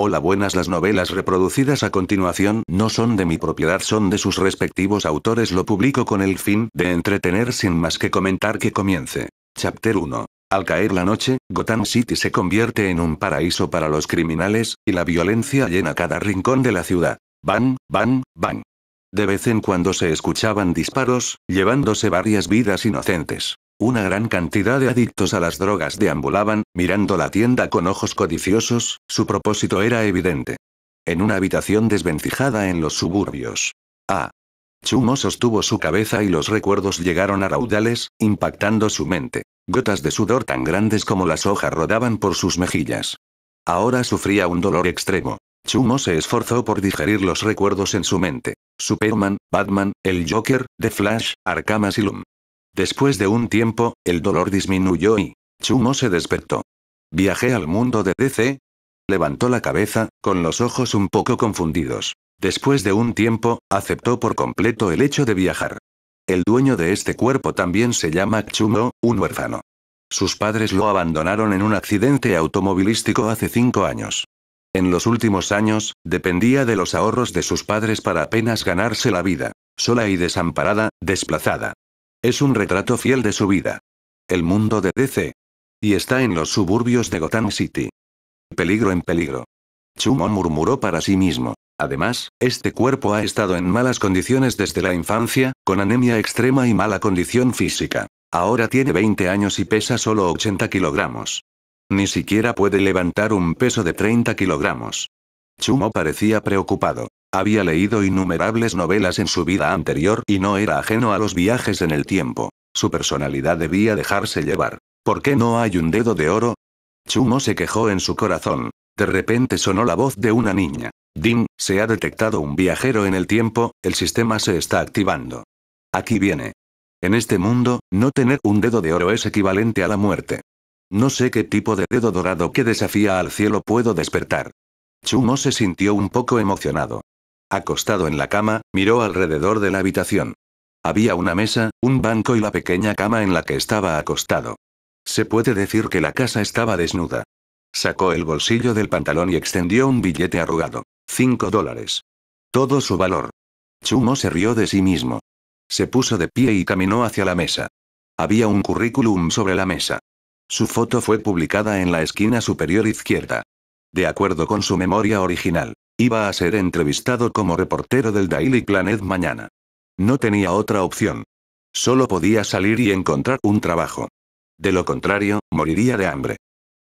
Hola buenas las novelas reproducidas a continuación no son de mi propiedad son de sus respectivos autores lo publico con el fin de entretener sin más que comentar que comience. Chapter 1. Al caer la noche, Gotham City se convierte en un paraíso para los criminales, y la violencia llena cada rincón de la ciudad. Van, van, van. De vez en cuando se escuchaban disparos, llevándose varias vidas inocentes. Una gran cantidad de adictos a las drogas deambulaban, mirando la tienda con ojos codiciosos, su propósito era evidente. En una habitación desvencijada en los suburbios. Ah. Chumo sostuvo su cabeza y los recuerdos llegaron a raudales, impactando su mente. Gotas de sudor tan grandes como las hojas rodaban por sus mejillas. Ahora sufría un dolor extremo. Chumo se esforzó por digerir los recuerdos en su mente. Superman, Batman, el Joker, The Flash, y Loom. Después de un tiempo, el dolor disminuyó y Chumo se despertó. Viajé al mundo de DC. Levantó la cabeza, con los ojos un poco confundidos. Después de un tiempo, aceptó por completo el hecho de viajar. El dueño de este cuerpo también se llama Chumo, un huérfano. Sus padres lo abandonaron en un accidente automovilístico hace cinco años. En los últimos años, dependía de los ahorros de sus padres para apenas ganarse la vida, sola y desamparada, desplazada. Es un retrato fiel de su vida. El mundo de DC. Y está en los suburbios de Gotham City. Peligro en peligro. Chumo murmuró para sí mismo. Además, este cuerpo ha estado en malas condiciones desde la infancia, con anemia extrema y mala condición física. Ahora tiene 20 años y pesa solo 80 kilogramos. Ni siquiera puede levantar un peso de 30 kilogramos. Chumo parecía preocupado. Había leído innumerables novelas en su vida anterior y no era ajeno a los viajes en el tiempo. Su personalidad debía dejarse llevar. ¿Por qué no hay un dedo de oro? Chumo se quejó en su corazón. De repente sonó la voz de una niña. Ding, se ha detectado un viajero en el tiempo, el sistema se está activando. Aquí viene. En este mundo, no tener un dedo de oro es equivalente a la muerte. No sé qué tipo de dedo dorado que desafía al cielo puedo despertar. Chumo se sintió un poco emocionado. Acostado en la cama, miró alrededor de la habitación. Había una mesa, un banco y la pequeña cama en la que estaba acostado. Se puede decir que la casa estaba desnuda. Sacó el bolsillo del pantalón y extendió un billete arrugado. Cinco dólares. Todo su valor. Chumo se rió de sí mismo. Se puso de pie y caminó hacia la mesa. Había un currículum sobre la mesa. Su foto fue publicada en la esquina superior izquierda. De acuerdo con su memoria original, Iba a ser entrevistado como reportero del Daily Planet mañana. No tenía otra opción. Solo podía salir y encontrar un trabajo. De lo contrario, moriría de hambre.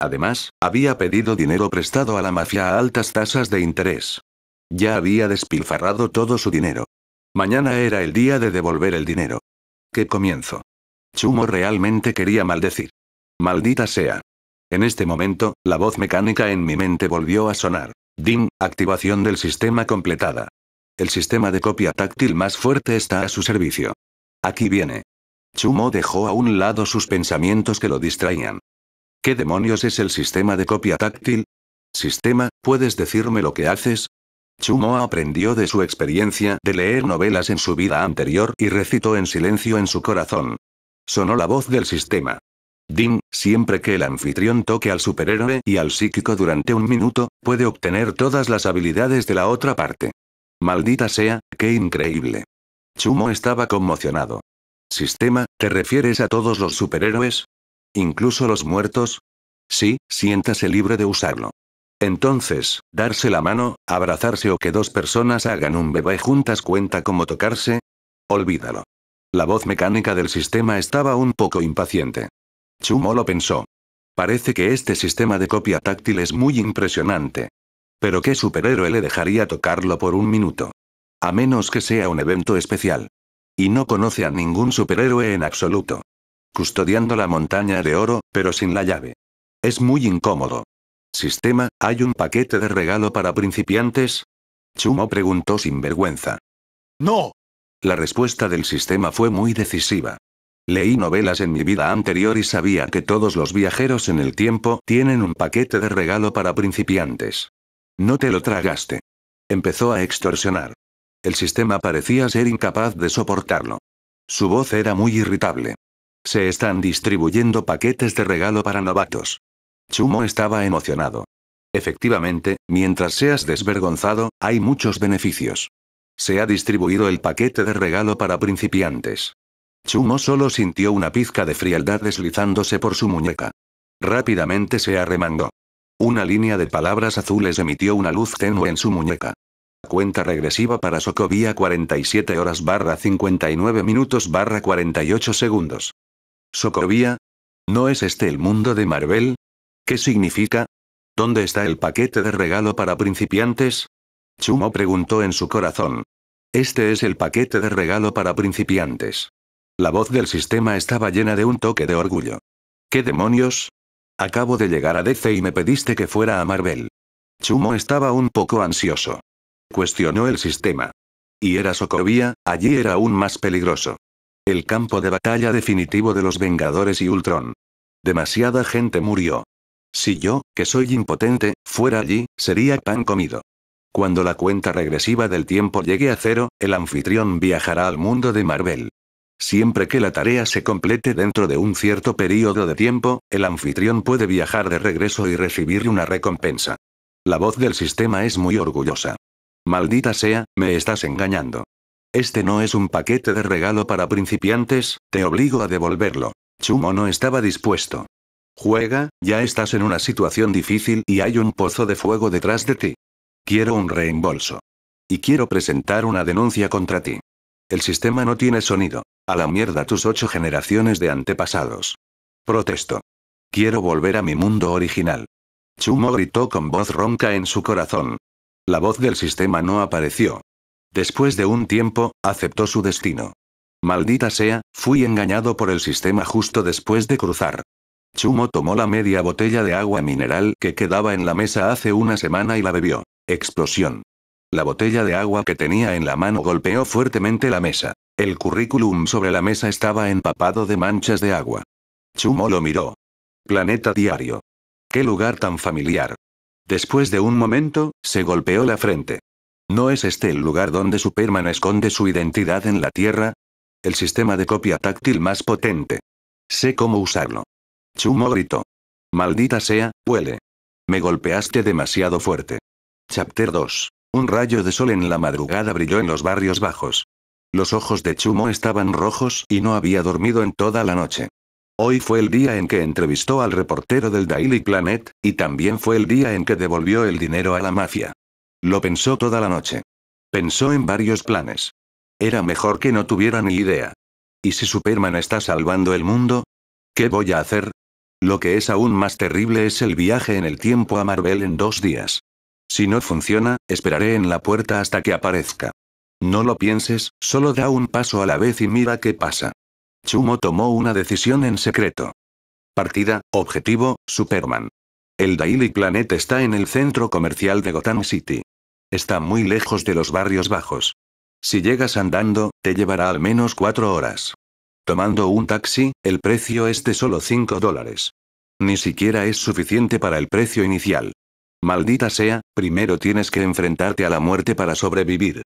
Además, había pedido dinero prestado a la mafia a altas tasas de interés. Ya había despilfarrado todo su dinero. Mañana era el día de devolver el dinero. ¿Qué comienzo? Chumo realmente quería maldecir. Maldita sea. En este momento, la voz mecánica en mi mente volvió a sonar. DIM, activación del sistema completada. El sistema de copia táctil más fuerte está a su servicio. Aquí viene. Chumo dejó a un lado sus pensamientos que lo distraían. ¿Qué demonios es el sistema de copia táctil? Sistema, ¿puedes decirme lo que haces? Chumo aprendió de su experiencia de leer novelas en su vida anterior y recitó en silencio en su corazón. Sonó la voz del sistema. Dim, siempre que el anfitrión toque al superhéroe y al psíquico durante un minuto, puede obtener todas las habilidades de la otra parte. Maldita sea, qué increíble. Chumo estaba conmocionado. Sistema, ¿te refieres a todos los superhéroes? ¿Incluso los muertos? Sí, siéntase libre de usarlo. Entonces, darse la mano, abrazarse o que dos personas hagan un bebé juntas cuenta como tocarse? Olvídalo. La voz mecánica del sistema estaba un poco impaciente. Chumo lo pensó. Parece que este sistema de copia táctil es muy impresionante. Pero ¿qué superhéroe le dejaría tocarlo por un minuto? A menos que sea un evento especial. Y no conoce a ningún superhéroe en absoluto. Custodiando la montaña de oro, pero sin la llave. Es muy incómodo. Sistema, ¿hay un paquete de regalo para principiantes? Chumo preguntó sin vergüenza. No. La respuesta del sistema fue muy decisiva. Leí novelas en mi vida anterior y sabía que todos los viajeros en el tiempo tienen un paquete de regalo para principiantes. No te lo tragaste. Empezó a extorsionar. El sistema parecía ser incapaz de soportarlo. Su voz era muy irritable. Se están distribuyendo paquetes de regalo para novatos. Chumo estaba emocionado. Efectivamente, mientras seas desvergonzado, hay muchos beneficios. Se ha distribuido el paquete de regalo para principiantes. Chumo solo sintió una pizca de frialdad deslizándose por su muñeca. Rápidamente se arremangó. Una línea de palabras azules emitió una luz tenue en su muñeca. Cuenta regresiva para Sokovia 47 horas barra 59 minutos barra 48 segundos. ¿Sokovia? ¿No es este el mundo de Marvel? ¿Qué significa? ¿Dónde está el paquete de regalo para principiantes? Chumo preguntó en su corazón. Este es el paquete de regalo para principiantes. La voz del sistema estaba llena de un toque de orgullo. ¿Qué demonios? Acabo de llegar a DC y me pediste que fuera a Marvel. Chumo estaba un poco ansioso. Cuestionó el sistema. Y era Sokovia, allí era aún más peligroso. El campo de batalla definitivo de los Vengadores y Ultron. Demasiada gente murió. Si yo, que soy impotente, fuera allí, sería pan comido. Cuando la cuenta regresiva del tiempo llegue a cero, el anfitrión viajará al mundo de Marvel. Siempre que la tarea se complete dentro de un cierto periodo de tiempo, el anfitrión puede viajar de regreso y recibir una recompensa. La voz del sistema es muy orgullosa. Maldita sea, me estás engañando. Este no es un paquete de regalo para principiantes, te obligo a devolverlo. Chumo no estaba dispuesto. Juega, ya estás en una situación difícil y hay un pozo de fuego detrás de ti. Quiero un reembolso. Y quiero presentar una denuncia contra ti. El sistema no tiene sonido. A la mierda tus ocho generaciones de antepasados. Protesto. Quiero volver a mi mundo original. Chumo gritó con voz ronca en su corazón. La voz del sistema no apareció. Después de un tiempo, aceptó su destino. Maldita sea, fui engañado por el sistema justo después de cruzar. Chumo tomó la media botella de agua mineral que quedaba en la mesa hace una semana y la bebió. Explosión. La botella de agua que tenía en la mano golpeó fuertemente la mesa. El currículum sobre la mesa estaba empapado de manchas de agua. Chumo lo miró. Planeta Diario. Qué lugar tan familiar. Después de un momento, se golpeó la frente. ¿No es este el lugar donde Superman esconde su identidad en la Tierra? El sistema de copia táctil más potente. Sé cómo usarlo. Chumo gritó. Maldita sea, huele. Me golpeaste demasiado fuerte. Chapter 2. Un rayo de sol en la madrugada brilló en los barrios bajos. Los ojos de Chumo estaban rojos y no había dormido en toda la noche. Hoy fue el día en que entrevistó al reportero del Daily Planet, y también fue el día en que devolvió el dinero a la mafia. Lo pensó toda la noche. Pensó en varios planes. Era mejor que no tuviera ni idea. ¿Y si Superman está salvando el mundo? ¿Qué voy a hacer? Lo que es aún más terrible es el viaje en el tiempo a Marvel en dos días. Si no funciona, esperaré en la puerta hasta que aparezca. No lo pienses, solo da un paso a la vez y mira qué pasa. Chumo tomó una decisión en secreto. Partida, objetivo, Superman. El Daily Planet está en el centro comercial de Gotham City. Está muy lejos de los barrios bajos. Si llegas andando, te llevará al menos cuatro horas. Tomando un taxi, el precio es de solo 5 dólares. Ni siquiera es suficiente para el precio inicial. Maldita sea, primero tienes que enfrentarte a la muerte para sobrevivir.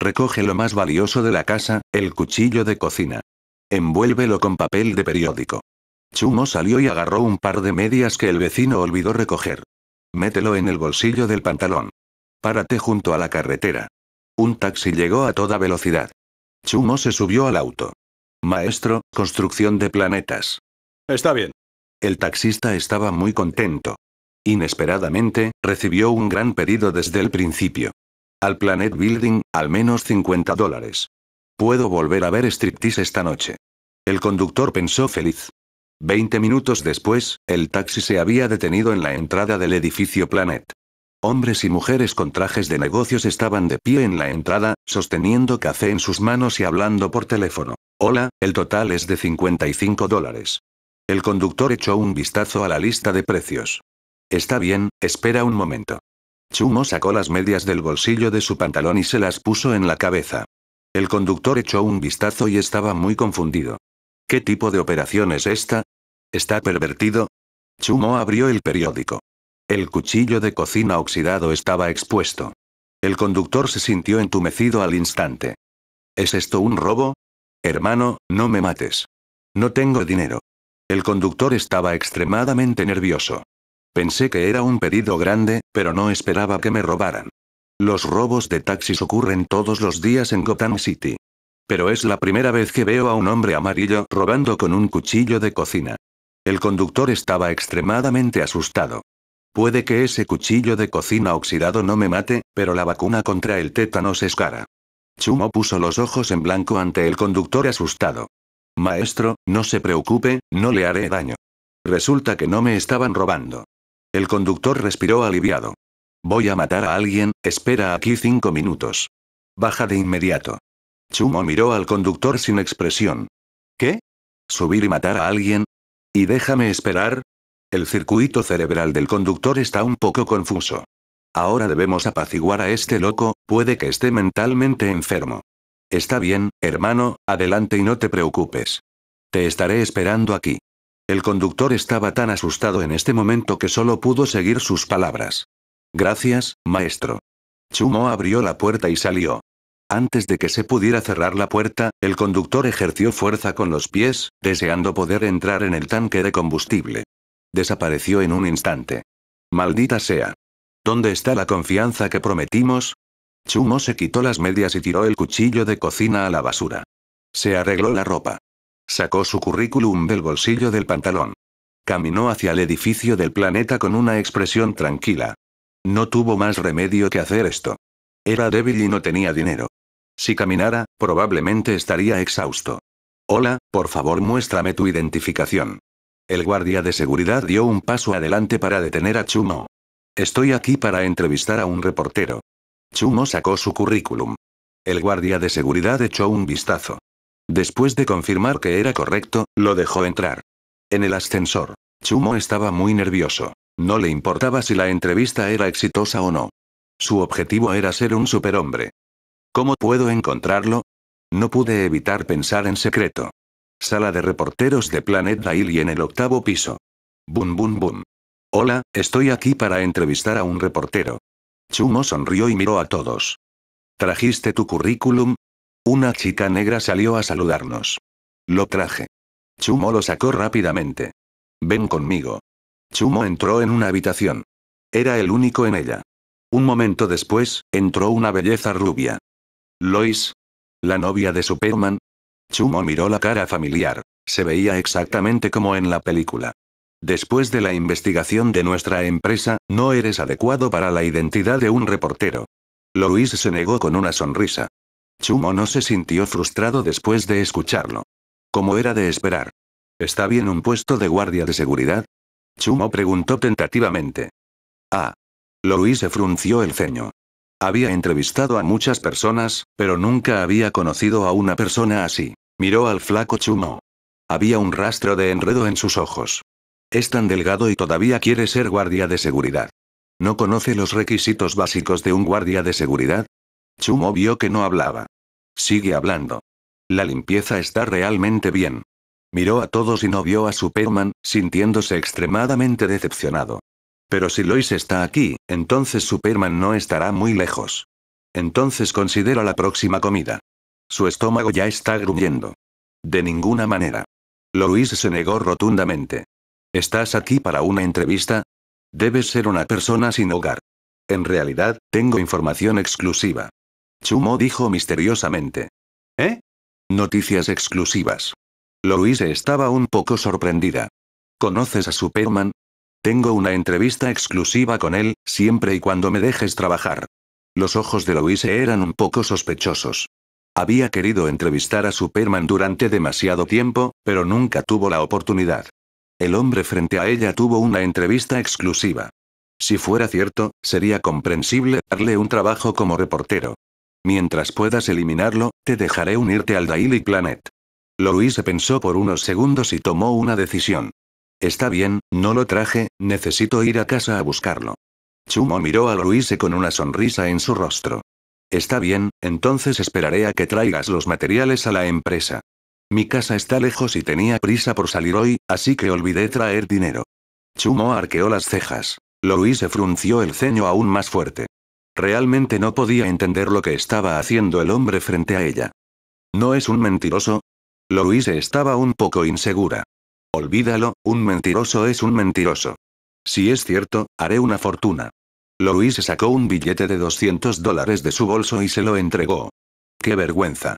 Recoge lo más valioso de la casa, el cuchillo de cocina. Envuélvelo con papel de periódico. Chumo salió y agarró un par de medias que el vecino olvidó recoger. Mételo en el bolsillo del pantalón. Párate junto a la carretera. Un taxi llegó a toda velocidad. Chumo se subió al auto. Maestro, construcción de planetas. Está bien. El taxista estaba muy contento. Inesperadamente, recibió un gran pedido desde el principio. Al Planet Building, al menos 50 dólares. Puedo volver a ver striptease esta noche. El conductor pensó feliz. Veinte minutos después, el taxi se había detenido en la entrada del edificio Planet. Hombres y mujeres con trajes de negocios estaban de pie en la entrada, sosteniendo café en sus manos y hablando por teléfono. Hola, el total es de 55 dólares. El conductor echó un vistazo a la lista de precios. Está bien, espera un momento. Chumo sacó las medias del bolsillo de su pantalón y se las puso en la cabeza. El conductor echó un vistazo y estaba muy confundido. ¿Qué tipo de operación es esta? ¿Está pervertido? Chumo abrió el periódico. El cuchillo de cocina oxidado estaba expuesto. El conductor se sintió entumecido al instante. ¿Es esto un robo? Hermano, no me mates. No tengo dinero. El conductor estaba extremadamente nervioso. Pensé que era un pedido grande, pero no esperaba que me robaran. Los robos de taxis ocurren todos los días en Gotham City. Pero es la primera vez que veo a un hombre amarillo robando con un cuchillo de cocina. El conductor estaba extremadamente asustado. Puede que ese cuchillo de cocina oxidado no me mate, pero la vacuna contra el tétanos es cara. Chumo puso los ojos en blanco ante el conductor asustado. Maestro, no se preocupe, no le haré daño. Resulta que no me estaban robando. El conductor respiró aliviado. Voy a matar a alguien, espera aquí cinco minutos. Baja de inmediato. Chumo miró al conductor sin expresión. ¿Qué? ¿Subir y matar a alguien? ¿Y déjame esperar? El circuito cerebral del conductor está un poco confuso. Ahora debemos apaciguar a este loco, puede que esté mentalmente enfermo. Está bien, hermano, adelante y no te preocupes. Te estaré esperando aquí. El conductor estaba tan asustado en este momento que solo pudo seguir sus palabras. Gracias, maestro. Chumo abrió la puerta y salió. Antes de que se pudiera cerrar la puerta, el conductor ejerció fuerza con los pies, deseando poder entrar en el tanque de combustible. Desapareció en un instante. Maldita sea. ¿Dónde está la confianza que prometimos? Chumo se quitó las medias y tiró el cuchillo de cocina a la basura. Se arregló la ropa. Sacó su currículum del bolsillo del pantalón. Caminó hacia el edificio del planeta con una expresión tranquila. No tuvo más remedio que hacer esto. Era débil y no tenía dinero. Si caminara, probablemente estaría exhausto. Hola, por favor muéstrame tu identificación. El guardia de seguridad dio un paso adelante para detener a Chumo. Estoy aquí para entrevistar a un reportero. Chumo sacó su currículum. El guardia de seguridad echó un vistazo. Después de confirmar que era correcto, lo dejó entrar. En el ascensor. Chumo estaba muy nervioso. No le importaba si la entrevista era exitosa o no. Su objetivo era ser un superhombre. ¿Cómo puedo encontrarlo? No pude evitar pensar en secreto. Sala de reporteros de Planet Daily en el octavo piso. Boom, boom, boom. Hola, estoy aquí para entrevistar a un reportero. Chumo sonrió y miró a todos. ¿Trajiste tu currículum? Una chica negra salió a saludarnos. Lo traje. Chumo lo sacó rápidamente. Ven conmigo. Chumo entró en una habitación. Era el único en ella. Un momento después, entró una belleza rubia. Lois. La novia de Superman. Chumo miró la cara familiar. Se veía exactamente como en la película. Después de la investigación de nuestra empresa, no eres adecuado para la identidad de un reportero. Lois se negó con una sonrisa. Chumo no se sintió frustrado después de escucharlo. Como era de esperar. ¿Está bien un puesto de guardia de seguridad? Chumo preguntó tentativamente. Ah. Louis se frunció el ceño. Había entrevistado a muchas personas, pero nunca había conocido a una persona así. Miró al flaco Chumo. Había un rastro de enredo en sus ojos. Es tan delgado y todavía quiere ser guardia de seguridad. ¿No conoce los requisitos básicos de un guardia de seguridad? Chumo vio que no hablaba. Sigue hablando. La limpieza está realmente bien. Miró a todos y no vio a Superman, sintiéndose extremadamente decepcionado. Pero si Lois está aquí, entonces Superman no estará muy lejos. Entonces considera la próxima comida. Su estómago ya está gruñendo. De ninguna manera. Lois se negó rotundamente. ¿Estás aquí para una entrevista? Debes ser una persona sin hogar. En realidad, tengo información exclusiva. Chumo dijo misteriosamente. ¿Eh? Noticias exclusivas. Louise estaba un poco sorprendida. ¿Conoces a Superman? Tengo una entrevista exclusiva con él, siempre y cuando me dejes trabajar. Los ojos de Louise eran un poco sospechosos. Había querido entrevistar a Superman durante demasiado tiempo, pero nunca tuvo la oportunidad. El hombre frente a ella tuvo una entrevista exclusiva. Si fuera cierto, sería comprensible darle un trabajo como reportero. Mientras puedas eliminarlo, te dejaré unirte al Daily Planet. se pensó por unos segundos y tomó una decisión. Está bien, no lo traje, necesito ir a casa a buscarlo. Chumo miró a Louise con una sonrisa en su rostro. Está bien, entonces esperaré a que traigas los materiales a la empresa. Mi casa está lejos y tenía prisa por salir hoy, así que olvidé traer dinero. Chumo arqueó las cejas. Louise frunció el ceño aún más fuerte. Realmente no podía entender lo que estaba haciendo el hombre frente a ella. ¿No es un mentiroso? Louise estaba un poco insegura. Olvídalo, un mentiroso es un mentiroso. Si es cierto, haré una fortuna. Louise sacó un billete de 200 dólares de su bolso y se lo entregó. ¡Qué vergüenza!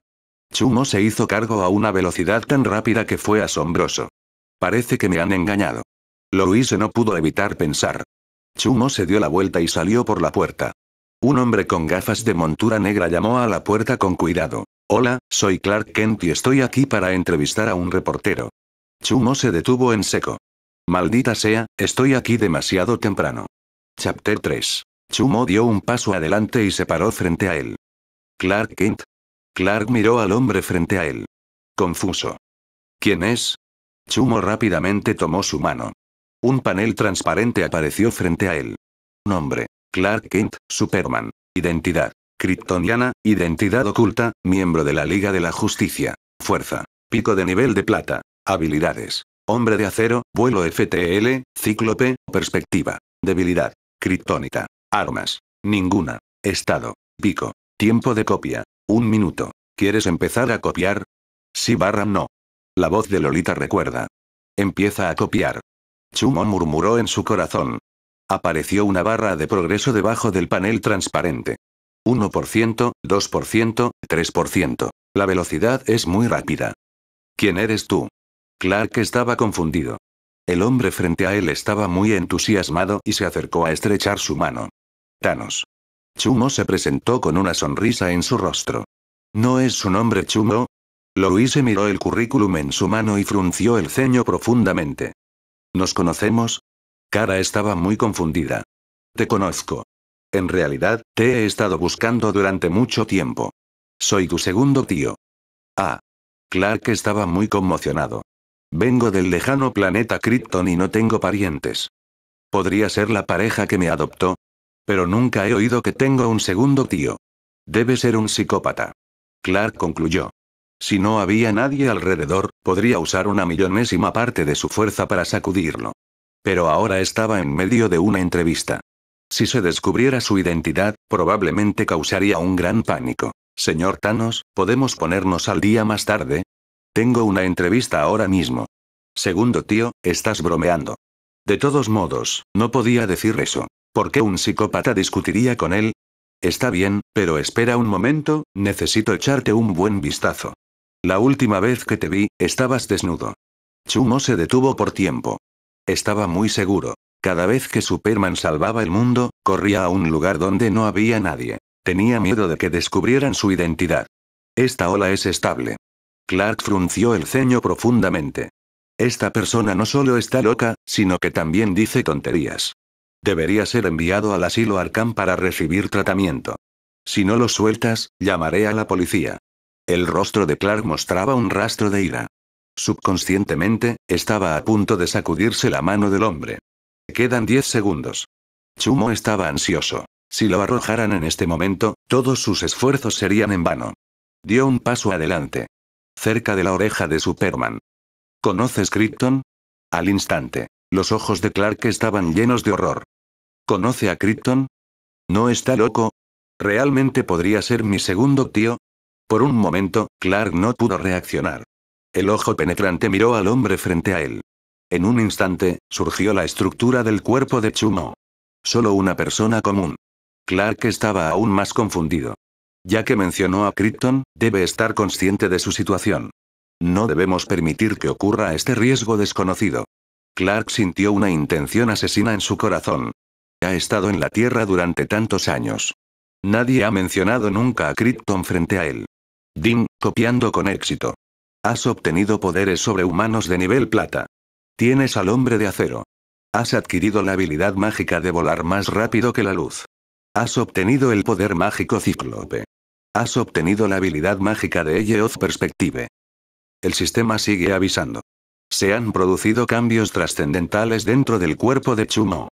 Chumo se hizo cargo a una velocidad tan rápida que fue asombroso. Parece que me han engañado. Louise no pudo evitar pensar. Chumo se dio la vuelta y salió por la puerta. Un hombre con gafas de montura negra llamó a la puerta con cuidado. Hola, soy Clark Kent y estoy aquí para entrevistar a un reportero. Chumo se detuvo en seco. Maldita sea, estoy aquí demasiado temprano. Chapter 3. Chumo dio un paso adelante y se paró frente a él. Clark Kent. Clark miró al hombre frente a él. Confuso. ¿Quién es? Chumo rápidamente tomó su mano. Un panel transparente apareció frente a él. Nombre. Clark Kent, Superman. Identidad. Kryptoniana, identidad oculta, miembro de la Liga de la Justicia. Fuerza. Pico de nivel de plata. Habilidades. Hombre de acero, vuelo FTL, cíclope, perspectiva. Debilidad. Kryptónita. Armas. Ninguna. Estado. Pico. Tiempo de copia. Un minuto. ¿Quieres empezar a copiar? Sí barra no. La voz de Lolita recuerda. Empieza a copiar. Chumo murmuró en su corazón. Apareció una barra de progreso debajo del panel transparente. 1%, 2%, 3%. La velocidad es muy rápida. ¿Quién eres tú? Clark estaba confundido. El hombre frente a él estaba muy entusiasmado y se acercó a estrechar su mano. Thanos. Chumo se presentó con una sonrisa en su rostro. ¿No es su nombre Chumo? Louise miró el currículum en su mano y frunció el ceño profundamente. ¿Nos conocemos? Cara estaba muy confundida. Te conozco. En realidad, te he estado buscando durante mucho tiempo. Soy tu segundo tío. Ah. Clark estaba muy conmocionado. Vengo del lejano planeta Krypton y no tengo parientes. Podría ser la pareja que me adoptó. Pero nunca he oído que tengo un segundo tío. Debe ser un psicópata. Clark concluyó. Si no había nadie alrededor, podría usar una millonésima parte de su fuerza para sacudirlo. Pero ahora estaba en medio de una entrevista. Si se descubriera su identidad, probablemente causaría un gran pánico. Señor Thanos, ¿podemos ponernos al día más tarde? Tengo una entrevista ahora mismo. Segundo tío, estás bromeando. De todos modos, no podía decir eso. ¿Por qué un psicópata discutiría con él? Está bien, pero espera un momento, necesito echarte un buen vistazo. La última vez que te vi, estabas desnudo. Chumo se detuvo por tiempo. Estaba muy seguro. Cada vez que Superman salvaba el mundo, corría a un lugar donde no había nadie. Tenía miedo de que descubrieran su identidad. Esta ola es estable. Clark frunció el ceño profundamente. Esta persona no solo está loca, sino que también dice tonterías. Debería ser enviado al asilo Arkham para recibir tratamiento. Si no lo sueltas, llamaré a la policía. El rostro de Clark mostraba un rastro de ira. Subconscientemente, estaba a punto de sacudirse la mano del hombre. Quedan 10 segundos. Chumo estaba ansioso. Si lo arrojaran en este momento, todos sus esfuerzos serían en vano. Dio un paso adelante. Cerca de la oreja de Superman. ¿Conoces Krypton? Al instante, los ojos de Clark estaban llenos de horror. ¿Conoce a Krypton? ¿No está loco? ¿Realmente podría ser mi segundo tío? Por un momento, Clark no pudo reaccionar. El ojo penetrante miró al hombre frente a él. En un instante, surgió la estructura del cuerpo de Chumo. Solo una persona común. Clark estaba aún más confundido. Ya que mencionó a Krypton, debe estar consciente de su situación. No debemos permitir que ocurra este riesgo desconocido. Clark sintió una intención asesina en su corazón. Ha estado en la Tierra durante tantos años. Nadie ha mencionado nunca a Krypton frente a él. Dean, copiando con éxito. Has obtenido poderes sobrehumanos de nivel plata. Tienes al hombre de acero. Has adquirido la habilidad mágica de volar más rápido que la luz. Has obtenido el poder mágico cíclope. Has obtenido la habilidad mágica de of Perspective. El sistema sigue avisando. Se han producido cambios trascendentales dentro del cuerpo de Chumo.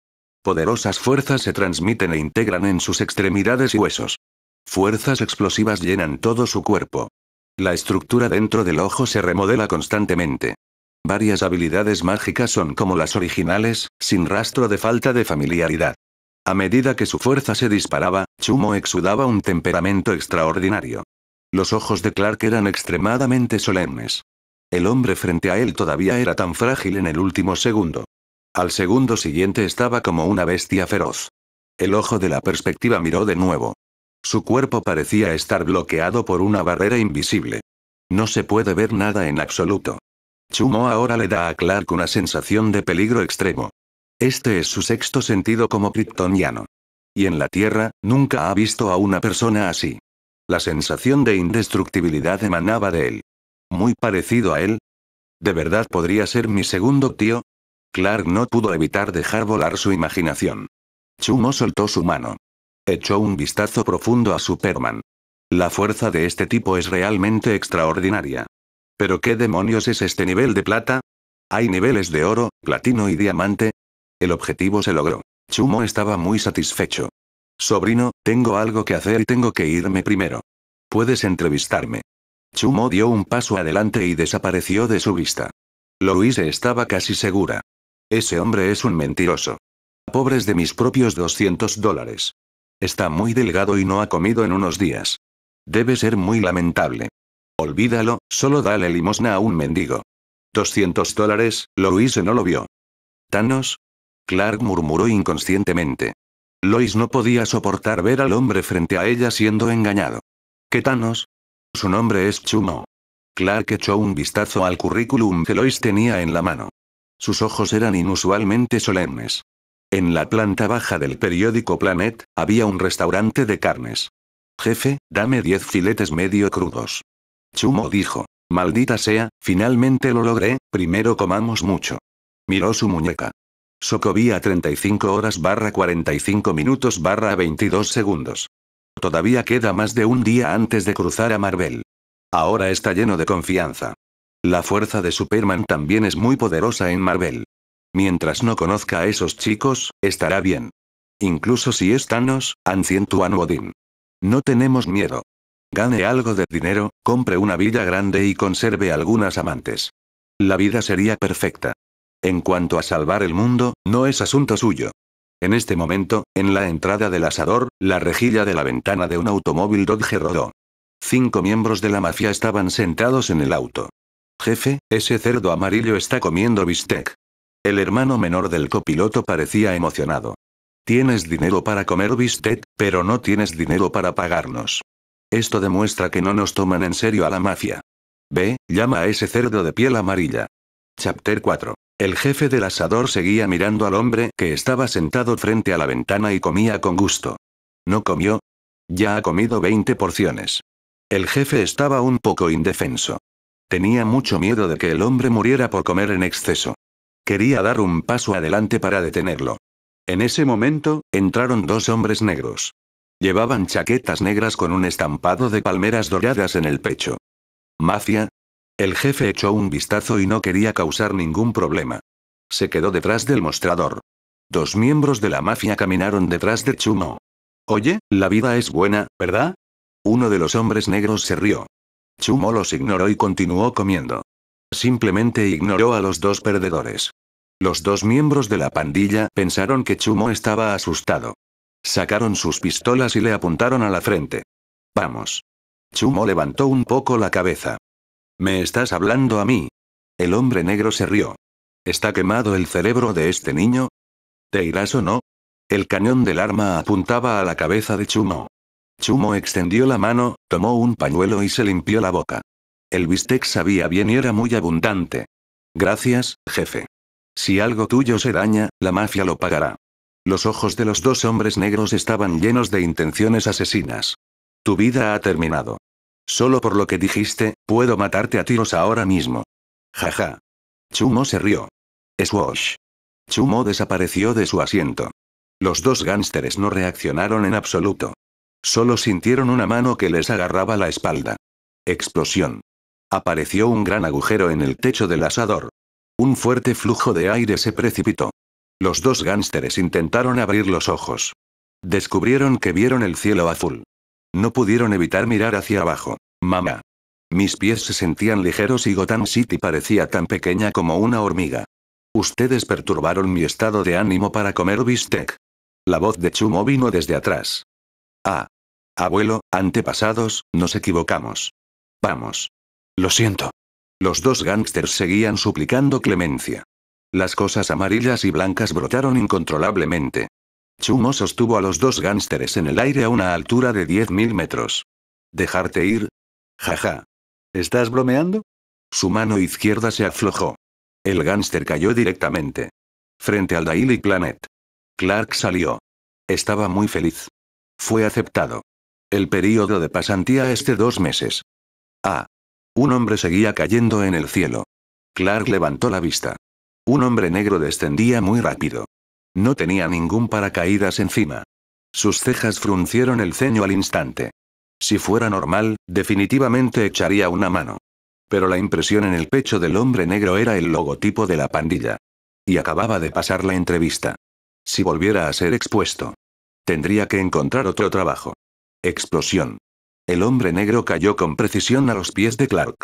Poderosas fuerzas se transmiten e integran en sus extremidades y huesos. Fuerzas explosivas llenan todo su cuerpo. La estructura dentro del ojo se remodela constantemente. Varias habilidades mágicas son como las originales, sin rastro de falta de familiaridad. A medida que su fuerza se disparaba, Chumo exudaba un temperamento extraordinario. Los ojos de Clark eran extremadamente solemnes. El hombre frente a él todavía era tan frágil en el último segundo. Al segundo siguiente estaba como una bestia feroz. El ojo de la perspectiva miró de nuevo. Su cuerpo parecía estar bloqueado por una barrera invisible. No se puede ver nada en absoluto. Chumo ahora le da a Clark una sensación de peligro extremo. Este es su sexto sentido como kryptoniano. Y en la Tierra, nunca ha visto a una persona así. La sensación de indestructibilidad emanaba de él. Muy parecido a él. ¿De verdad podría ser mi segundo tío? Clark no pudo evitar dejar volar su imaginación. Chumo soltó su mano. Echó un vistazo profundo a Superman. La fuerza de este tipo es realmente extraordinaria. ¿Pero qué demonios es este nivel de plata? Hay niveles de oro, platino y diamante. El objetivo se logró. Chumo estaba muy satisfecho. Sobrino, tengo algo que hacer y tengo que irme primero. Puedes entrevistarme. Chumo dio un paso adelante y desapareció de su vista. Louise estaba casi segura. Ese hombre es un mentiroso. Pobres de mis propios 200 dólares. Está muy delgado y no ha comido en unos días. Debe ser muy lamentable. Olvídalo, solo dale limosna a un mendigo. 200 dólares, Lois no lo vio. ¿Thanos? Clark murmuró inconscientemente. Lois no podía soportar ver al hombre frente a ella siendo engañado. ¿Qué Thanos? Su nombre es Chumo. Clark echó un vistazo al currículum que Lois tenía en la mano. Sus ojos eran inusualmente solemnes. En la planta baja del periódico Planet, había un restaurante de carnes. Jefe, dame 10 filetes medio crudos. Chumo dijo. Maldita sea, finalmente lo logré, primero comamos mucho. Miró su muñeca. Socovía 35 horas barra 45 minutos barra 22 segundos. Todavía queda más de un día antes de cruzar a Marvel. Ahora está lleno de confianza. La fuerza de Superman también es muy poderosa en Marvel. Mientras no conozca a esos chicos, estará bien. Incluso si es Thanos, Ancien Tuan No tenemos miedo. Gane algo de dinero, compre una villa grande y conserve algunas amantes. La vida sería perfecta. En cuanto a salvar el mundo, no es asunto suyo. En este momento, en la entrada del asador, la rejilla de la ventana de un automóvil Dodge rodó. Cinco miembros de la mafia estaban sentados en el auto. Jefe, ese cerdo amarillo está comiendo bistec. El hermano menor del copiloto parecía emocionado. Tienes dinero para comer bistec, pero no tienes dinero para pagarnos. Esto demuestra que no nos toman en serio a la mafia. Ve, llama a ese cerdo de piel amarilla. Chapter 4. El jefe del asador seguía mirando al hombre que estaba sentado frente a la ventana y comía con gusto. ¿No comió? Ya ha comido 20 porciones. El jefe estaba un poco indefenso. Tenía mucho miedo de que el hombre muriera por comer en exceso. Quería dar un paso adelante para detenerlo. En ese momento, entraron dos hombres negros. Llevaban chaquetas negras con un estampado de palmeras doradas en el pecho. ¿Mafia? El jefe echó un vistazo y no quería causar ningún problema. Se quedó detrás del mostrador. Dos miembros de la mafia caminaron detrás de Chumo. Oye, la vida es buena, ¿verdad? Uno de los hombres negros se rió. Chumo los ignoró y continuó comiendo. Simplemente ignoró a los dos perdedores. Los dos miembros de la pandilla pensaron que Chumo estaba asustado. Sacaron sus pistolas y le apuntaron a la frente. Vamos. Chumo levantó un poco la cabeza. ¿Me estás hablando a mí? El hombre negro se rió. ¿Está quemado el cerebro de este niño? ¿Te irás o no? El cañón del arma apuntaba a la cabeza de Chumo. Chumo extendió la mano, tomó un pañuelo y se limpió la boca. El bistec sabía bien y era muy abundante. Gracias, jefe. Si algo tuyo se daña, la mafia lo pagará. Los ojos de los dos hombres negros estaban llenos de intenciones asesinas. Tu vida ha terminado. Solo por lo que dijiste, puedo matarte a tiros ahora mismo. Jaja. Chumo se rió. Swash. Chumo desapareció de su asiento. Los dos gánsteres no reaccionaron en absoluto. Solo sintieron una mano que les agarraba la espalda. Explosión. Apareció un gran agujero en el techo del asador. Un fuerte flujo de aire se precipitó. Los dos gánsteres intentaron abrir los ojos. Descubrieron que vieron el cielo azul. No pudieron evitar mirar hacia abajo. Mamá. Mis pies se sentían ligeros y Gotham City parecía tan pequeña como una hormiga. Ustedes perturbaron mi estado de ánimo para comer bistec. La voz de Chumo vino desde atrás. Ah. Abuelo, antepasados, nos equivocamos. Vamos. Lo siento. Los dos gángsters seguían suplicando clemencia. Las cosas amarillas y blancas brotaron incontrolablemente. Chumo sostuvo a los dos gángsters en el aire a una altura de 10.000 metros. ¿Dejarte ir? Jaja. ¿Estás bromeando? Su mano izquierda se aflojó. El gánster cayó directamente. Frente al Daily Planet. Clark salió. Estaba muy feliz. Fue aceptado. El período de pasantía es de dos meses. Ah, un hombre seguía cayendo en el cielo. Clark levantó la vista. Un hombre negro descendía muy rápido. No tenía ningún paracaídas encima. Sus cejas fruncieron el ceño al instante. Si fuera normal, definitivamente echaría una mano. Pero la impresión en el pecho del hombre negro era el logotipo de la pandilla. Y acababa de pasar la entrevista. Si volviera a ser expuesto, tendría que encontrar otro trabajo. Explosión. El hombre negro cayó con precisión a los pies de Clark.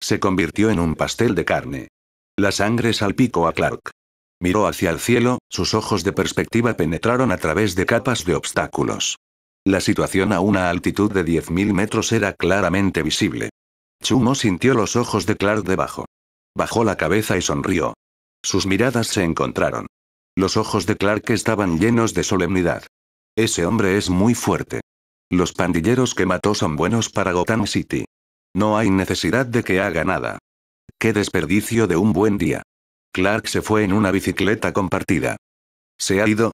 Se convirtió en un pastel de carne. La sangre salpicó a Clark. Miró hacia el cielo, sus ojos de perspectiva penetraron a través de capas de obstáculos. La situación a una altitud de 10.000 metros era claramente visible. Chumo sintió los ojos de Clark debajo. Bajó la cabeza y sonrió. Sus miradas se encontraron. Los ojos de Clark estaban llenos de solemnidad. Ese hombre es muy fuerte. Los pandilleros que mató son buenos para Gotham City. No hay necesidad de que haga nada. Qué desperdicio de un buen día. Clark se fue en una bicicleta compartida. ¿Se ha ido?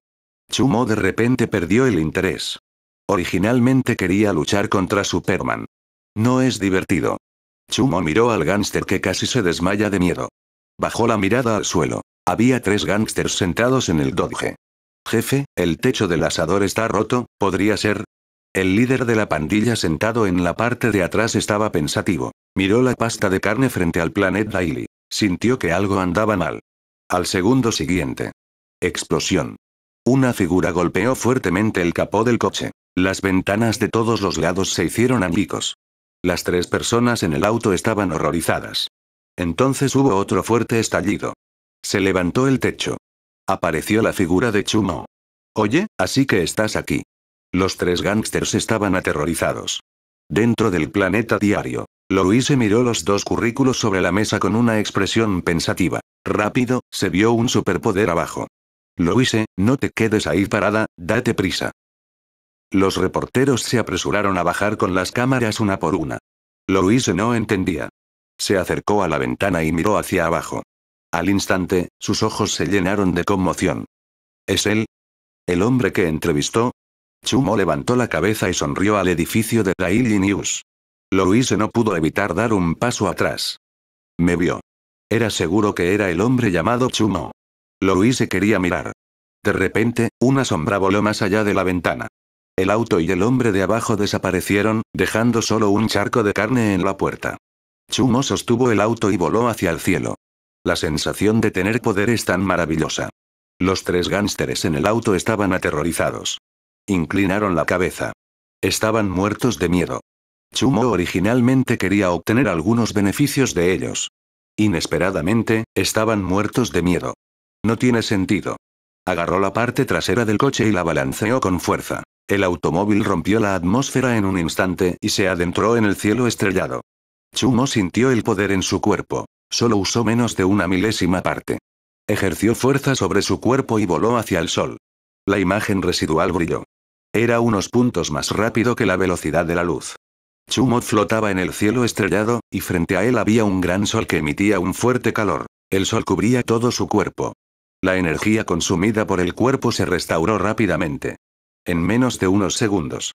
Chumo de repente perdió el interés. Originalmente quería luchar contra Superman. No es divertido. Chumo miró al gángster que casi se desmaya de miedo. Bajó la mirada al suelo. Había tres gángsters sentados en el Dodge. Jefe, el techo del asador está roto, podría ser, el líder de la pandilla sentado en la parte de atrás estaba pensativo. Miró la pasta de carne frente al Planet Daily. Sintió que algo andaba mal. Al segundo siguiente. Explosión. Una figura golpeó fuertemente el capó del coche. Las ventanas de todos los lados se hicieron añicos. Las tres personas en el auto estaban horrorizadas. Entonces hubo otro fuerte estallido. Se levantó el techo. Apareció la figura de Chumo. Oye, así que estás aquí. Los tres gángsters estaban aterrorizados. Dentro del planeta diario, Loise miró los dos currículos sobre la mesa con una expresión pensativa. Rápido, se vio un superpoder abajo. Louise, no te quedes ahí parada, date prisa. Los reporteros se apresuraron a bajar con las cámaras una por una. Loise no entendía. Se acercó a la ventana y miró hacia abajo. Al instante, sus ojos se llenaron de conmoción. ¿Es él? ¿El hombre que entrevistó? Chumo levantó la cabeza y sonrió al edificio de Daily News. Louise no pudo evitar dar un paso atrás. Me vio. Era seguro que era el hombre llamado Chumo. Louise quería mirar. De repente, una sombra voló más allá de la ventana. El auto y el hombre de abajo desaparecieron, dejando solo un charco de carne en la puerta. Chumo sostuvo el auto y voló hacia el cielo. La sensación de tener poder es tan maravillosa. Los tres gánsteres en el auto estaban aterrorizados. Inclinaron la cabeza. Estaban muertos de miedo. Chumo originalmente quería obtener algunos beneficios de ellos. Inesperadamente, estaban muertos de miedo. No tiene sentido. Agarró la parte trasera del coche y la balanceó con fuerza. El automóvil rompió la atmósfera en un instante y se adentró en el cielo estrellado. Chumo sintió el poder en su cuerpo. Solo usó menos de una milésima parte. Ejerció fuerza sobre su cuerpo y voló hacia el sol. La imagen residual brilló. Era unos puntos más rápido que la velocidad de la luz. Chumo flotaba en el cielo estrellado, y frente a él había un gran sol que emitía un fuerte calor. El sol cubría todo su cuerpo. La energía consumida por el cuerpo se restauró rápidamente. En menos de unos segundos.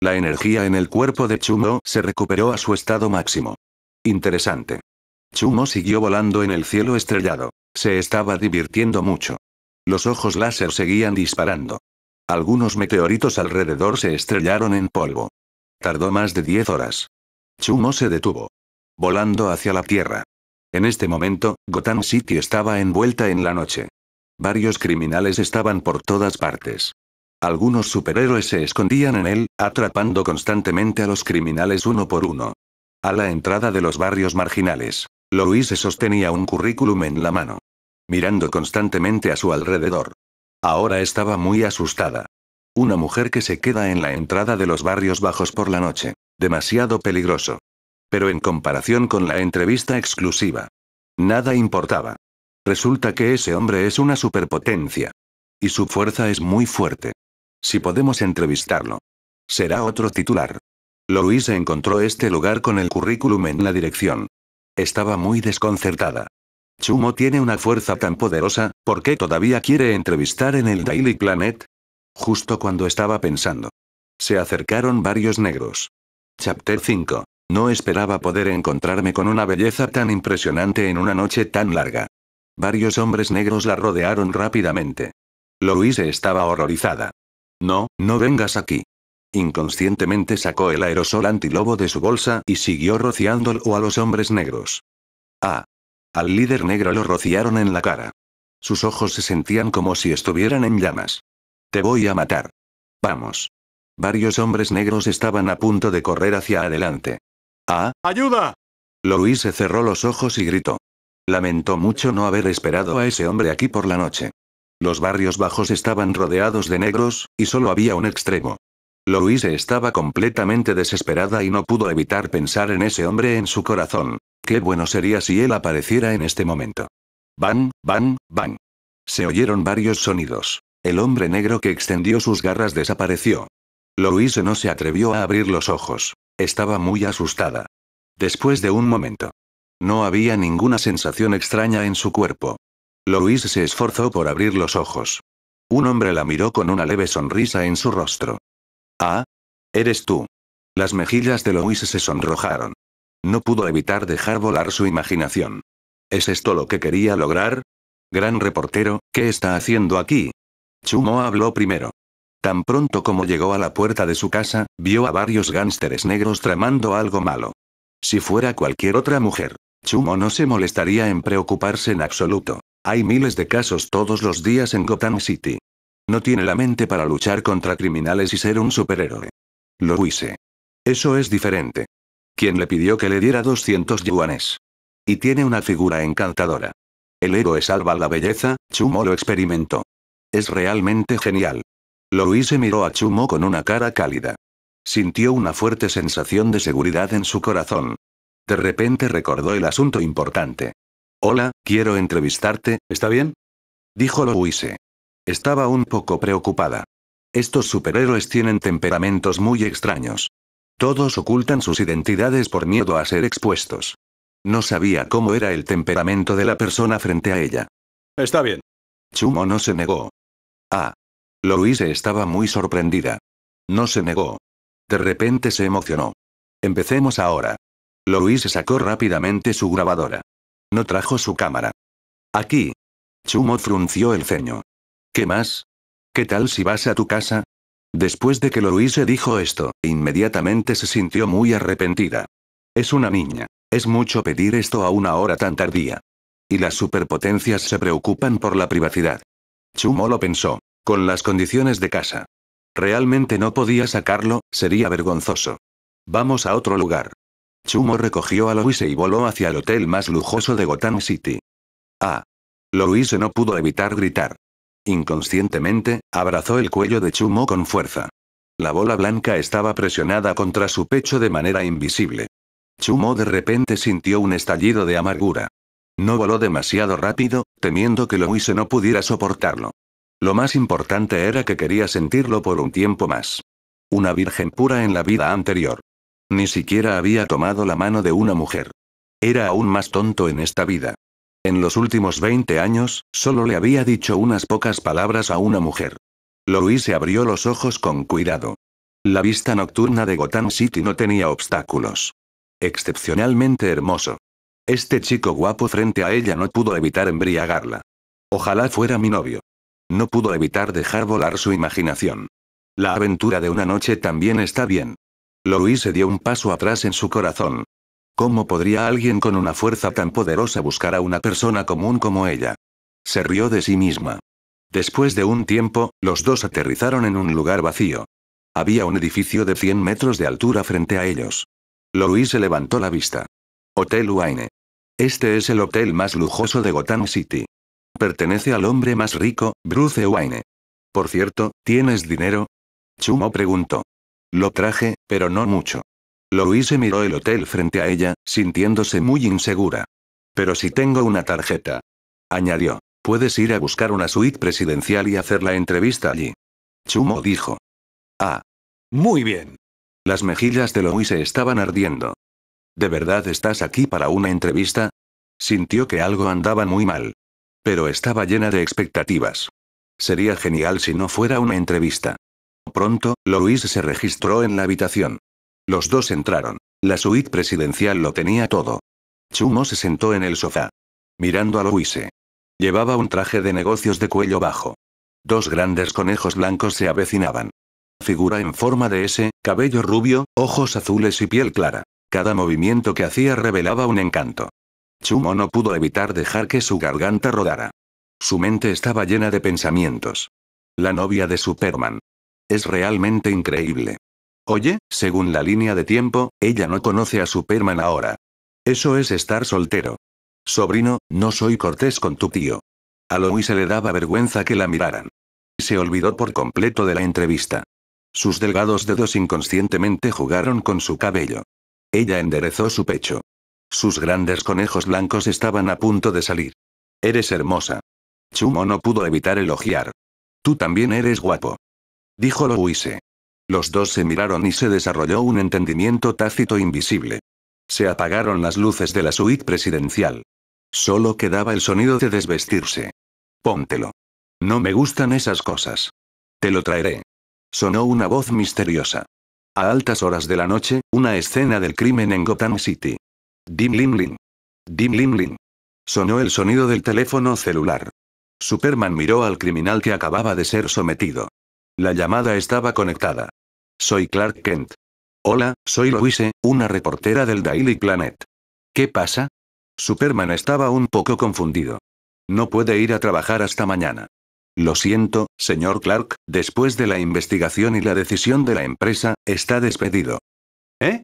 La energía en el cuerpo de Chumo se recuperó a su estado máximo. Interesante. Chumo siguió volando en el cielo estrellado. Se estaba divirtiendo mucho. Los ojos láser seguían disparando. Algunos meteoritos alrededor se estrellaron en polvo. Tardó más de 10 horas. Chumo se detuvo. Volando hacia la Tierra. En este momento, Gotham City estaba envuelta en la noche. Varios criminales estaban por todas partes. Algunos superhéroes se escondían en él, atrapando constantemente a los criminales uno por uno. A la entrada de los barrios marginales, se sostenía un currículum en la mano. Mirando constantemente a su alrededor. Ahora estaba muy asustada. Una mujer que se queda en la entrada de los barrios bajos por la noche. Demasiado peligroso. Pero en comparación con la entrevista exclusiva. Nada importaba. Resulta que ese hombre es una superpotencia. Y su fuerza es muy fuerte. Si podemos entrevistarlo. Será otro titular. Louise encontró este lugar con el currículum en la dirección. Estaba muy desconcertada. Chumo tiene una fuerza tan poderosa, ¿por qué todavía quiere entrevistar en el Daily Planet? Justo cuando estaba pensando. Se acercaron varios negros. Chapter 5. No esperaba poder encontrarme con una belleza tan impresionante en una noche tan larga. Varios hombres negros la rodearon rápidamente. Louise estaba horrorizada. No, no vengas aquí. Inconscientemente sacó el aerosol antilobo de su bolsa y siguió rociándolo a los hombres negros. Ah, al líder negro lo rociaron en la cara. Sus ojos se sentían como si estuvieran en llamas. Te voy a matar. Vamos. Varios hombres negros estaban a punto de correr hacia adelante. ¡Ah! ¡Ayuda! Louis se cerró los ojos y gritó. Lamentó mucho no haber esperado a ese hombre aquí por la noche. Los barrios bajos estaban rodeados de negros, y solo había un extremo. Louise estaba completamente desesperada y no pudo evitar pensar en ese hombre en su corazón. Qué bueno sería si él apareciera en este momento. Van, van, van. Se oyeron varios sonidos. El hombre negro que extendió sus garras desapareció. Louise no se atrevió a abrir los ojos. Estaba muy asustada. Después de un momento. No había ninguna sensación extraña en su cuerpo. Louise se esforzó por abrir los ojos. Un hombre la miró con una leve sonrisa en su rostro. Ah. Eres tú. Las mejillas de Louise se sonrojaron no pudo evitar dejar volar su imaginación. ¿Es esto lo que quería lograr? Gran reportero, ¿qué está haciendo aquí? Chumo habló primero. Tan pronto como llegó a la puerta de su casa, vio a varios gánsteres negros tramando algo malo. Si fuera cualquier otra mujer, Chumo no se molestaría en preocuparse en absoluto. Hay miles de casos todos los días en Gotham City. No tiene la mente para luchar contra criminales y ser un superhéroe. Lo hice. Eso es diferente quien le pidió que le diera 200 yuanes. Y tiene una figura encantadora. El héroe salva la belleza, Chumo lo experimentó. Es realmente genial. Louise miró a Chumo con una cara cálida. Sintió una fuerte sensación de seguridad en su corazón. De repente recordó el asunto importante. Hola, quiero entrevistarte, ¿está bien? Dijo Louise. Estaba un poco preocupada. Estos superhéroes tienen temperamentos muy extraños. Todos ocultan sus identidades por miedo a ser expuestos. No sabía cómo era el temperamento de la persona frente a ella. Está bien. Chumo no se negó. Ah. Louise estaba muy sorprendida. No se negó. De repente se emocionó. Empecemos ahora. Louise sacó rápidamente su grabadora. No trajo su cámara. Aquí. Chumo frunció el ceño. ¿Qué más? ¿Qué tal si vas a tu casa? Después de que Louise dijo esto, inmediatamente se sintió muy arrepentida. Es una niña. Es mucho pedir esto a una hora tan tardía. Y las superpotencias se preocupan por la privacidad. Chumo lo pensó. Con las condiciones de casa. Realmente no podía sacarlo, sería vergonzoso. Vamos a otro lugar. Chumo recogió a Louise y voló hacia el hotel más lujoso de Gotham City. Ah. Louise no pudo evitar gritar. Inconscientemente, abrazó el cuello de Chumo con fuerza. La bola blanca estaba presionada contra su pecho de manera invisible. Chumo de repente sintió un estallido de amargura. No voló demasiado rápido, temiendo que Louise no pudiera soportarlo. Lo más importante era que quería sentirlo por un tiempo más. Una virgen pura en la vida anterior. Ni siquiera había tomado la mano de una mujer. Era aún más tonto en esta vida. En los últimos 20 años, solo le había dicho unas pocas palabras a una mujer. Louis se abrió los ojos con cuidado. La vista nocturna de Gotham City no tenía obstáculos. Excepcionalmente hermoso. Este chico guapo frente a ella no pudo evitar embriagarla. Ojalá fuera mi novio. No pudo evitar dejar volar su imaginación. La aventura de una noche también está bien. Louis se dio un paso atrás en su corazón, ¿Cómo podría alguien con una fuerza tan poderosa buscar a una persona común como ella? Se rió de sí misma. Después de un tiempo, los dos aterrizaron en un lugar vacío. Había un edificio de 100 metros de altura frente a ellos. Louis se levantó la vista. Hotel Wayne. Este es el hotel más lujoso de Gotham City. Pertenece al hombre más rico, Bruce Wayne. Por cierto, ¿tienes dinero? Chumo preguntó. Lo traje, pero no mucho se miró el hotel frente a ella, sintiéndose muy insegura. Pero si tengo una tarjeta. Añadió. Puedes ir a buscar una suite presidencial y hacer la entrevista allí. Chumo dijo. Ah. Muy bien. Las mejillas de se estaban ardiendo. ¿De verdad estás aquí para una entrevista? Sintió que algo andaba muy mal. Pero estaba llena de expectativas. Sería genial si no fuera una entrevista. Pronto, Louise se registró en la habitación. Los dos entraron. La suite presidencial lo tenía todo. Chumo se sentó en el sofá. Mirando a Louise. Llevaba un traje de negocios de cuello bajo. Dos grandes conejos blancos se avecinaban. Figura en forma de S, cabello rubio, ojos azules y piel clara. Cada movimiento que hacía revelaba un encanto. Chumo no pudo evitar dejar que su garganta rodara. Su mente estaba llena de pensamientos. La novia de Superman. Es realmente increíble. Oye, según la línea de tiempo, ella no conoce a Superman ahora. Eso es estar soltero. Sobrino, no soy cortés con tu tío. A Loise se le daba vergüenza que la miraran. Se olvidó por completo de la entrevista. Sus delgados dedos inconscientemente jugaron con su cabello. Ella enderezó su pecho. Sus grandes conejos blancos estaban a punto de salir. Eres hermosa. Chumo no pudo evitar elogiar. Tú también eres guapo. Dijo Loise. Los dos se miraron y se desarrolló un entendimiento tácito invisible. Se apagaron las luces de la suite presidencial. Solo quedaba el sonido de desvestirse. Póntelo. No me gustan esas cosas. Te lo traeré. Sonó una voz misteriosa. A altas horas de la noche, una escena del crimen en Gotham City. Dim lim lim. Dim lim lim. Sonó el sonido del teléfono celular. Superman miró al criminal que acababa de ser sometido. La llamada estaba conectada. Soy Clark Kent. Hola, soy Louise, una reportera del Daily Planet. ¿Qué pasa? Superman estaba un poco confundido. No puede ir a trabajar hasta mañana. Lo siento, señor Clark, después de la investigación y la decisión de la empresa, está despedido. ¿Eh?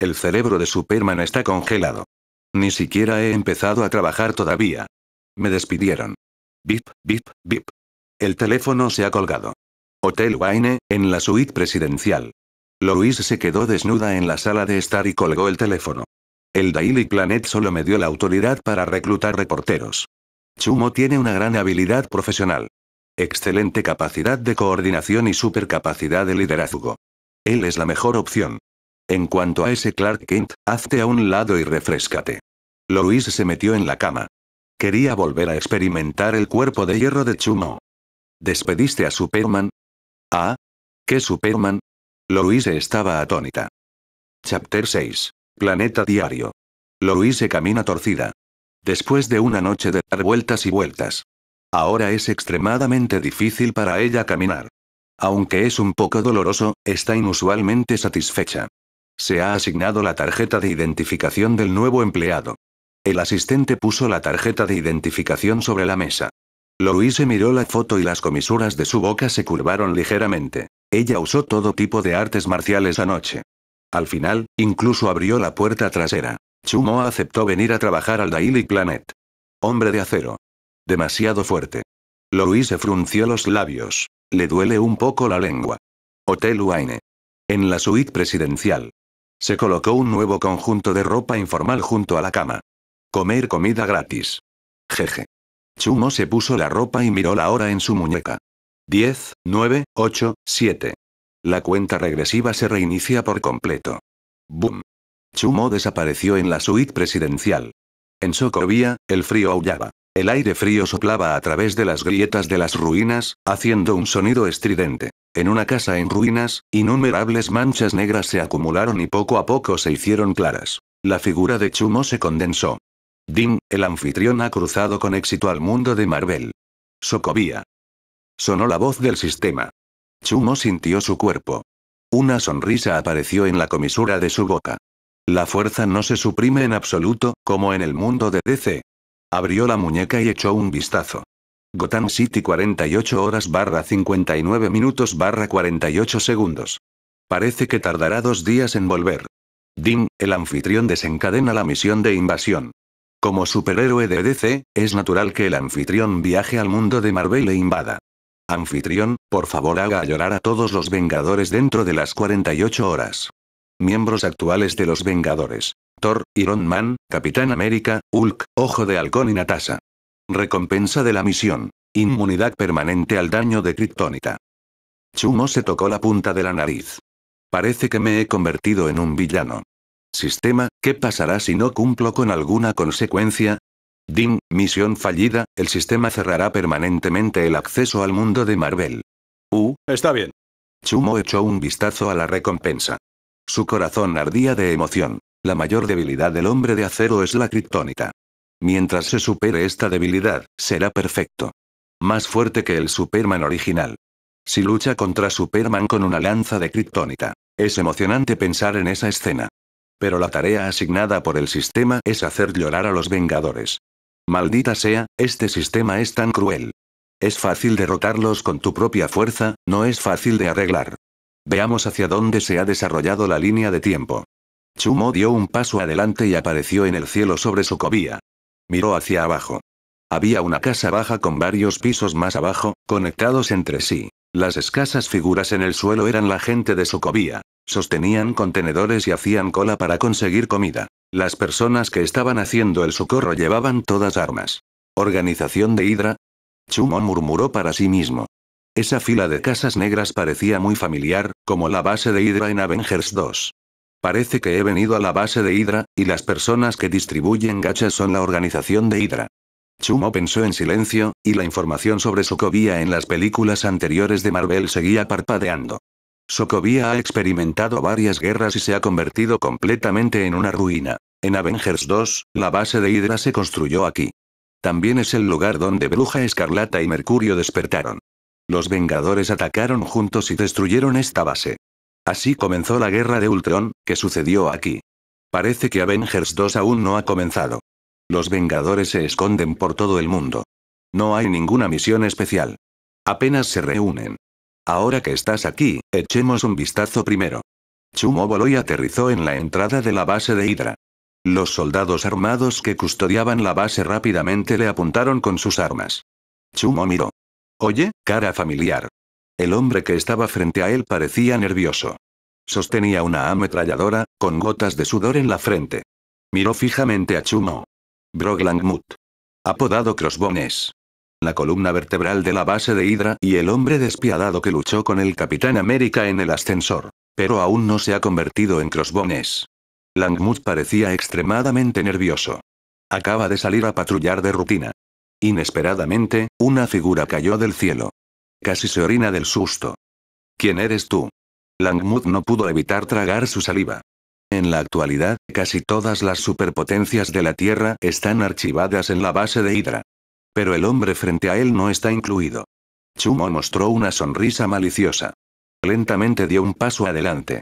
El cerebro de Superman está congelado. Ni siquiera he empezado a trabajar todavía. Me despidieron. Bip, bip, bip. El teléfono se ha colgado. Hotel Wayne, en la suite presidencial. Louise se quedó desnuda en la sala de estar y colgó el teléfono. El Daily Planet solo me dio la autoridad para reclutar reporteros. Chumo tiene una gran habilidad profesional. Excelente capacidad de coordinación y supercapacidad de liderazgo. Él es la mejor opción. En cuanto a ese Clark Kent, hazte a un lado y refrescate. Louise se metió en la cama. Quería volver a experimentar el cuerpo de hierro de Chumo. ¿Despediste a Superman? Ah, ¿qué Superman? Luise estaba atónita. Chapter 6. Planeta Diario. Luise camina torcida. Después de una noche de dar vueltas y vueltas. Ahora es extremadamente difícil para ella caminar. Aunque es un poco doloroso, está inusualmente satisfecha. Se ha asignado la tarjeta de identificación del nuevo empleado. El asistente puso la tarjeta de identificación sobre la mesa. Louise miró la foto y las comisuras de su boca se curvaron ligeramente. Ella usó todo tipo de artes marciales anoche. Al final, incluso abrió la puerta trasera. Chumo aceptó venir a trabajar al Daily Planet. Hombre de acero. Demasiado fuerte. Louise frunció los labios. Le duele un poco la lengua. Hotel Uaine. En la suite presidencial. Se colocó un nuevo conjunto de ropa informal junto a la cama. Comer comida gratis. Jeje. Chumo se puso la ropa y miró la hora en su muñeca. 10, 9, 8, 7. La cuenta regresiva se reinicia por completo. ¡Bum! Chumo desapareció en la suite presidencial. En Socovia, el frío aullaba. El aire frío soplaba a través de las grietas de las ruinas, haciendo un sonido estridente. En una casa en ruinas, innumerables manchas negras se acumularon y poco a poco se hicieron claras. La figura de Chumo se condensó. Dim, el anfitrión ha cruzado con éxito al mundo de Marvel. Socovía. Sonó la voz del sistema. Chumo sintió su cuerpo. Una sonrisa apareció en la comisura de su boca. La fuerza no se suprime en absoluto, como en el mundo de DC. Abrió la muñeca y echó un vistazo. Gotham City 48 horas barra 59 minutos barra 48 segundos. Parece que tardará dos días en volver. Dim, el anfitrión desencadena la misión de invasión. Como superhéroe de DC, es natural que el anfitrión viaje al mundo de Marvel e invada. Anfitrión, por favor haga llorar a todos los Vengadores dentro de las 48 horas. Miembros actuales de los Vengadores. Thor, Iron Man, Capitán América, Hulk, Ojo de Halcón y Natasha. Recompensa de la misión. Inmunidad permanente al daño de Kryptonita. Chumo se tocó la punta de la nariz. Parece que me he convertido en un villano. Sistema, ¿qué pasará si no cumplo con alguna consecuencia? Dim, misión fallida, el sistema cerrará permanentemente el acceso al mundo de Marvel. Uh, está bien. Chumo echó un vistazo a la recompensa. Su corazón ardía de emoción. La mayor debilidad del hombre de acero es la criptónita. Mientras se supere esta debilidad, será perfecto. Más fuerte que el Superman original. Si lucha contra Superman con una lanza de criptónita, Es emocionante pensar en esa escena. Pero la tarea asignada por el sistema es hacer llorar a los Vengadores. Maldita sea, este sistema es tan cruel. Es fácil derrotarlos con tu propia fuerza, no es fácil de arreglar. Veamos hacia dónde se ha desarrollado la línea de tiempo. Chumo dio un paso adelante y apareció en el cielo sobre cobía Miró hacia abajo. Había una casa baja con varios pisos más abajo, conectados entre sí. Las escasas figuras en el suelo eran la gente de cobía. Sostenían contenedores y hacían cola para conseguir comida. Las personas que estaban haciendo el socorro llevaban todas armas. ¿Organización de Hydra? Chumo murmuró para sí mismo. Esa fila de casas negras parecía muy familiar, como la base de Hydra en Avengers 2. Parece que he venido a la base de Hydra, y las personas que distribuyen gachas son la organización de Hydra. Chumo pensó en silencio, y la información sobre Sokovia en las películas anteriores de Marvel seguía parpadeando. Sokovia ha experimentado varias guerras y se ha convertido completamente en una ruina. En Avengers 2, la base de Hydra se construyó aquí. También es el lugar donde Bruja Escarlata y Mercurio despertaron. Los Vengadores atacaron juntos y destruyeron esta base. Así comenzó la guerra de Ultron, que sucedió aquí. Parece que Avengers 2 aún no ha comenzado. Los Vengadores se esconden por todo el mundo. No hay ninguna misión especial. Apenas se reúnen. Ahora que estás aquí, echemos un vistazo primero. Chumo voló y aterrizó en la entrada de la base de Hydra. Los soldados armados que custodiaban la base rápidamente le apuntaron con sus armas. Chumo miró. Oye, cara familiar. El hombre que estaba frente a él parecía nervioso. Sostenía una ametralladora, con gotas de sudor en la frente. Miró fijamente a Chumo. Broglangmut. Apodado Crossbones la columna vertebral de la base de Hydra y el hombre despiadado que luchó con el Capitán América en el ascensor. Pero aún no se ha convertido en Crossbones. Langmuth parecía extremadamente nervioso. Acaba de salir a patrullar de rutina. Inesperadamente, una figura cayó del cielo. Casi se orina del susto. ¿Quién eres tú? Langmuth no pudo evitar tragar su saliva. En la actualidad, casi todas las superpotencias de la Tierra están archivadas en la base de Hydra. Pero el hombre frente a él no está incluido. Chumo mostró una sonrisa maliciosa. Lentamente dio un paso adelante.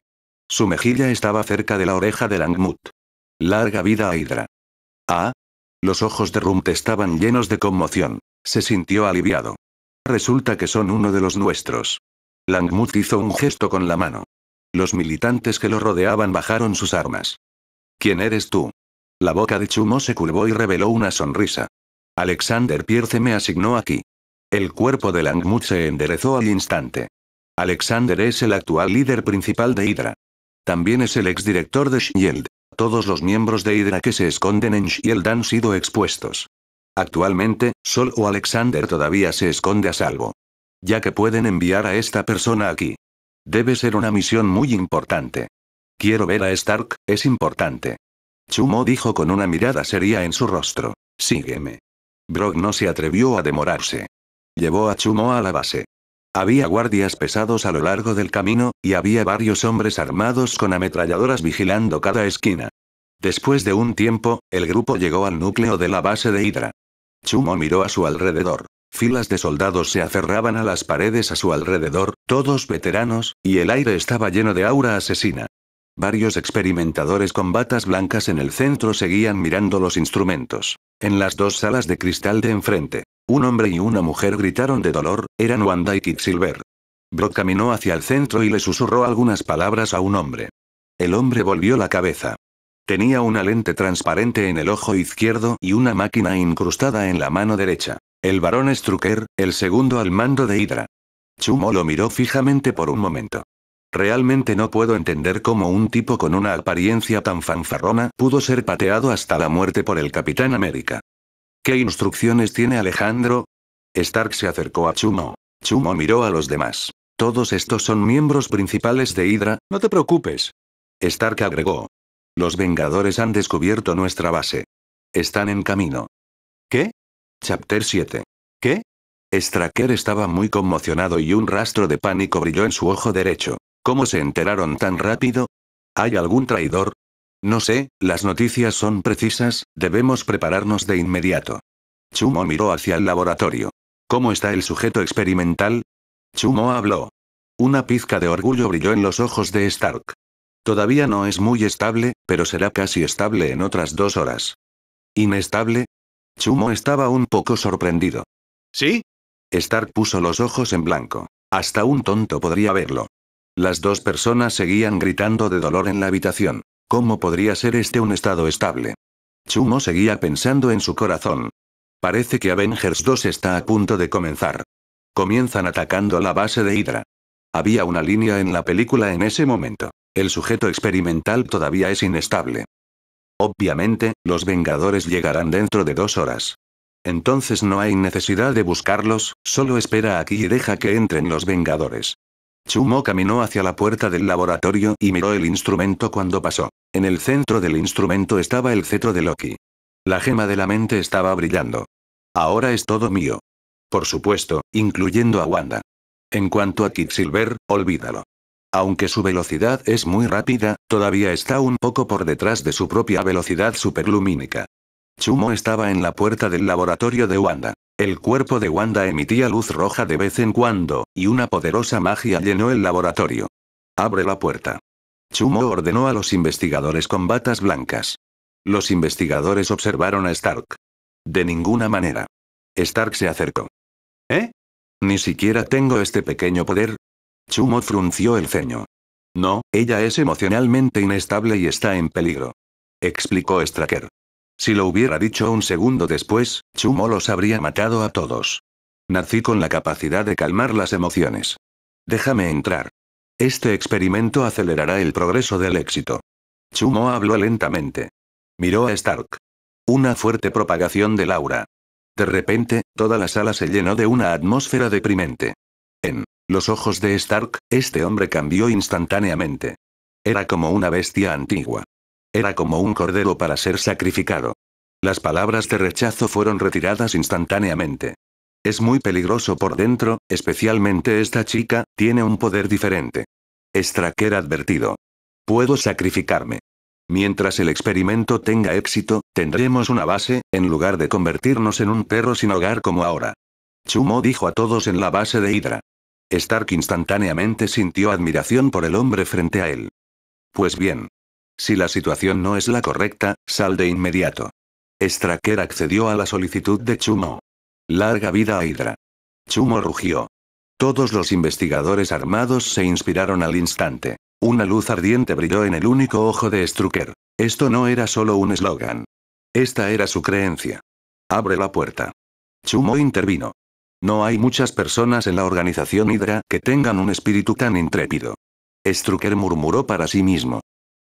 Su mejilla estaba cerca de la oreja de Langmut. Larga vida a Hydra. Ah. Los ojos de Rumt estaban llenos de conmoción. Se sintió aliviado. Resulta que son uno de los nuestros. Langmut hizo un gesto con la mano. Los militantes que lo rodeaban bajaron sus armas. ¿Quién eres tú? La boca de Chumo se curvó y reveló una sonrisa. Alexander Pierce me asignó aquí. El cuerpo de Langmut se enderezó al instante. Alexander es el actual líder principal de Hydra. También es el exdirector de Shield. Todos los miembros de Hydra que se esconden en Shield han sido expuestos. Actualmente, Sol o Alexander todavía se esconde a salvo. Ya que pueden enviar a esta persona aquí. Debe ser una misión muy importante. Quiero ver a Stark, es importante. Chumo dijo con una mirada seria en su rostro. Sígueme. Brock no se atrevió a demorarse. Llevó a Chumo a la base. Había guardias pesados a lo largo del camino, y había varios hombres armados con ametralladoras vigilando cada esquina. Después de un tiempo, el grupo llegó al núcleo de la base de Hydra. Chumo miró a su alrededor. Filas de soldados se aferraban a las paredes a su alrededor, todos veteranos, y el aire estaba lleno de aura asesina. Varios experimentadores con batas blancas en el centro seguían mirando los instrumentos. En las dos salas de cristal de enfrente, un hombre y una mujer gritaron de dolor, eran Wanda y Silver. Brock caminó hacia el centro y le susurró algunas palabras a un hombre. El hombre volvió la cabeza. Tenía una lente transparente en el ojo izquierdo y una máquina incrustada en la mano derecha. El varón Strucker, el segundo al mando de Hydra. Chumo lo miró fijamente por un momento. Realmente no puedo entender cómo un tipo con una apariencia tan fanfarrona pudo ser pateado hasta la muerte por el Capitán América. ¿Qué instrucciones tiene Alejandro? Stark se acercó a Chumo. Chumo miró a los demás. Todos estos son miembros principales de Hydra, no te preocupes. Stark agregó. Los Vengadores han descubierto nuestra base. Están en camino. ¿Qué? Chapter 7. ¿Qué? Straker estaba muy conmocionado y un rastro de pánico brilló en su ojo derecho. ¿Cómo se enteraron tan rápido? ¿Hay algún traidor? No sé, las noticias son precisas, debemos prepararnos de inmediato. Chumo miró hacia el laboratorio. ¿Cómo está el sujeto experimental? Chumo habló. Una pizca de orgullo brilló en los ojos de Stark. Todavía no es muy estable, pero será casi estable en otras dos horas. ¿Inestable? Chumo estaba un poco sorprendido. ¿Sí? Stark puso los ojos en blanco. Hasta un tonto podría verlo. Las dos personas seguían gritando de dolor en la habitación. ¿Cómo podría ser este un estado estable? Chumo seguía pensando en su corazón. Parece que Avengers 2 está a punto de comenzar. Comienzan atacando la base de Hydra. Había una línea en la película en ese momento. El sujeto experimental todavía es inestable. Obviamente, los Vengadores llegarán dentro de dos horas. Entonces no hay necesidad de buscarlos, solo espera aquí y deja que entren los Vengadores. Chumo caminó hacia la puerta del laboratorio y miró el instrumento cuando pasó. En el centro del instrumento estaba el cetro de Loki. La gema de la mente estaba brillando. Ahora es todo mío. Por supuesto, incluyendo a Wanda. En cuanto a Quicksilver, olvídalo. Aunque su velocidad es muy rápida, todavía está un poco por detrás de su propia velocidad superlumínica. Chumo estaba en la puerta del laboratorio de Wanda. El cuerpo de Wanda emitía luz roja de vez en cuando, y una poderosa magia llenó el laboratorio. Abre la puerta. Chumo ordenó a los investigadores con batas blancas. Los investigadores observaron a Stark. De ninguna manera. Stark se acercó. ¿Eh? Ni siquiera tengo este pequeño poder. Chumo frunció el ceño. No, ella es emocionalmente inestable y está en peligro. Explicó Straker. Si lo hubiera dicho un segundo después, Chumo los habría matado a todos. Nací con la capacidad de calmar las emociones. Déjame entrar. Este experimento acelerará el progreso del éxito. Chumo habló lentamente. Miró a Stark. Una fuerte propagación del aura. De repente, toda la sala se llenó de una atmósfera deprimente. En los ojos de Stark, este hombre cambió instantáneamente. Era como una bestia antigua. Era como un cordero para ser sacrificado. Las palabras de rechazo fueron retiradas instantáneamente. Es muy peligroso por dentro, especialmente esta chica, tiene un poder diferente. Straker advertido. Puedo sacrificarme. Mientras el experimento tenga éxito, tendremos una base, en lugar de convertirnos en un perro sin hogar como ahora. Chumo dijo a todos en la base de Hydra. Stark instantáneamente sintió admiración por el hombre frente a él. Pues bien, si la situación no es la correcta, sal de inmediato. Strucker accedió a la solicitud de Chumo. Larga vida a Hydra. Chumo rugió. Todos los investigadores armados se inspiraron al instante. Una luz ardiente brilló en el único ojo de Strucker. Esto no era solo un eslogan. Esta era su creencia. Abre la puerta. Chumo intervino. No hay muchas personas en la organización Hydra que tengan un espíritu tan intrépido. Strucker murmuró para sí mismo.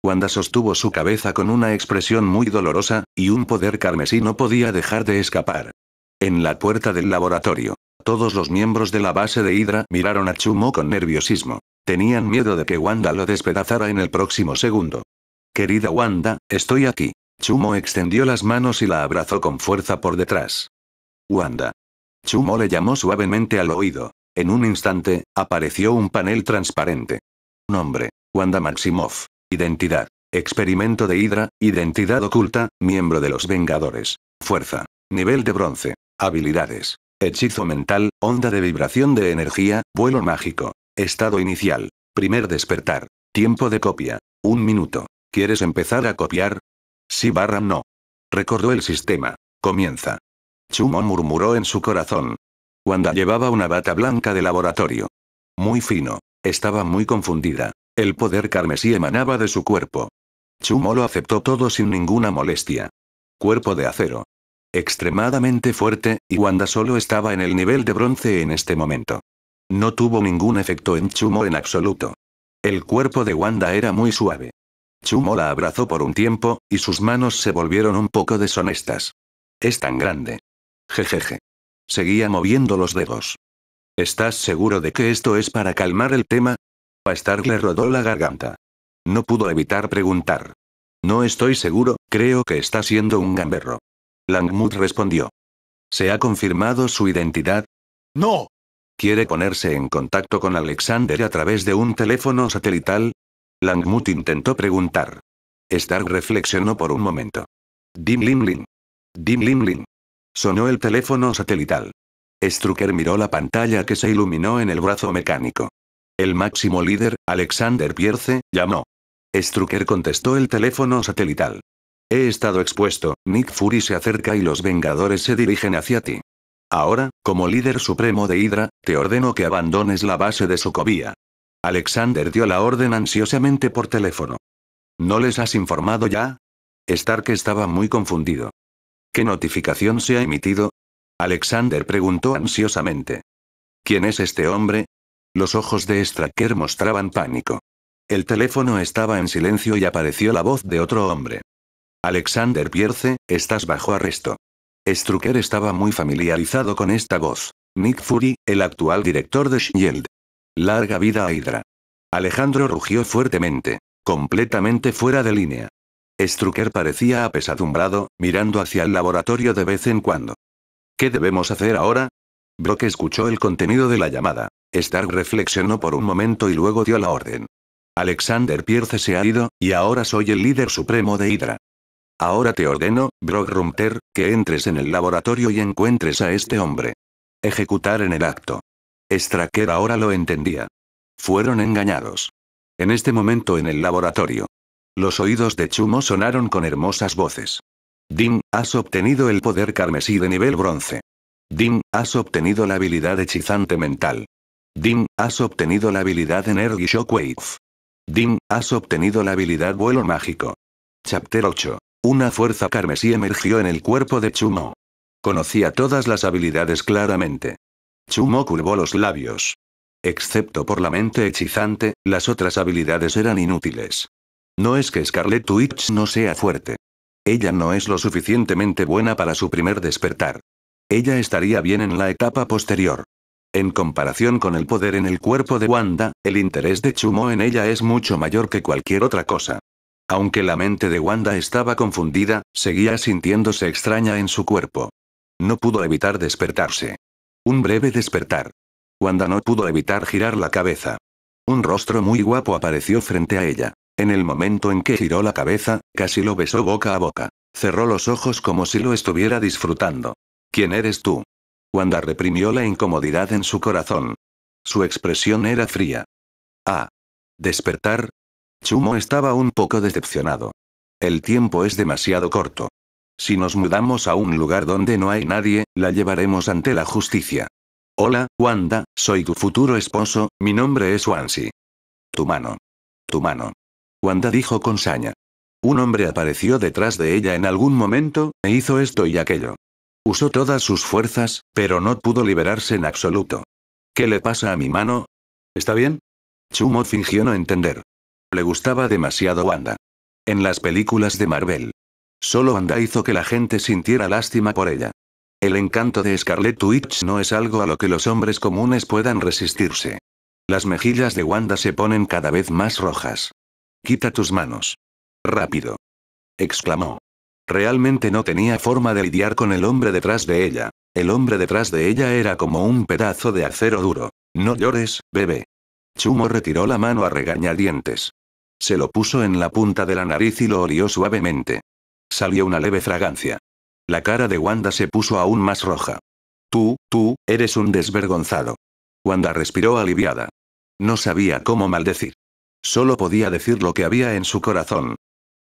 Wanda sostuvo su cabeza con una expresión muy dolorosa, y un poder carmesí no podía dejar de escapar. En la puerta del laboratorio, todos los miembros de la base de Hydra miraron a Chumo con nerviosismo. Tenían miedo de que Wanda lo despedazara en el próximo segundo. Querida Wanda, estoy aquí. Chumo extendió las manos y la abrazó con fuerza por detrás. Wanda. Chumo le llamó suavemente al oído. En un instante, apareció un panel transparente. Nombre. Wanda Maximoff. Identidad. Experimento de Hydra, identidad oculta, miembro de los Vengadores. Fuerza. Nivel de bronce. Habilidades. Hechizo mental, onda de vibración de energía, vuelo mágico. Estado inicial. Primer despertar. Tiempo de copia. Un minuto. ¿Quieres empezar a copiar? Sí barra no. Recordó el sistema. Comienza. Chumo murmuró en su corazón. Cuando llevaba una bata blanca de laboratorio. Muy fino. Estaba muy confundida. El poder carmesí emanaba de su cuerpo. Chumo lo aceptó todo sin ninguna molestia. Cuerpo de acero. Extremadamente fuerte, y Wanda solo estaba en el nivel de bronce en este momento. No tuvo ningún efecto en Chumo en absoluto. El cuerpo de Wanda era muy suave. Chumo la abrazó por un tiempo, y sus manos se volvieron un poco deshonestas. Es tan grande. Jejeje. Seguía moviendo los dedos. ¿Estás seguro de que esto es para calmar el tema? Stark le rodó la garganta. No pudo evitar preguntar. No estoy seguro, creo que está siendo un gamberro. Langmut respondió. ¿Se ha confirmado su identidad? No. ¿Quiere ponerse en contacto con Alexander a través de un teléfono satelital? Langmut intentó preguntar. Stark reflexionó por un momento. Dim lim lim. Dim lim lim. Sonó el teléfono satelital. Strucker miró la pantalla que se iluminó en el brazo mecánico. El máximo líder, Alexander Pierce, llamó. Strucker contestó el teléfono satelital. He estado expuesto, Nick Fury se acerca y los Vengadores se dirigen hacia ti. Ahora, como líder supremo de Hydra, te ordeno que abandones la base de Sokovia. Alexander dio la orden ansiosamente por teléfono. ¿No les has informado ya? Stark estaba muy confundido. ¿Qué notificación se ha emitido? Alexander preguntó ansiosamente. ¿Quién es este hombre? Los ojos de Strucker mostraban pánico. El teléfono estaba en silencio y apareció la voz de otro hombre. Alexander Pierce, estás bajo arresto. Strucker estaba muy familiarizado con esta voz. Nick Fury, el actual director de Shield. Larga vida a Hydra. Alejandro rugió fuertemente, completamente fuera de línea. Strucker parecía apesadumbrado, mirando hacia el laboratorio de vez en cuando. ¿Qué debemos hacer ahora? Brock escuchó el contenido de la llamada. Stark reflexionó por un momento y luego dio la orden. Alexander Pierce se ha ido, y ahora soy el líder supremo de Hydra. Ahora te ordeno, Brock que entres en el laboratorio y encuentres a este hombre. Ejecutar en el acto. Straker ahora lo entendía. Fueron engañados. En este momento en el laboratorio. Los oídos de Chumo sonaron con hermosas voces. Dim, has obtenido el poder carmesí de nivel bronce. Dim, has obtenido la habilidad hechizante mental. Dim, has obtenido la habilidad Energy Shockwave. Dim, has obtenido la habilidad Vuelo Mágico. Chapter 8. Una fuerza carmesí emergió en el cuerpo de Chumo. Conocía todas las habilidades claramente. Chumo curvó los labios. Excepto por la mente hechizante, las otras habilidades eran inútiles. No es que Scarlet Witch no sea fuerte. Ella no es lo suficientemente buena para su primer despertar. Ella estaría bien en la etapa posterior. En comparación con el poder en el cuerpo de Wanda, el interés de Chumo en ella es mucho mayor que cualquier otra cosa. Aunque la mente de Wanda estaba confundida, seguía sintiéndose extraña en su cuerpo. No pudo evitar despertarse. Un breve despertar. Wanda no pudo evitar girar la cabeza. Un rostro muy guapo apareció frente a ella. En el momento en que giró la cabeza, casi lo besó boca a boca. Cerró los ojos como si lo estuviera disfrutando. ¿Quién eres tú? Wanda reprimió la incomodidad en su corazón. Su expresión era fría. Ah. Despertar. Chumo estaba un poco decepcionado. El tiempo es demasiado corto. Si nos mudamos a un lugar donde no hay nadie, la llevaremos ante la justicia. Hola, Wanda, soy tu futuro esposo, mi nombre es Wansi. Tu mano. Tu mano. Wanda dijo con saña. Un hombre apareció detrás de ella en algún momento, e hizo esto y aquello. Usó todas sus fuerzas, pero no pudo liberarse en absoluto. ¿Qué le pasa a mi mano? ¿Está bien? Chumo fingió no entender. Le gustaba demasiado Wanda. En las películas de Marvel. Solo Wanda hizo que la gente sintiera lástima por ella. El encanto de Scarlet Witch no es algo a lo que los hombres comunes puedan resistirse. Las mejillas de Wanda se ponen cada vez más rojas. Quita tus manos. Rápido. exclamó. Realmente no tenía forma de lidiar con el hombre detrás de ella. El hombre detrás de ella era como un pedazo de acero duro. No llores, bebé. Chumo retiró la mano a regañadientes. Se lo puso en la punta de la nariz y lo olió suavemente. Salió una leve fragancia. La cara de Wanda se puso aún más roja. Tú, tú, eres un desvergonzado. Wanda respiró aliviada. No sabía cómo maldecir. Solo podía decir lo que había en su corazón.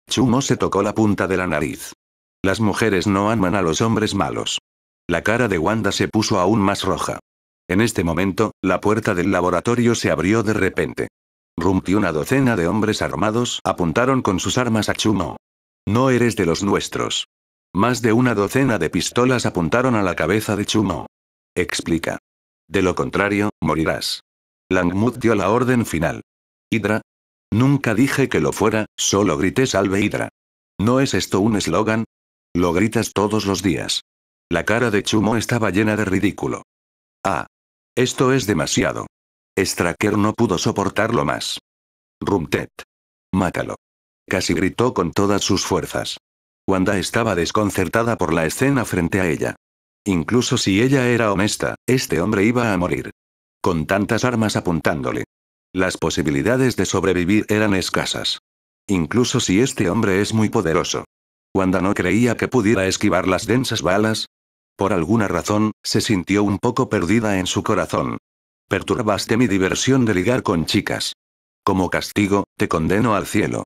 Chumo se tocó la punta de la nariz. Las mujeres no aman a los hombres malos. La cara de Wanda se puso aún más roja. En este momento, la puerta del laboratorio se abrió de repente. Rump y una docena de hombres armados apuntaron con sus armas a Chumo. No eres de los nuestros. Más de una docena de pistolas apuntaron a la cabeza de Chumo. Explica. De lo contrario, morirás. Langmuth dio la orden final. Hydra, Nunca dije que lo fuera, solo grité Salve Hidra. ¿No es esto un eslogan? Lo gritas todos los días. La cara de Chumo estaba llena de ridículo. Ah. Esto es demasiado. Straker no pudo soportarlo más. Rumtet. Mátalo. Casi gritó con todas sus fuerzas. Wanda estaba desconcertada por la escena frente a ella. Incluso si ella era honesta, este hombre iba a morir. Con tantas armas apuntándole, las posibilidades de sobrevivir eran escasas. Incluso si este hombre es muy poderoso. cuando no creía que pudiera esquivar las densas balas. Por alguna razón, se sintió un poco perdida en su corazón. Perturbaste mi diversión de ligar con chicas. Como castigo, te condeno al cielo.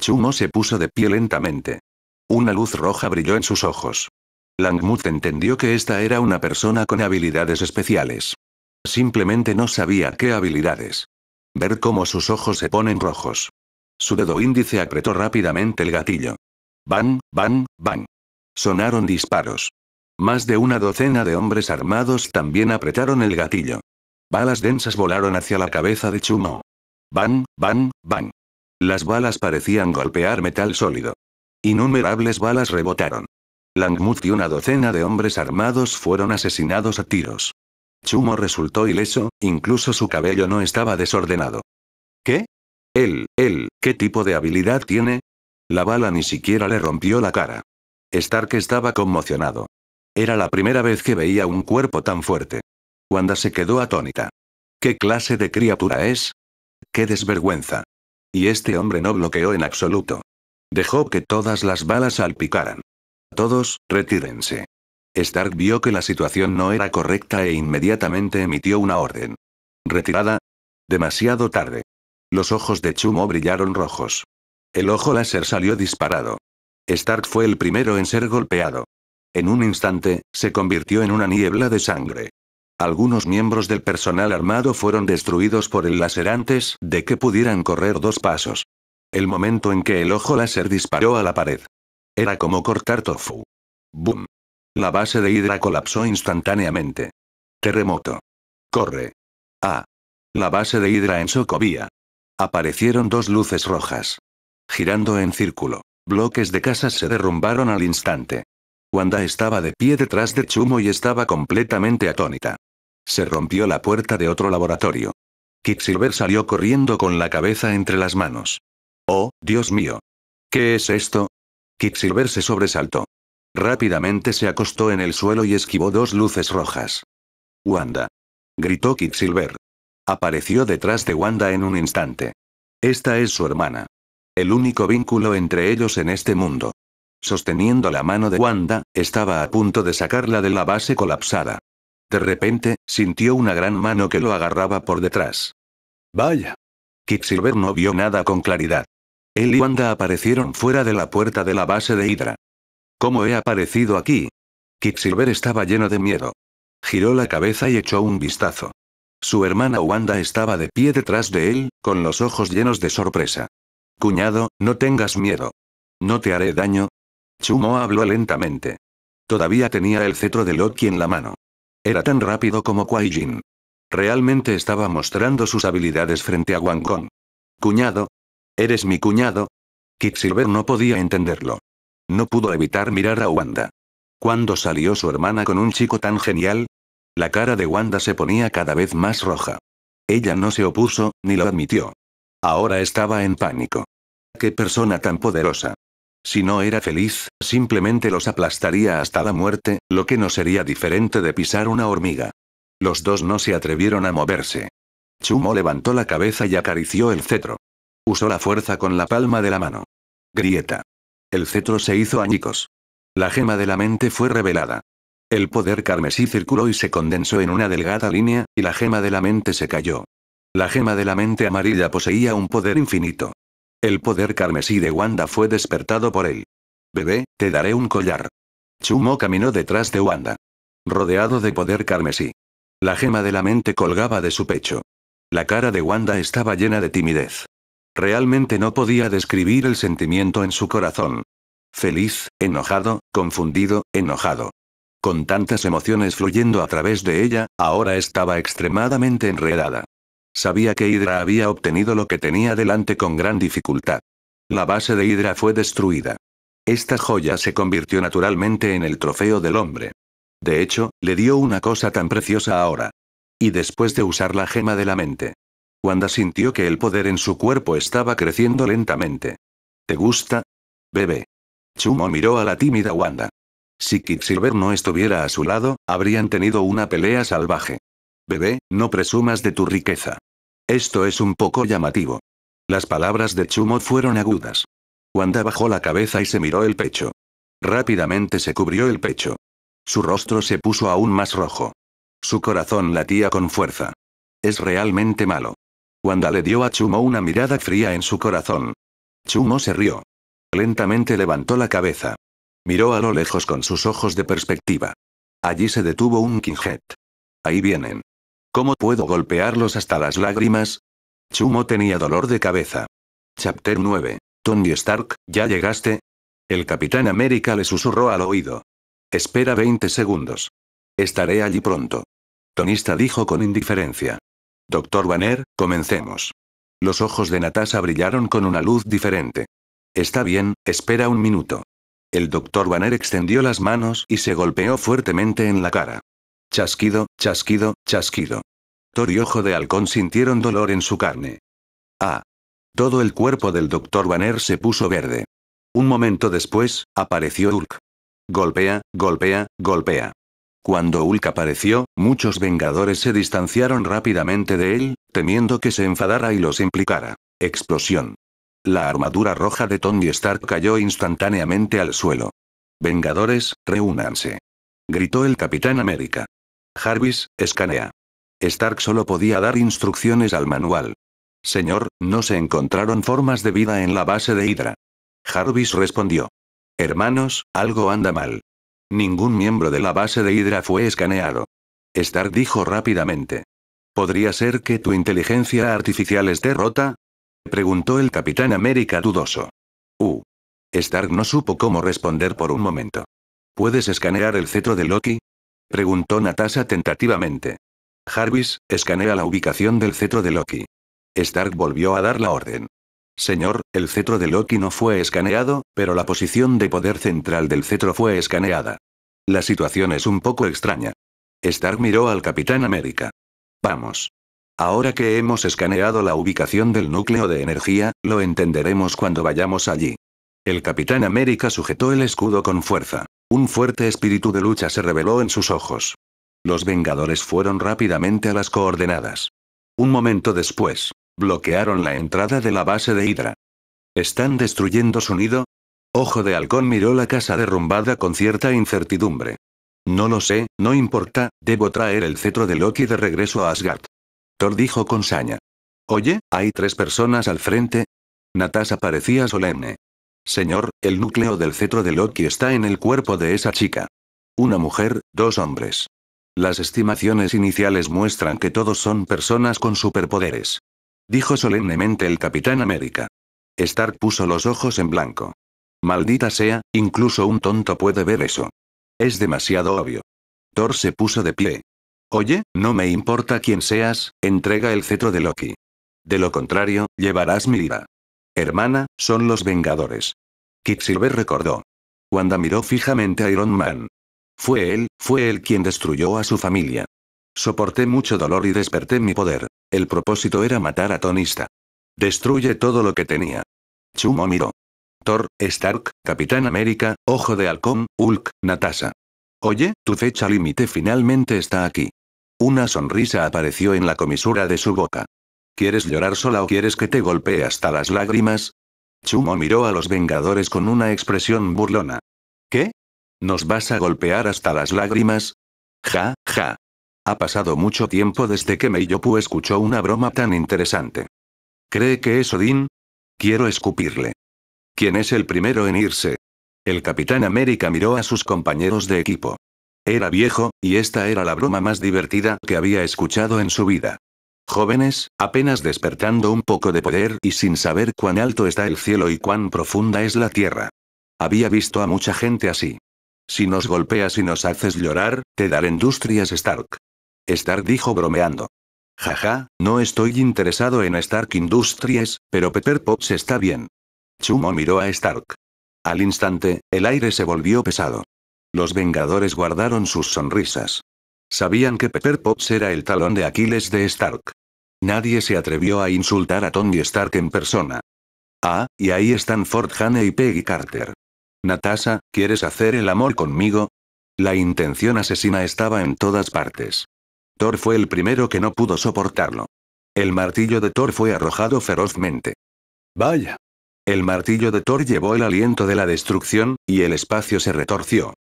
Chumo se puso de pie lentamente. Una luz roja brilló en sus ojos. Langmuth entendió que esta era una persona con habilidades especiales. Simplemente no sabía qué habilidades. Ver cómo sus ojos se ponen rojos. Su dedo índice apretó rápidamente el gatillo. Bang, bang, bang. Sonaron disparos. Más de una docena de hombres armados también apretaron el gatillo. Balas densas volaron hacia la cabeza de Chumo. Bang, bang, bang. Las balas parecían golpear metal sólido. Innumerables balas rebotaron. Langmut y una docena de hombres armados fueron asesinados a tiros. Chumo resultó ileso, incluso su cabello no estaba desordenado. ¿Qué? Él, él, ¿qué tipo de habilidad tiene? La bala ni siquiera le rompió la cara. Stark estaba conmocionado. Era la primera vez que veía un cuerpo tan fuerte. Wanda se quedó atónita. ¿Qué clase de criatura es? ¡Qué desvergüenza! Y este hombre no bloqueó en absoluto. Dejó que todas las balas salpicaran. Todos, retírense. Stark vio que la situación no era correcta e inmediatamente emitió una orden. Retirada. Demasiado tarde. Los ojos de Chumo brillaron rojos. El ojo láser salió disparado. Stark fue el primero en ser golpeado. En un instante, se convirtió en una niebla de sangre. Algunos miembros del personal armado fueron destruidos por el láser antes de que pudieran correr dos pasos. El momento en que el ojo láser disparó a la pared. Era como cortar tofu. ¡Bum! La base de Hidra colapsó instantáneamente. Terremoto. Corre. A. La base de Hydra en Sokovia. Aparecieron dos luces rojas. Girando en círculo, bloques de casas se derrumbaron al instante. Wanda estaba de pie detrás de Chumo y estaba completamente atónita. Se rompió la puerta de otro laboratorio. Kicksilver salió corriendo con la cabeza entre las manos. Oh, Dios mío. ¿Qué es esto? Kicksilver se sobresaltó. Rápidamente se acostó en el suelo y esquivó dos luces rojas. Wanda. Gritó Kicksilver. Apareció detrás de Wanda en un instante. Esta es su hermana. El único vínculo entre ellos en este mundo. Sosteniendo la mano de Wanda, estaba a punto de sacarla de la base colapsada. De repente, sintió una gran mano que lo agarraba por detrás. Vaya. Kicksilver no vio nada con claridad. Él y Wanda aparecieron fuera de la puerta de la base de Hydra. ¿Cómo he aparecido aquí? Quicksilver estaba lleno de miedo. Giró la cabeza y echó un vistazo. Su hermana Wanda estaba de pie detrás de él, con los ojos llenos de sorpresa. Cuñado, no tengas miedo. No te haré daño. Chumo habló lentamente. Todavía tenía el cetro de Loki en la mano. Era tan rápido como Kuaijin. Realmente estaba mostrando sus habilidades frente a Wang Kong. Cuñado. ¿Eres mi cuñado? Quicksilver no podía entenderlo. No pudo evitar mirar a Wanda. Cuando salió su hermana con un chico tan genial? La cara de Wanda se ponía cada vez más roja. Ella no se opuso, ni lo admitió. Ahora estaba en pánico. ¿Qué persona tan poderosa? Si no era feliz, simplemente los aplastaría hasta la muerte, lo que no sería diferente de pisar una hormiga. Los dos no se atrevieron a moverse. Chumo levantó la cabeza y acarició el cetro. Usó la fuerza con la palma de la mano. Grieta. El cetro se hizo añicos. La gema de la mente fue revelada. El poder carmesí circuló y se condensó en una delgada línea, y la gema de la mente se cayó. La gema de la mente amarilla poseía un poder infinito. El poder carmesí de Wanda fue despertado por él. Bebé, te daré un collar. Chumo caminó detrás de Wanda. Rodeado de poder carmesí. La gema de la mente colgaba de su pecho. La cara de Wanda estaba llena de timidez. Realmente no podía describir el sentimiento en su corazón. Feliz, enojado, confundido, enojado. Con tantas emociones fluyendo a través de ella, ahora estaba extremadamente enredada. Sabía que Hydra había obtenido lo que tenía delante con gran dificultad. La base de Hydra fue destruida. Esta joya se convirtió naturalmente en el trofeo del hombre. De hecho, le dio una cosa tan preciosa ahora. Y después de usar la gema de la mente, Wanda sintió que el poder en su cuerpo estaba creciendo lentamente. ¿Te gusta? Bebé. Chumo miró a la tímida Wanda. Si Quicksilver no estuviera a su lado, habrían tenido una pelea salvaje. Bebé, no presumas de tu riqueza. Esto es un poco llamativo. Las palabras de Chumo fueron agudas. Wanda bajó la cabeza y se miró el pecho. Rápidamente se cubrió el pecho. Su rostro se puso aún más rojo. Su corazón latía con fuerza. Es realmente malo. Wanda le dio a Chumo una mirada fría en su corazón. Chumo se rió. Lentamente levantó la cabeza. Miró a lo lejos con sus ojos de perspectiva. Allí se detuvo un kinjet. Ahí vienen. ¿Cómo puedo golpearlos hasta las lágrimas? Chumo tenía dolor de cabeza. Chapter 9. Tony Stark, ¿ya llegaste? El Capitán América le susurró al oído. Espera 20 segundos. Estaré allí pronto. Tonista dijo con indiferencia. Doctor Banner, comencemos. Los ojos de Natasha brillaron con una luz diferente. Está bien, espera un minuto. El doctor Banner extendió las manos y se golpeó fuertemente en la cara. Chasquido, chasquido, chasquido. Thor y Ojo de Halcón sintieron dolor en su carne. Ah. Todo el cuerpo del doctor Banner se puso verde. Un momento después, apareció Urk. Golpea, golpea, golpea. Cuando Hulk apareció, muchos Vengadores se distanciaron rápidamente de él, temiendo que se enfadara y los implicara. Explosión. La armadura roja de Tony Stark cayó instantáneamente al suelo. Vengadores, reúnanse. Gritó el Capitán América. Jarvis, escanea. Stark solo podía dar instrucciones al manual. Señor, no se encontraron formas de vida en la base de Hydra. Jarvis respondió. Hermanos, algo anda mal. Ningún miembro de la base de Hydra fue escaneado. Stark dijo rápidamente. ¿Podría ser que tu inteligencia artificial esté rota? Preguntó el Capitán América dudoso. Uh. Stark no supo cómo responder por un momento. ¿Puedes escanear el cetro de Loki? Preguntó Natasha tentativamente. Jarvis, escanea la ubicación del cetro de Loki. Stark volvió a dar la orden. Señor, el cetro de Loki no fue escaneado, pero la posición de poder central del cetro fue escaneada. La situación es un poco extraña. Stark miró al Capitán América. Vamos. Ahora que hemos escaneado la ubicación del núcleo de energía, lo entenderemos cuando vayamos allí. El Capitán América sujetó el escudo con fuerza. Un fuerte espíritu de lucha se reveló en sus ojos. Los Vengadores fueron rápidamente a las coordenadas. Un momento después, Bloquearon la entrada de la base de Hydra. ¿Están destruyendo su nido? Ojo de Halcón miró la casa derrumbada con cierta incertidumbre. No lo sé, no importa, debo traer el cetro de Loki de regreso a Asgard. Thor dijo con saña. Oye, hay tres personas al frente. Natasha parecía solemne. Señor, el núcleo del cetro de Loki está en el cuerpo de esa chica. Una mujer, dos hombres. Las estimaciones iniciales muestran que todos son personas con superpoderes dijo solemnemente el Capitán América. Stark puso los ojos en blanco. Maldita sea, incluso un tonto puede ver eso. Es demasiado obvio. Thor se puso de pie. Oye, no me importa quién seas, entrega el cetro de Loki. De lo contrario, llevarás mi vida Hermana, son los Vengadores. Quicksilver recordó. Wanda miró fijamente a Iron Man. Fue él, fue él quien destruyó a su familia. Soporté mucho dolor y desperté mi poder. El propósito era matar a Tonista. Destruye todo lo que tenía. Chumo miró. Thor, Stark, Capitán América, Ojo de Halcón, Hulk, Natasha. Oye, tu fecha límite finalmente está aquí. Una sonrisa apareció en la comisura de su boca. ¿Quieres llorar sola o quieres que te golpee hasta las lágrimas? Chumo miró a los Vengadores con una expresión burlona. ¿Qué? ¿Nos vas a golpear hasta las lágrimas? Ja, ja. Ha pasado mucho tiempo desde que Meiyopu escuchó una broma tan interesante. ¿Cree que es Odín? Quiero escupirle. ¿Quién es el primero en irse? El Capitán América miró a sus compañeros de equipo. Era viejo, y esta era la broma más divertida que había escuchado en su vida. Jóvenes, apenas despertando un poco de poder y sin saber cuán alto está el cielo y cuán profunda es la tierra. Había visto a mucha gente así. Si nos golpeas y nos haces llorar, te daré industrias Stark. Stark dijo bromeando. Jaja, no estoy interesado en Stark Industries, pero Pepper Pops está bien. Chumo miró a Stark. Al instante, el aire se volvió pesado. Los Vengadores guardaron sus sonrisas. Sabían que Pepper Pops era el talón de Aquiles de Stark. Nadie se atrevió a insultar a Tony Stark en persona. Ah, y ahí están Ford Hane y Peggy Carter. Natasha, ¿quieres hacer el amor conmigo? La intención asesina estaba en todas partes. Thor fue el primero que no pudo soportarlo. El martillo de Thor fue arrojado ferozmente. Vaya. El martillo de Thor llevó el aliento de la destrucción, y el espacio se retorció.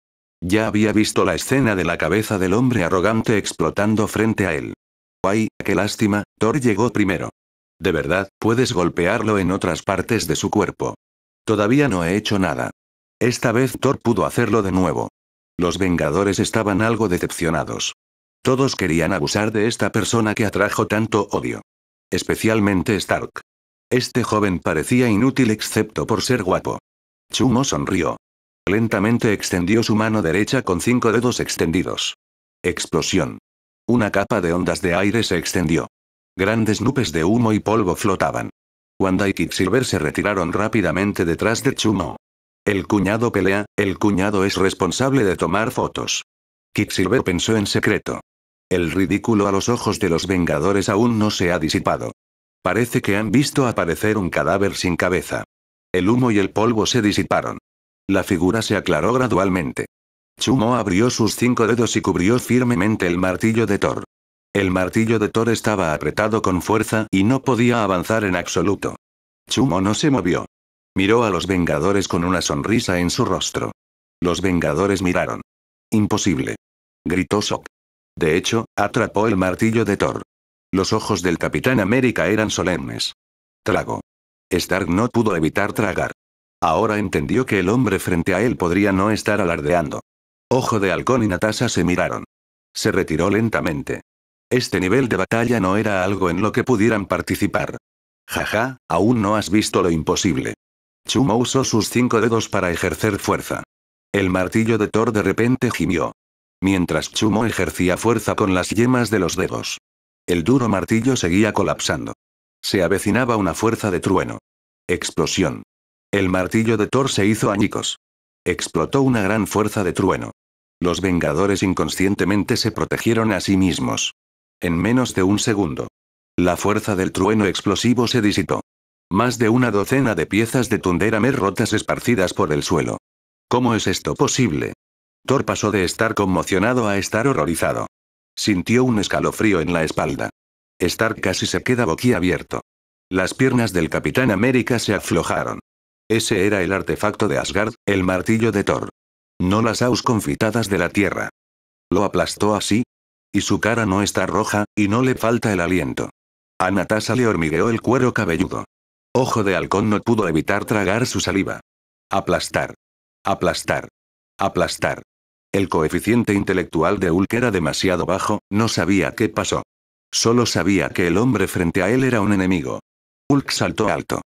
Ya había visto la escena de la cabeza del hombre arrogante explotando frente a él. ¡Ay, qué lástima! Thor llegó primero. De verdad, puedes golpearlo en otras partes de su cuerpo. Todavía no he hecho nada. Esta vez Thor pudo hacerlo de nuevo. Los Vengadores estaban algo decepcionados. Todos querían abusar de esta persona que atrajo tanto odio. Especialmente Stark. Este joven parecía inútil excepto por ser guapo. Chumo sonrió. Lentamente extendió su mano derecha con cinco dedos extendidos. Explosión. Una capa de ondas de aire se extendió. Grandes nubes de humo y polvo flotaban. Wanda y Kicksilver se retiraron rápidamente detrás de Chumo. El cuñado pelea, el cuñado es responsable de tomar fotos. Silver pensó en secreto. El ridículo a los ojos de los Vengadores aún no se ha disipado. Parece que han visto aparecer un cadáver sin cabeza. El humo y el polvo se disiparon. La figura se aclaró gradualmente. Chumo abrió sus cinco dedos y cubrió firmemente el martillo de Thor. El martillo de Thor estaba apretado con fuerza y no podía avanzar en absoluto. Chumo no se movió. Miró a los Vengadores con una sonrisa en su rostro. Los Vengadores miraron. Imposible. Gritó Sok. De hecho, atrapó el martillo de Thor. Los ojos del Capitán América eran solemnes. Trago. Stark no pudo evitar tragar. Ahora entendió que el hombre frente a él podría no estar alardeando. Ojo de Halcón y Natasha se miraron. Se retiró lentamente. Este nivel de batalla no era algo en lo que pudieran participar. Jaja, aún no has visto lo imposible. Chuma usó sus cinco dedos para ejercer fuerza. El martillo de Thor de repente gimió mientras Chumo ejercía fuerza con las yemas de los dedos. El duro martillo seguía colapsando. Se avecinaba una fuerza de trueno. Explosión. El martillo de Thor se hizo añicos. Explotó una gran fuerza de trueno. Los Vengadores inconscientemente se protegieron a sí mismos. En menos de un segundo. La fuerza del trueno explosivo se disipó. Más de una docena de piezas de tundera rotas esparcidas por el suelo. ¿Cómo es esto posible? Thor pasó de estar conmocionado a estar horrorizado. Sintió un escalofrío en la espalda. Stark casi se queda boquiabierto. Las piernas del Capitán América se aflojaron. Ese era el artefacto de Asgard, el martillo de Thor. No las aus confitadas de la tierra. Lo aplastó así. Y su cara no está roja, y no le falta el aliento. A Natasha le hormigueó el cuero cabelludo. Ojo de halcón no pudo evitar tragar su saliva. Aplastar. Aplastar. Aplastar. El coeficiente intelectual de Hulk era demasiado bajo, no sabía qué pasó. Solo sabía que el hombre frente a él era un enemigo. Hulk saltó alto.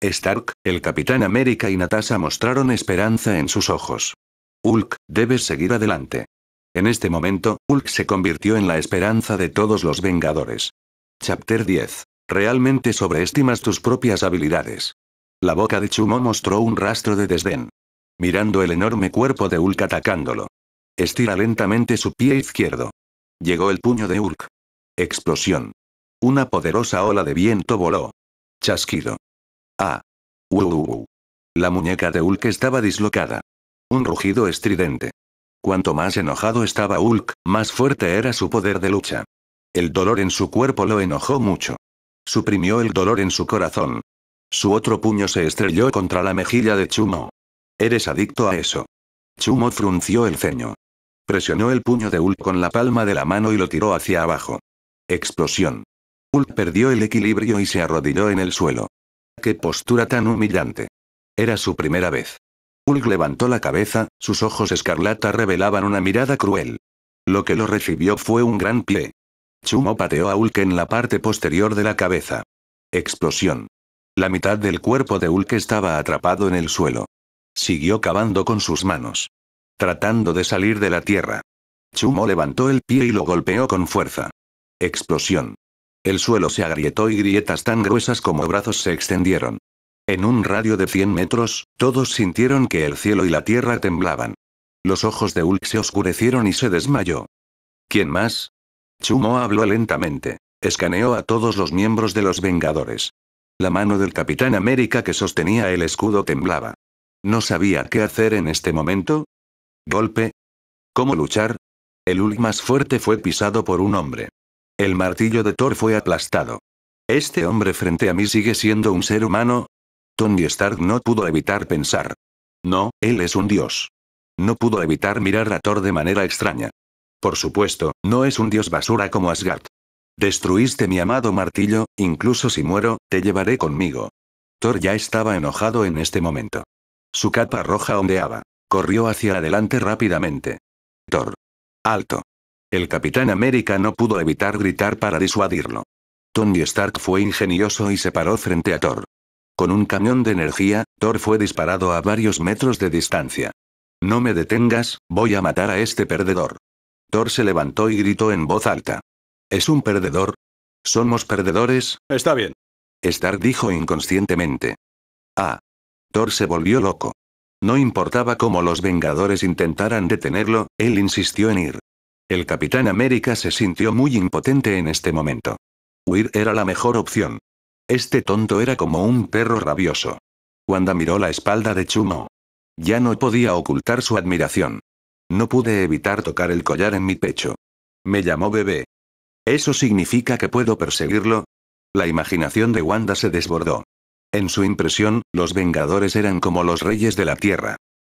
Stark, el Capitán América y Natasha mostraron esperanza en sus ojos. Hulk, debes seguir adelante. En este momento, Hulk se convirtió en la esperanza de todos los Vengadores. Chapter 10. Realmente sobreestimas tus propias habilidades. La boca de Chumo mostró un rastro de desdén. Mirando el enorme cuerpo de Hulk atacándolo. Estira lentamente su pie izquierdo. Llegó el puño de Urk. Explosión. Una poderosa ola de viento voló. Chasquido. Ah. Uh, La muñeca de Ulk estaba dislocada. Un rugido estridente. Cuanto más enojado estaba Hulk, más fuerte era su poder de lucha. El dolor en su cuerpo lo enojó mucho. Suprimió el dolor en su corazón. Su otro puño se estrelló contra la mejilla de Chumo. Eres adicto a eso. Chumo frunció el ceño. Presionó el puño de Hulk con la palma de la mano y lo tiró hacia abajo. Explosión. Hulk perdió el equilibrio y se arrodilló en el suelo. ¡Qué postura tan humillante! Era su primera vez. Hulk levantó la cabeza, sus ojos escarlata revelaban una mirada cruel. Lo que lo recibió fue un gran pie. Chumo pateó a Hulk en la parte posterior de la cabeza. Explosión. La mitad del cuerpo de Hulk estaba atrapado en el suelo. Siguió cavando con sus manos tratando de salir de la tierra. Chumo levantó el pie y lo golpeó con fuerza. Explosión. El suelo se agrietó y grietas tan gruesas como brazos se extendieron. En un radio de 100 metros, todos sintieron que el cielo y la tierra temblaban. Los ojos de Hulk se oscurecieron y se desmayó. ¿Quién más? Chumo habló lentamente. Escaneó a todos los miembros de los Vengadores. La mano del Capitán América que sostenía el escudo temblaba. No sabía qué hacer en este momento, Golpe. ¿Cómo luchar? El Hulk más fuerte fue pisado por un hombre. El martillo de Thor fue aplastado. ¿Este hombre frente a mí sigue siendo un ser humano? Tony Stark no pudo evitar pensar. No, él es un dios. No pudo evitar mirar a Thor de manera extraña. Por supuesto, no es un dios basura como Asgard. Destruiste mi amado martillo, incluso si muero, te llevaré conmigo. Thor ya estaba enojado en este momento. Su capa roja ondeaba. Corrió hacia adelante rápidamente. Thor. Alto. El Capitán América no pudo evitar gritar para disuadirlo. Tony Stark fue ingenioso y se paró frente a Thor. Con un cañón de energía, Thor fue disparado a varios metros de distancia. No me detengas, voy a matar a este perdedor. Thor se levantó y gritó en voz alta. ¿Es un perdedor? ¿Somos perdedores? Está bien. Stark dijo inconscientemente. Ah. Thor se volvió loco. No importaba cómo los Vengadores intentaran detenerlo, él insistió en ir. El Capitán América se sintió muy impotente en este momento. Huir era la mejor opción. Este tonto era como un perro rabioso. Wanda miró la espalda de Chumo. Ya no podía ocultar su admiración. No pude evitar tocar el collar en mi pecho. Me llamó bebé. ¿Eso significa que puedo perseguirlo? La imaginación de Wanda se desbordó. En su impresión, los Vengadores eran como los reyes de la Tierra.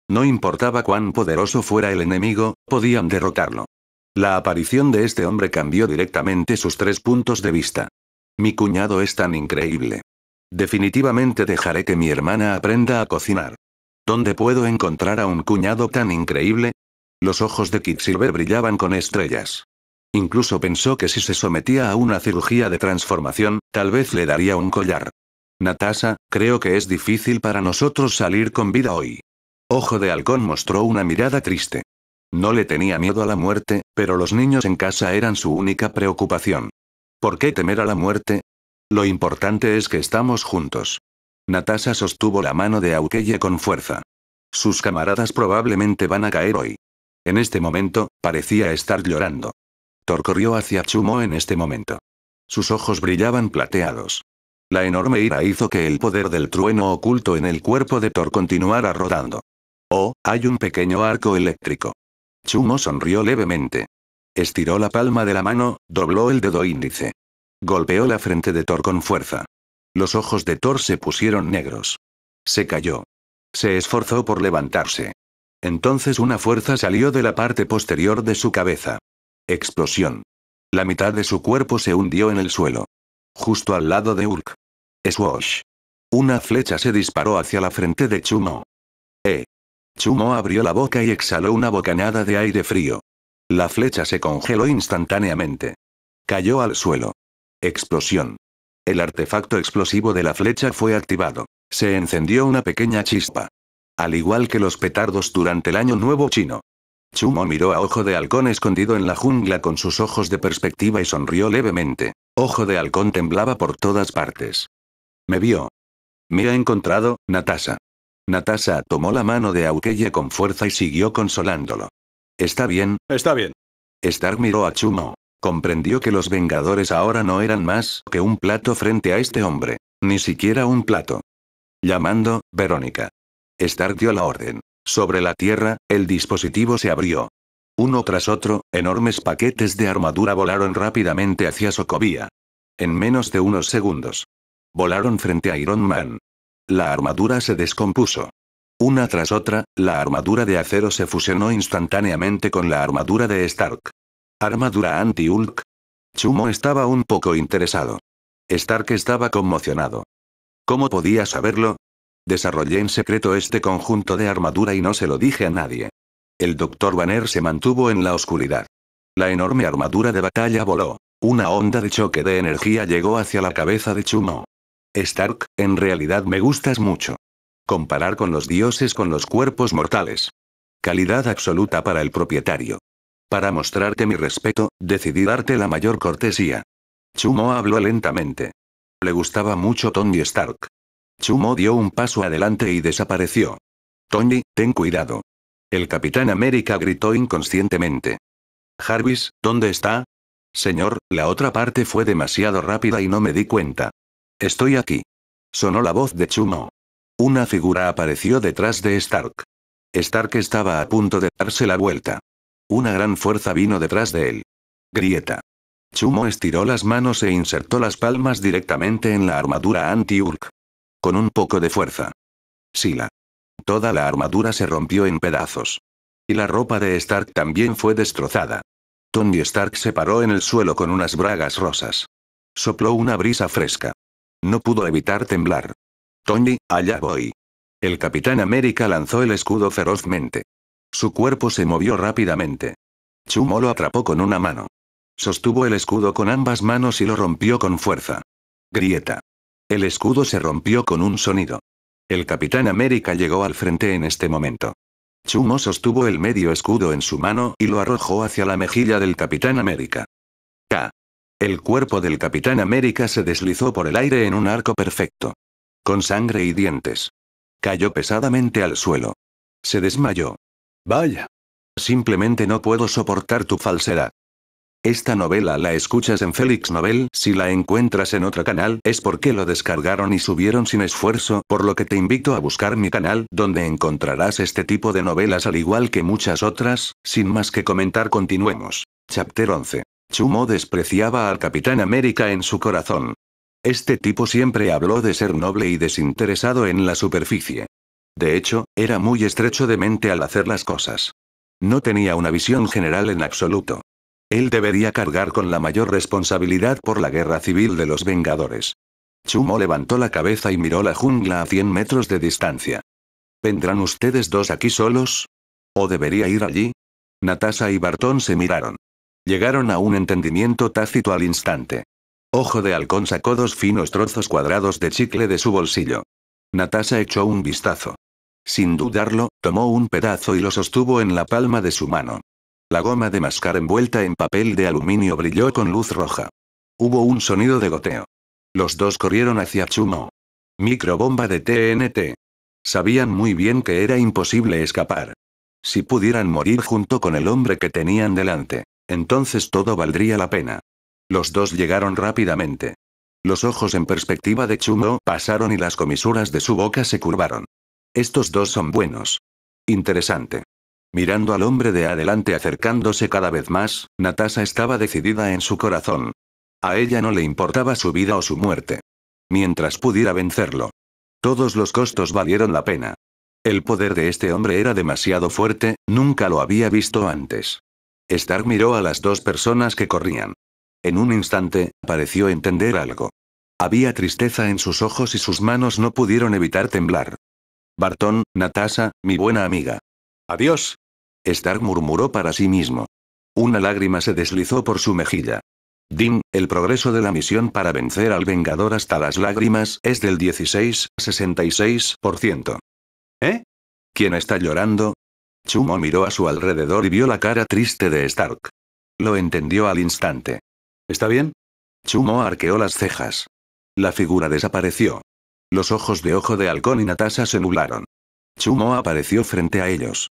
No importaba cuán poderoso fuera el enemigo, podían derrotarlo. La aparición de este hombre cambió directamente sus tres puntos de vista. Mi cuñado es tan increíble. Definitivamente dejaré que mi hermana aprenda a cocinar. ¿Dónde puedo encontrar a un cuñado tan increíble? Los ojos de Quicksilver brillaban con estrellas. Incluso pensó que si se sometía a una cirugía de transformación, tal vez le daría un collar. Natasha, creo que es difícil para nosotros salir con vida hoy. Ojo de Halcón mostró una mirada triste. No le tenía miedo a la muerte, pero los niños en casa eran su única preocupación. ¿Por qué temer a la muerte? Lo importante es que estamos juntos. Natasha sostuvo la mano de Aukeye con fuerza. Sus camaradas probablemente van a caer hoy. En este momento, parecía estar llorando. Thor corrió hacia Chumo en este momento. Sus ojos brillaban plateados. La enorme ira hizo que el poder del trueno oculto en el cuerpo de Thor continuara rodando. Oh, hay un pequeño arco eléctrico. Chumo sonrió levemente. Estiró la palma de la mano, dobló el dedo índice. Golpeó la frente de Thor con fuerza. Los ojos de Thor se pusieron negros. Se cayó. Se esforzó por levantarse. Entonces una fuerza salió de la parte posterior de su cabeza. Explosión. La mitad de su cuerpo se hundió en el suelo. Justo al lado de Urk. Swash. Una flecha se disparó hacia la frente de Chumo. ¡Eh! Chumo abrió la boca y exhaló una bocanada de aire frío. La flecha se congeló instantáneamente. Cayó al suelo. Explosión. El artefacto explosivo de la flecha fue activado. Se encendió una pequeña chispa. Al igual que los petardos durante el año nuevo chino. Chumo miró a Ojo de Halcón escondido en la jungla con sus ojos de perspectiva y sonrió levemente. Ojo de Halcón temblaba por todas partes. Me vio. Me ha encontrado, Natasha. Natasha tomó la mano de Aukeye con fuerza y siguió consolándolo. Está bien. Está bien. Stark miró a Chumo. Comprendió que los Vengadores ahora no eran más que un plato frente a este hombre. Ni siquiera un plato. Llamando, Verónica. Stark dio la orden. Sobre la tierra, el dispositivo se abrió. Uno tras otro, enormes paquetes de armadura volaron rápidamente hacia Sokovia. En menos de unos segundos, Volaron frente a Iron Man. La armadura se descompuso. Una tras otra, la armadura de acero se fusionó instantáneamente con la armadura de Stark. Armadura anti-Hulk. Chumo estaba un poco interesado. Stark estaba conmocionado. ¿Cómo podía saberlo? Desarrollé en secreto este conjunto de armadura y no se lo dije a nadie. El doctor Banner se mantuvo en la oscuridad. La enorme armadura de batalla voló. Una onda de choque de energía llegó hacia la cabeza de Chumo. Stark, en realidad me gustas mucho. Comparar con los dioses con los cuerpos mortales. Calidad absoluta para el propietario. Para mostrarte mi respeto, decidí darte la mayor cortesía. Chumo habló lentamente. Le gustaba mucho Tony Stark. Chumo dio un paso adelante y desapareció. Tony, ten cuidado. El Capitán América gritó inconscientemente. Jarvis, ¿dónde está? Señor, la otra parte fue demasiado rápida y no me di cuenta. Estoy aquí. Sonó la voz de Chumo. Una figura apareció detrás de Stark. Stark estaba a punto de darse la vuelta. Una gran fuerza vino detrás de él. Grieta. Chumo estiró las manos e insertó las palmas directamente en la armadura anti-Urk. Con un poco de fuerza. Sila. Toda la armadura se rompió en pedazos. Y la ropa de Stark también fue destrozada. Tony Stark se paró en el suelo con unas bragas rosas. Sopló una brisa fresca. No pudo evitar temblar. Tony, allá voy. El Capitán América lanzó el escudo ferozmente. Su cuerpo se movió rápidamente. Chumo lo atrapó con una mano. Sostuvo el escudo con ambas manos y lo rompió con fuerza. Grieta. El escudo se rompió con un sonido. El Capitán América llegó al frente en este momento. Chumo sostuvo el medio escudo en su mano y lo arrojó hacia la mejilla del Capitán América. El cuerpo del Capitán América se deslizó por el aire en un arco perfecto. Con sangre y dientes. Cayó pesadamente al suelo. Se desmayó. Vaya. Simplemente no puedo soportar tu falsedad. Esta novela la escuchas en Félix Novel, si la encuentras en otro canal es porque lo descargaron y subieron sin esfuerzo, por lo que te invito a buscar mi canal, donde encontrarás este tipo de novelas al igual que muchas otras, sin más que comentar continuemos. Chapter 11. Chumo despreciaba al Capitán América en su corazón. Este tipo siempre habló de ser noble y desinteresado en la superficie. De hecho, era muy estrecho de mente al hacer las cosas. No tenía una visión general en absoluto. Él debería cargar con la mayor responsabilidad por la guerra civil de los Vengadores. Chumo levantó la cabeza y miró la jungla a 100 metros de distancia. ¿Vendrán ustedes dos aquí solos? ¿O debería ir allí? Natasha y Bartón se miraron. Llegaron a un entendimiento tácito al instante. Ojo de Halcón sacó dos finos trozos cuadrados de chicle de su bolsillo. Natasha echó un vistazo. Sin dudarlo, tomó un pedazo y lo sostuvo en la palma de su mano. La goma de mascar envuelta en papel de aluminio brilló con luz roja. Hubo un sonido de goteo. Los dos corrieron hacia Chumo. Microbomba de TNT. Sabían muy bien que era imposible escapar. Si pudieran morir junto con el hombre que tenían delante. Entonces todo valdría la pena. Los dos llegaron rápidamente. Los ojos en perspectiva de Chumo pasaron y las comisuras de su boca se curvaron. Estos dos son buenos. Interesante. Mirando al hombre de adelante acercándose cada vez más, Natasa estaba decidida en su corazón. A ella no le importaba su vida o su muerte. Mientras pudiera vencerlo. Todos los costos valieron la pena. El poder de este hombre era demasiado fuerte, nunca lo había visto antes. Stark miró a las dos personas que corrían. En un instante, pareció entender algo. Había tristeza en sus ojos y sus manos no pudieron evitar temblar. Bartón, Natasha, mi buena amiga. Adiós. Stark murmuró para sí mismo. Una lágrima se deslizó por su mejilla. Dim, el progreso de la misión para vencer al Vengador hasta las lágrimas es del 16-66%. ¿Eh? ¿Quién está llorando? Chumo miró a su alrededor y vio la cara triste de Stark. Lo entendió al instante. ¿Está bien? Chumo arqueó las cejas. La figura desapareció. Los ojos de ojo de halcón y Natasha se nublaron. Chumo apareció frente a ellos.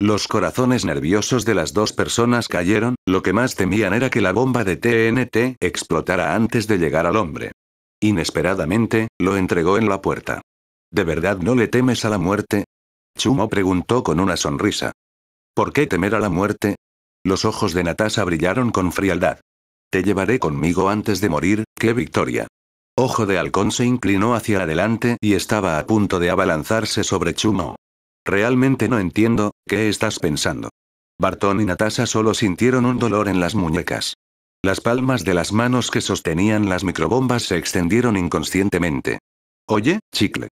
Los corazones nerviosos de las dos personas cayeron, lo que más temían era que la bomba de TNT explotara antes de llegar al hombre. Inesperadamente, lo entregó en la puerta. ¿De verdad no le temes a la muerte? Chumo preguntó con una sonrisa. ¿Por qué temer a la muerte? Los ojos de Natasha brillaron con frialdad. Te llevaré conmigo antes de morir, qué victoria. Ojo de Halcón se inclinó hacia adelante y estaba a punto de abalanzarse sobre Chumo. Realmente no entiendo, ¿qué estás pensando? Bartón y Natasha solo sintieron un dolor en las muñecas. Las palmas de las manos que sostenían las microbombas se extendieron inconscientemente. Oye, chicle.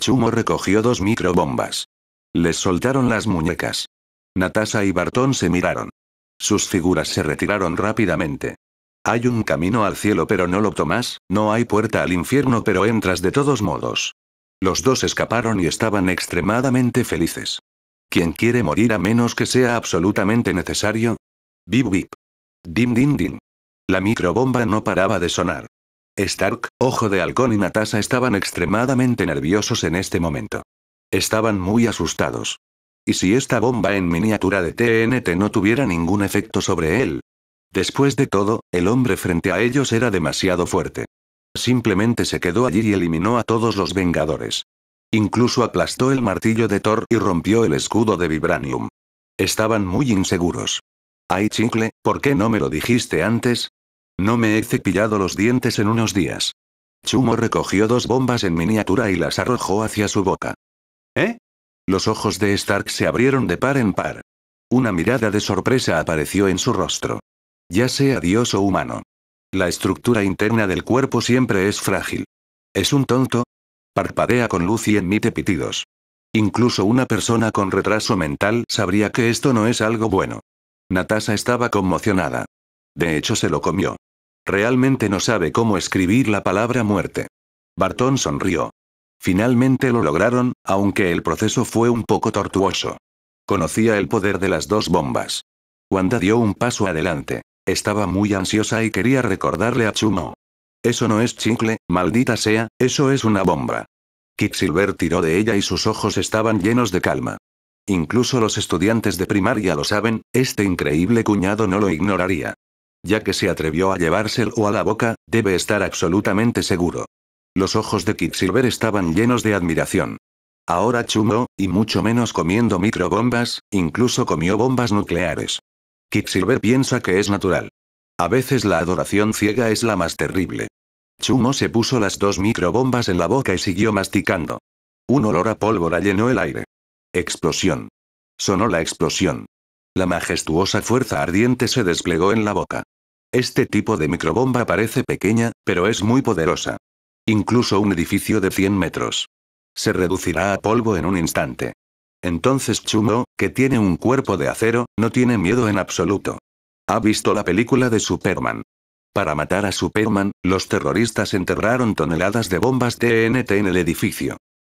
Chumo recogió dos microbombas. Les soltaron las muñecas. Natasha y Bartón se miraron. Sus figuras se retiraron rápidamente. Hay un camino al cielo pero no lo tomas, no hay puerta al infierno pero entras de todos modos. Los dos escaparon y estaban extremadamente felices. ¿Quién quiere morir a menos que sea absolutamente necesario? Bip bip. Dim dim dim. La microbomba no paraba de sonar. Stark, Ojo de Halcón y Natasha estaban extremadamente nerviosos en este momento. Estaban muy asustados. ¿Y si esta bomba en miniatura de TNT no tuviera ningún efecto sobre él? Después de todo, el hombre frente a ellos era demasiado fuerte. Simplemente se quedó allí y eliminó a todos los Vengadores. Incluso aplastó el martillo de Thor y rompió el escudo de Vibranium. Estaban muy inseguros. Ay chicle, ¿por qué no me lo dijiste antes? No me he cepillado los dientes en unos días. Chumo recogió dos bombas en miniatura y las arrojó hacia su boca. ¿Eh? Los ojos de Stark se abrieron de par en par. Una mirada de sorpresa apareció en su rostro. Ya sea dios o humano. La estructura interna del cuerpo siempre es frágil. ¿Es un tonto? Parpadea con luz y emite pitidos. Incluso una persona con retraso mental sabría que esto no es algo bueno. Natasha estaba conmocionada. De hecho, se lo comió. Realmente no sabe cómo escribir la palabra muerte. Barton sonrió. Finalmente lo lograron, aunque el proceso fue un poco tortuoso. Conocía el poder de las dos bombas. Wanda dio un paso adelante. Estaba muy ansiosa y quería recordarle a Chumo. Eso no es chicle, maldita sea, eso es una bomba. Kicksilver tiró de ella y sus ojos estaban llenos de calma. Incluso los estudiantes de primaria lo saben, este increíble cuñado no lo ignoraría. Ya que se atrevió a llevárselo a la boca, debe estar absolutamente seguro. Los ojos de Quicksilver estaban llenos de admiración. Ahora Chumo, y mucho menos comiendo microbombas, incluso comió bombas nucleares. Quicksilver piensa que es natural. A veces la adoración ciega es la más terrible. Chumo se puso las dos microbombas en la boca y siguió masticando. Un olor a pólvora llenó el aire. Explosión. Sonó la explosión. La majestuosa fuerza ardiente se desplegó en la boca. Este tipo de microbomba parece pequeña, pero es muy poderosa. Incluso un edificio de 100 metros. Se reducirá a polvo en un instante. Entonces Chumo, que tiene un cuerpo de acero, no tiene miedo en absoluto. Ha visto la película de Superman. Para matar a Superman, los terroristas enterraron toneladas de bombas TNT en el edificio.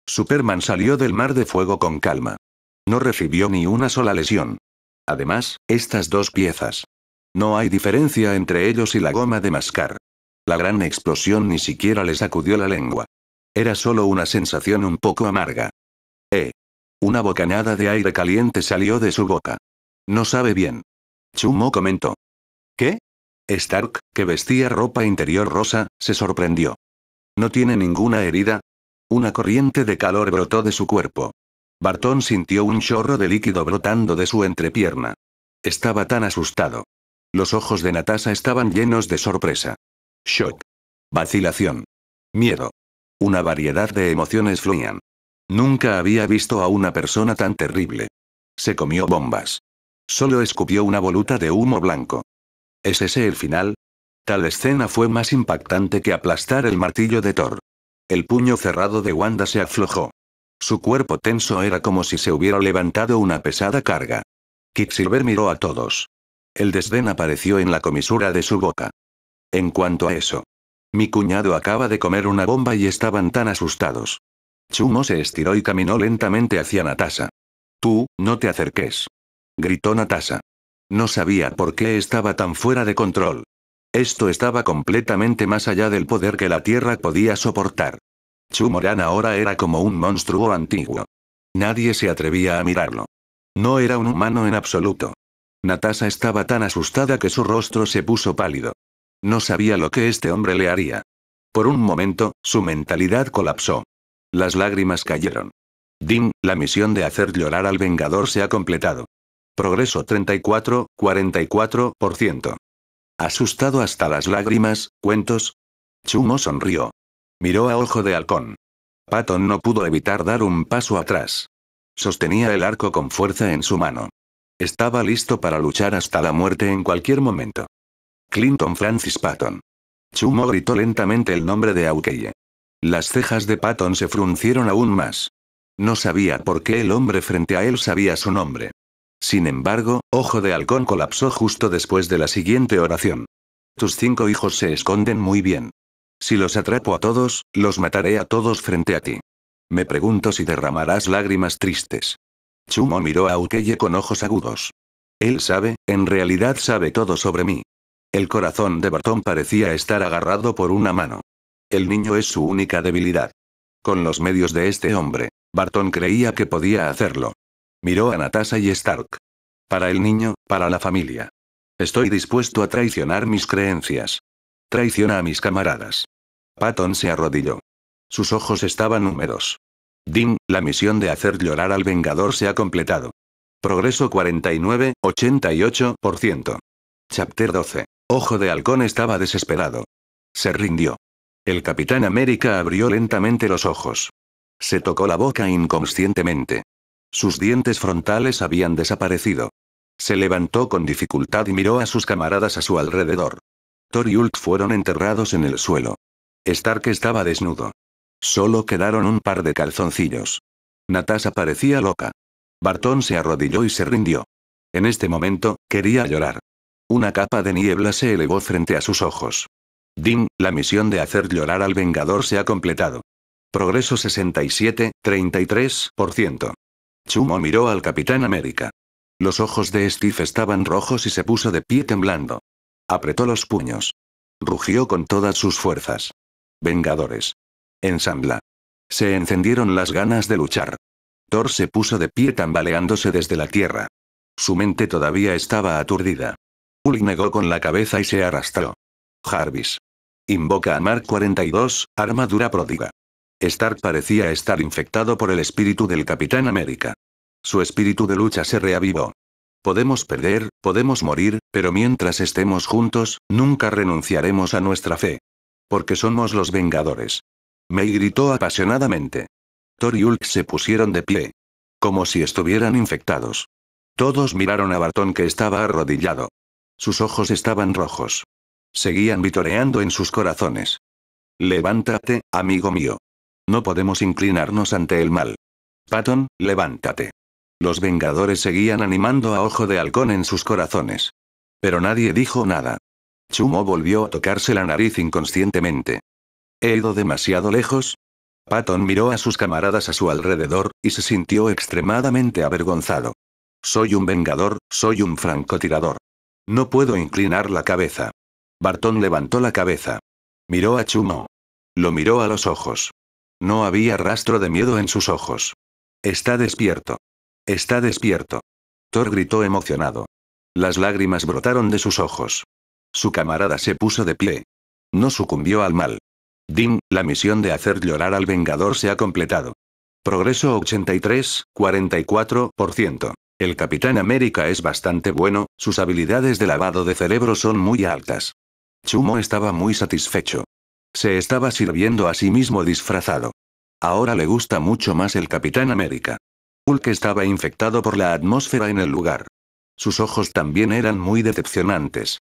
Superman salió del mar de fuego con calma. No recibió ni una sola lesión. Además, estas dos piezas. No hay diferencia entre ellos y la goma de mascar. La gran explosión ni siquiera le sacudió la lengua. Era solo una sensación un poco amarga. ¡Eh! Una bocanada de aire caliente salió de su boca. No sabe bien. Chumo comentó. ¿Qué? Stark, que vestía ropa interior rosa, se sorprendió. ¿No tiene ninguna herida? Una corriente de calor brotó de su cuerpo. Barton sintió un chorro de líquido brotando de su entrepierna. Estaba tan asustado. Los ojos de Natasha estaban llenos de sorpresa. Shock. Vacilación. Miedo. Una variedad de emociones fluían. Nunca había visto a una persona tan terrible. Se comió bombas. Solo escupió una voluta de humo blanco. ¿Es ese el final? Tal escena fue más impactante que aplastar el martillo de Thor. El puño cerrado de Wanda se aflojó. Su cuerpo tenso era como si se hubiera levantado una pesada carga. Quicksilver miró a todos. El desdén apareció en la comisura de su boca. En cuanto a eso. Mi cuñado acaba de comer una bomba y estaban tan asustados. Chumo se estiró y caminó lentamente hacia Natasa. Tú, no te acerques. Gritó Natasa. No sabía por qué estaba tan fuera de control. Esto estaba completamente más allá del poder que la Tierra podía soportar. Chumoran ahora era como un monstruo antiguo. Nadie se atrevía a mirarlo. No era un humano en absoluto. Natasa estaba tan asustada que su rostro se puso pálido. No sabía lo que este hombre le haría. Por un momento, su mentalidad colapsó. Las lágrimas cayeron. Dim, la misión de hacer llorar al Vengador se ha completado. Progreso 34, 44%. Asustado hasta las lágrimas, cuentos. Chumo sonrió. Miró a ojo de halcón. Patton no pudo evitar dar un paso atrás. Sostenía el arco con fuerza en su mano. Estaba listo para luchar hasta la muerte en cualquier momento. Clinton Francis Patton. Chumo gritó lentamente el nombre de Aukeye. Las cejas de Patton se fruncieron aún más. No sabía por qué el hombre frente a él sabía su nombre. Sin embargo, Ojo de Halcón colapsó justo después de la siguiente oración. Tus cinco hijos se esconden muy bien. Si los atrapo a todos, los mataré a todos frente a ti. Me pregunto si derramarás lágrimas tristes. Chumo miró a Aukeye con ojos agudos. Él sabe, en realidad sabe todo sobre mí. El corazón de Barton parecía estar agarrado por una mano. El niño es su única debilidad. Con los medios de este hombre, Barton creía que podía hacerlo. Miró a Natasha y Stark. Para el niño, para la familia. Estoy dispuesto a traicionar mis creencias. Traiciona a mis camaradas. Patton se arrodilló. Sus ojos estaban húmedos. Dean, la misión de hacer llorar al Vengador se ha completado. Progreso 49, 88%. Chapter 12. Ojo de Halcón estaba desesperado. Se rindió. El Capitán América abrió lentamente los ojos. Se tocó la boca inconscientemente. Sus dientes frontales habían desaparecido. Se levantó con dificultad y miró a sus camaradas a su alrededor. Thor y Hulk fueron enterrados en el suelo. Stark estaba desnudo. Solo quedaron un par de calzoncillos. Natasha parecía loca. Barton se arrodilló y se rindió. En este momento, quería llorar. Una capa de niebla se elevó frente a sus ojos. Dim, la misión de hacer llorar al Vengador se ha completado. Progreso 67, 33%. Chumo miró al Capitán América. Los ojos de Steve estaban rojos y se puso de pie temblando. Apretó los puños. Rugió con todas sus fuerzas. Vengadores. Ensambla. Se encendieron las ganas de luchar. Thor se puso de pie tambaleándose desde la tierra. Su mente todavía estaba aturdida. Hulk negó con la cabeza y se arrastró. Jarvis. Invoca a Mark 42, armadura pródiga. Stark parecía estar infectado por el espíritu del Capitán América. Su espíritu de lucha se reavivó. Podemos perder, podemos morir, pero mientras estemos juntos, nunca renunciaremos a nuestra fe. Porque somos los Vengadores. May gritó apasionadamente. Thor y Hulk se pusieron de pie. Como si estuvieran infectados. Todos miraron a Barton que estaba arrodillado. Sus ojos estaban rojos. Seguían vitoreando en sus corazones. Levántate, amigo mío. No podemos inclinarnos ante el mal. Patton, levántate. Los Vengadores seguían animando a Ojo de Halcón en sus corazones. Pero nadie dijo nada. Chumo volvió a tocarse la nariz inconscientemente. ¿He ido demasiado lejos? Patton miró a sus camaradas a su alrededor, y se sintió extremadamente avergonzado. Soy un vengador, soy un francotirador. No puedo inclinar la cabeza. Barton levantó la cabeza. Miró a Chumo. Lo miró a los ojos. No había rastro de miedo en sus ojos. Está despierto. Está despierto. Thor gritó emocionado. Las lágrimas brotaron de sus ojos. Su camarada se puso de pie. No sucumbió al mal. Dim, la misión de hacer llorar al Vengador se ha completado. Progreso 83, 44%. El Capitán América es bastante bueno, sus habilidades de lavado de cerebro son muy altas. Chumo estaba muy satisfecho. Se estaba sirviendo a sí mismo disfrazado. Ahora le gusta mucho más el Capitán América. Hulk estaba infectado por la atmósfera en el lugar. Sus ojos también eran muy decepcionantes.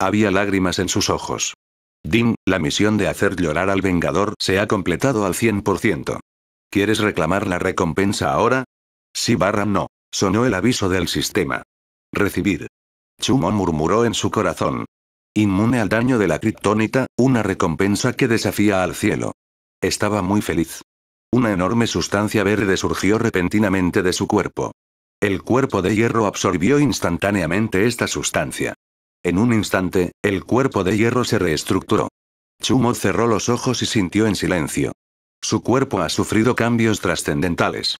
Había lágrimas en sus ojos. Dim, la misión de hacer llorar al Vengador se ha completado al 100%. ¿Quieres reclamar la recompensa ahora? Si barra no. Sonó el aviso del sistema. Recibir. Chumo murmuró en su corazón. Inmune al daño de la criptónita, una recompensa que desafía al cielo. Estaba muy feliz. Una enorme sustancia verde surgió repentinamente de su cuerpo. El cuerpo de hierro absorbió instantáneamente esta sustancia. En un instante, el cuerpo de hierro se reestructuró. Chumo cerró los ojos y sintió en silencio. Su cuerpo ha sufrido cambios trascendentales.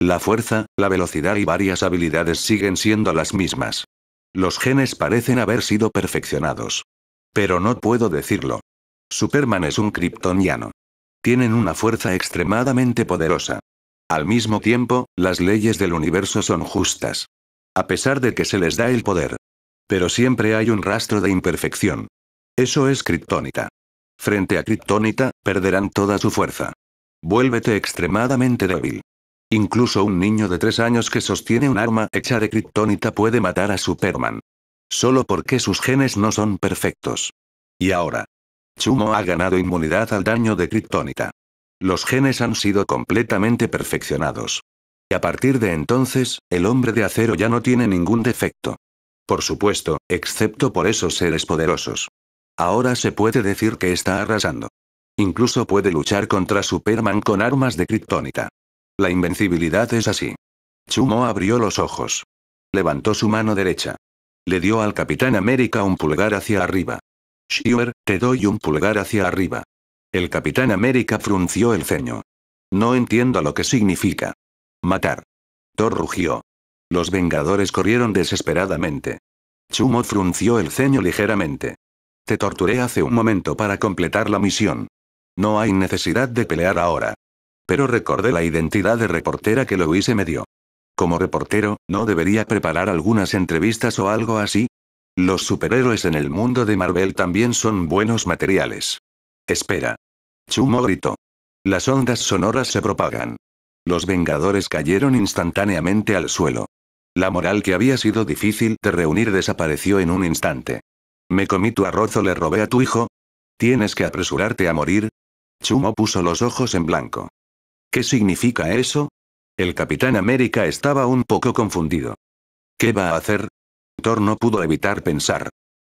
La fuerza, la velocidad y varias habilidades siguen siendo las mismas. Los genes parecen haber sido perfeccionados. Pero no puedo decirlo. Superman es un kryptoniano. Tienen una fuerza extremadamente poderosa. Al mismo tiempo, las leyes del universo son justas. A pesar de que se les da el poder. Pero siempre hay un rastro de imperfección. Eso es kryptonita. Frente a kryptonita, perderán toda su fuerza. Vuélvete extremadamente débil. Incluso un niño de 3 años que sostiene un arma hecha de kriptonita puede matar a Superman. Solo porque sus genes no son perfectos. Y ahora. Chumo ha ganado inmunidad al daño de kriptonita. Los genes han sido completamente perfeccionados. Y a partir de entonces, el hombre de acero ya no tiene ningún defecto. Por supuesto, excepto por esos seres poderosos. Ahora se puede decir que está arrasando. Incluso puede luchar contra Superman con armas de kriptonita. La invencibilidad es así. Chumo abrió los ojos. Levantó su mano derecha. Le dio al Capitán América un pulgar hacia arriba. Shiver, te doy un pulgar hacia arriba. El Capitán América frunció el ceño. No entiendo lo que significa. Matar. Thor rugió. Los Vengadores corrieron desesperadamente. Chumo frunció el ceño ligeramente. Te torturé hace un momento para completar la misión. No hay necesidad de pelear ahora pero recordé la identidad de reportera que Louise me dio. Como reportero, ¿no debería preparar algunas entrevistas o algo así? Los superhéroes en el mundo de Marvel también son buenos materiales. Espera. Chumo gritó. Las ondas sonoras se propagan. Los Vengadores cayeron instantáneamente al suelo. La moral que había sido difícil de reunir desapareció en un instante. ¿Me comí tu arroz o le robé a tu hijo? Tienes que apresurarte a morir. Chumo puso los ojos en blanco. ¿Qué significa eso? El Capitán América estaba un poco confundido. ¿Qué va a hacer? Thor no pudo evitar pensar.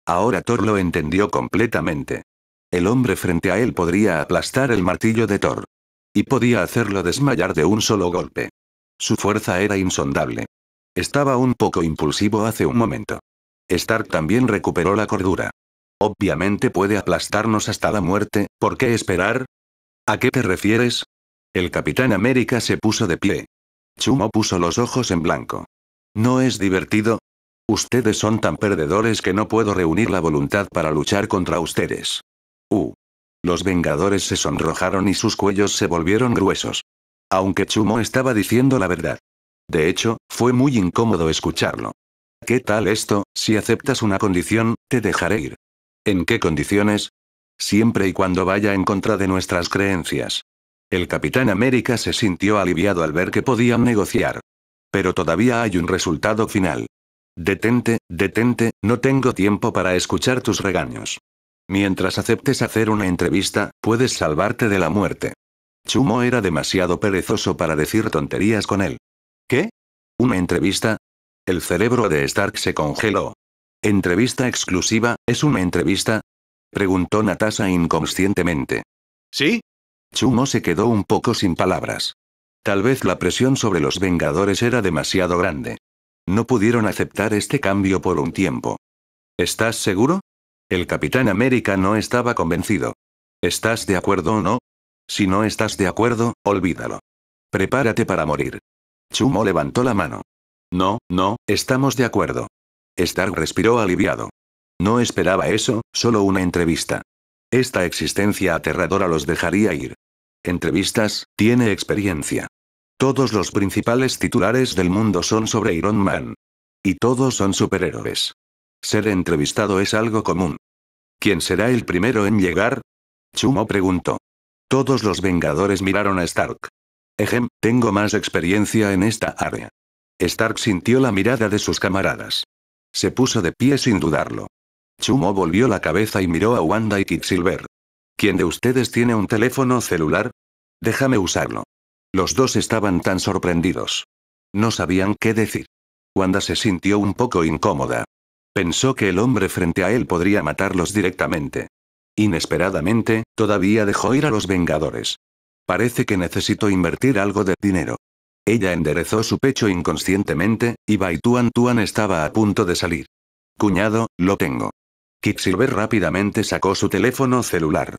Ahora Thor lo entendió completamente. El hombre frente a él podría aplastar el martillo de Thor. Y podía hacerlo desmayar de un solo golpe. Su fuerza era insondable. Estaba un poco impulsivo hace un momento. Stark también recuperó la cordura. Obviamente puede aplastarnos hasta la muerte, ¿por qué esperar? ¿A qué te refieres? El Capitán América se puso de pie. Chumo puso los ojos en blanco. ¿No es divertido? Ustedes son tan perdedores que no puedo reunir la voluntad para luchar contra ustedes. Uh. Los Vengadores se sonrojaron y sus cuellos se volvieron gruesos. Aunque Chumo estaba diciendo la verdad. De hecho, fue muy incómodo escucharlo. ¿Qué tal esto? Si aceptas una condición, te dejaré ir. ¿En qué condiciones? Siempre y cuando vaya en contra de nuestras creencias. El Capitán América se sintió aliviado al ver que podían negociar. Pero todavía hay un resultado final. Detente, detente, no tengo tiempo para escuchar tus regaños. Mientras aceptes hacer una entrevista, puedes salvarte de la muerte. Chumo era demasiado perezoso para decir tonterías con él. ¿Qué? ¿Una entrevista? El cerebro de Stark se congeló. ¿Entrevista exclusiva, es una entrevista? Preguntó Natasha inconscientemente. Sí, Chumo se quedó un poco sin palabras. Tal vez la presión sobre los Vengadores era demasiado grande. No pudieron aceptar este cambio por un tiempo. ¿Estás seguro? El Capitán América no estaba convencido. ¿Estás de acuerdo o no? Si no estás de acuerdo, olvídalo. Prepárate para morir. Chumo levantó la mano. No, no, estamos de acuerdo. Stark respiró aliviado. No esperaba eso, solo una entrevista. Esta existencia aterradora los dejaría ir. Entrevistas, tiene experiencia. Todos los principales titulares del mundo son sobre Iron Man. Y todos son superhéroes. Ser entrevistado es algo común. ¿Quién será el primero en llegar? Chumo preguntó. Todos los Vengadores miraron a Stark. Ejem, tengo más experiencia en esta área. Stark sintió la mirada de sus camaradas. Se puso de pie sin dudarlo. Chumo volvió la cabeza y miró a Wanda y Quicksilver. ¿Quién de ustedes tiene un teléfono celular? Déjame usarlo. Los dos estaban tan sorprendidos. No sabían qué decir. Wanda se sintió un poco incómoda. Pensó que el hombre frente a él podría matarlos directamente. Inesperadamente, todavía dejó ir a los Vengadores. Parece que necesito invertir algo de dinero. Ella enderezó su pecho inconscientemente, y Baituan Tuan estaba a punto de salir. Cuñado, lo tengo. Quicksilver rápidamente sacó su teléfono celular.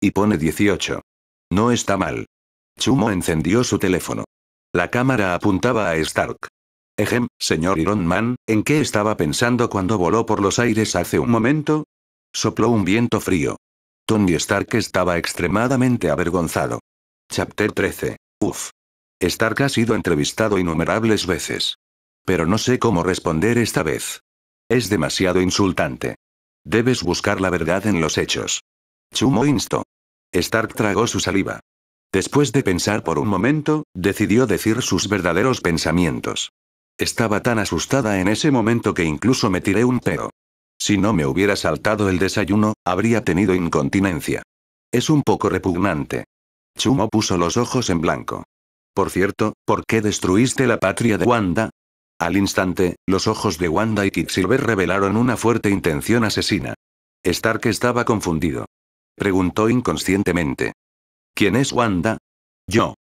Y pone 18. No está mal. Chumo encendió su teléfono. La cámara apuntaba a Stark. Ejem, señor Iron Man, ¿en qué estaba pensando cuando voló por los aires hace un momento? Sopló un viento frío. Tony Stark estaba extremadamente avergonzado. Chapter 13. Uf. Stark ha sido entrevistado innumerables veces. Pero no sé cómo responder esta vez. Es demasiado insultante. Debes buscar la verdad en los hechos. Chumo instó. Stark tragó su saliva. Después de pensar por un momento, decidió decir sus verdaderos pensamientos. Estaba tan asustada en ese momento que incluso me tiré un pedo. Si no me hubiera saltado el desayuno, habría tenido incontinencia. Es un poco repugnante. Chumo puso los ojos en blanco. Por cierto, ¿por qué destruiste la patria de Wanda? Al instante, los ojos de Wanda y Quicksilver revelaron una fuerte intención asesina. Stark estaba confundido. Preguntó inconscientemente. ¿Quién es Wanda? Yo.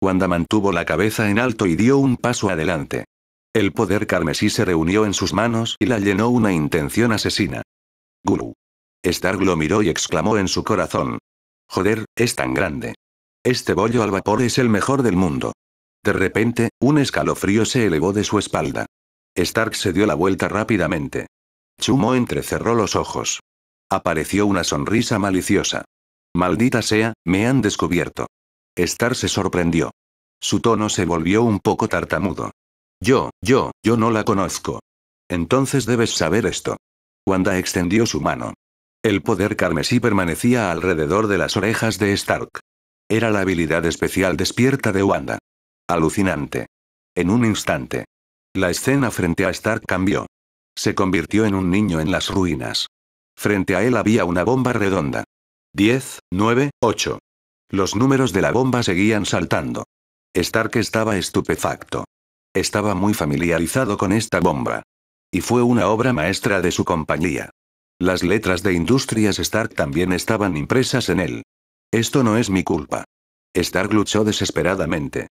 Wanda mantuvo la cabeza en alto y dio un paso adelante. El poder carmesí se reunió en sus manos y la llenó una intención asesina. Guru. Stark lo miró y exclamó en su corazón. Joder, es tan grande. Este bollo al vapor es el mejor del mundo. De repente, un escalofrío se elevó de su espalda. Stark se dio la vuelta rápidamente. Chumo entrecerró los ojos. Apareció una sonrisa maliciosa. Maldita sea, me han descubierto. Stark se sorprendió. Su tono se volvió un poco tartamudo. Yo, yo, yo no la conozco. Entonces debes saber esto. Wanda extendió su mano. El poder carmesí permanecía alrededor de las orejas de Stark. Era la habilidad especial despierta de Wanda. Alucinante. En un instante. La escena frente a Stark cambió. Se convirtió en un niño en las ruinas. Frente a él había una bomba redonda. 10, 9, 8. Los números de la bomba seguían saltando. Stark estaba estupefacto. Estaba muy familiarizado con esta bomba. Y fue una obra maestra de su compañía. Las letras de Industrias Stark también estaban impresas en él. Esto no es mi culpa. Stark luchó desesperadamente.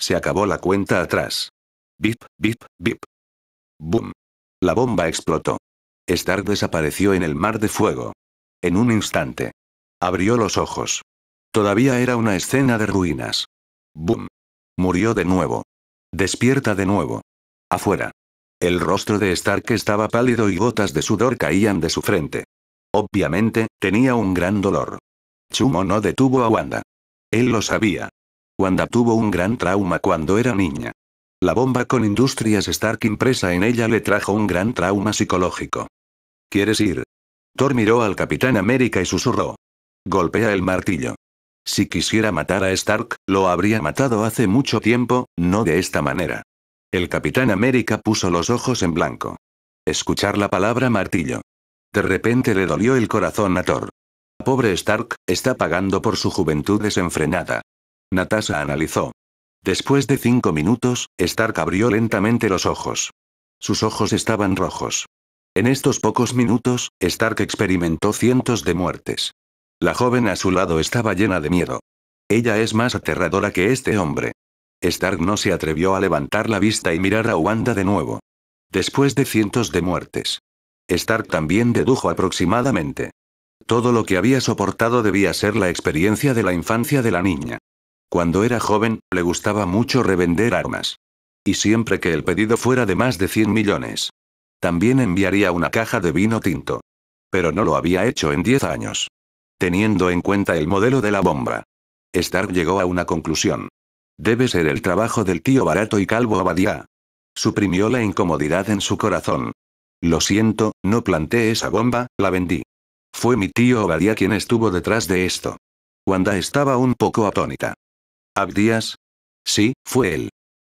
Se acabó la cuenta atrás. Bip, bip, bip. Boom. La bomba explotó. Stark desapareció en el mar de fuego. En un instante. Abrió los ojos. Todavía era una escena de ruinas. Boom. Murió de nuevo. Despierta de nuevo. Afuera. El rostro de Stark estaba pálido y gotas de sudor caían de su frente. Obviamente, tenía un gran dolor. Chumo no detuvo a Wanda. Él lo sabía. Wanda tuvo un gran trauma cuando era niña. La bomba con Industrias Stark impresa en ella le trajo un gran trauma psicológico. ¿Quieres ir? Thor miró al Capitán América y susurró. Golpea el martillo. Si quisiera matar a Stark, lo habría matado hace mucho tiempo, no de esta manera. El Capitán América puso los ojos en blanco. Escuchar la palabra martillo. De repente le dolió el corazón a Thor. Pobre Stark, está pagando por su juventud desenfrenada. Natasha analizó. Después de cinco minutos, Stark abrió lentamente los ojos. Sus ojos estaban rojos. En estos pocos minutos, Stark experimentó cientos de muertes. La joven a su lado estaba llena de miedo. Ella es más aterradora que este hombre. Stark no se atrevió a levantar la vista y mirar a Wanda de nuevo. Después de cientos de muertes. Stark también dedujo aproximadamente. Todo lo que había soportado debía ser la experiencia de la infancia de la niña. Cuando era joven, le gustaba mucho revender armas. Y siempre que el pedido fuera de más de 100 millones. También enviaría una caja de vino tinto. Pero no lo había hecho en 10 años. Teniendo en cuenta el modelo de la bomba. Stark llegó a una conclusión. Debe ser el trabajo del tío barato y calvo Abadía. Suprimió la incomodidad en su corazón. Lo siento, no planté esa bomba, la vendí. Fue mi tío Obadiah quien estuvo detrás de esto. Wanda estaba un poco atónita. Abdías. Sí, fue él.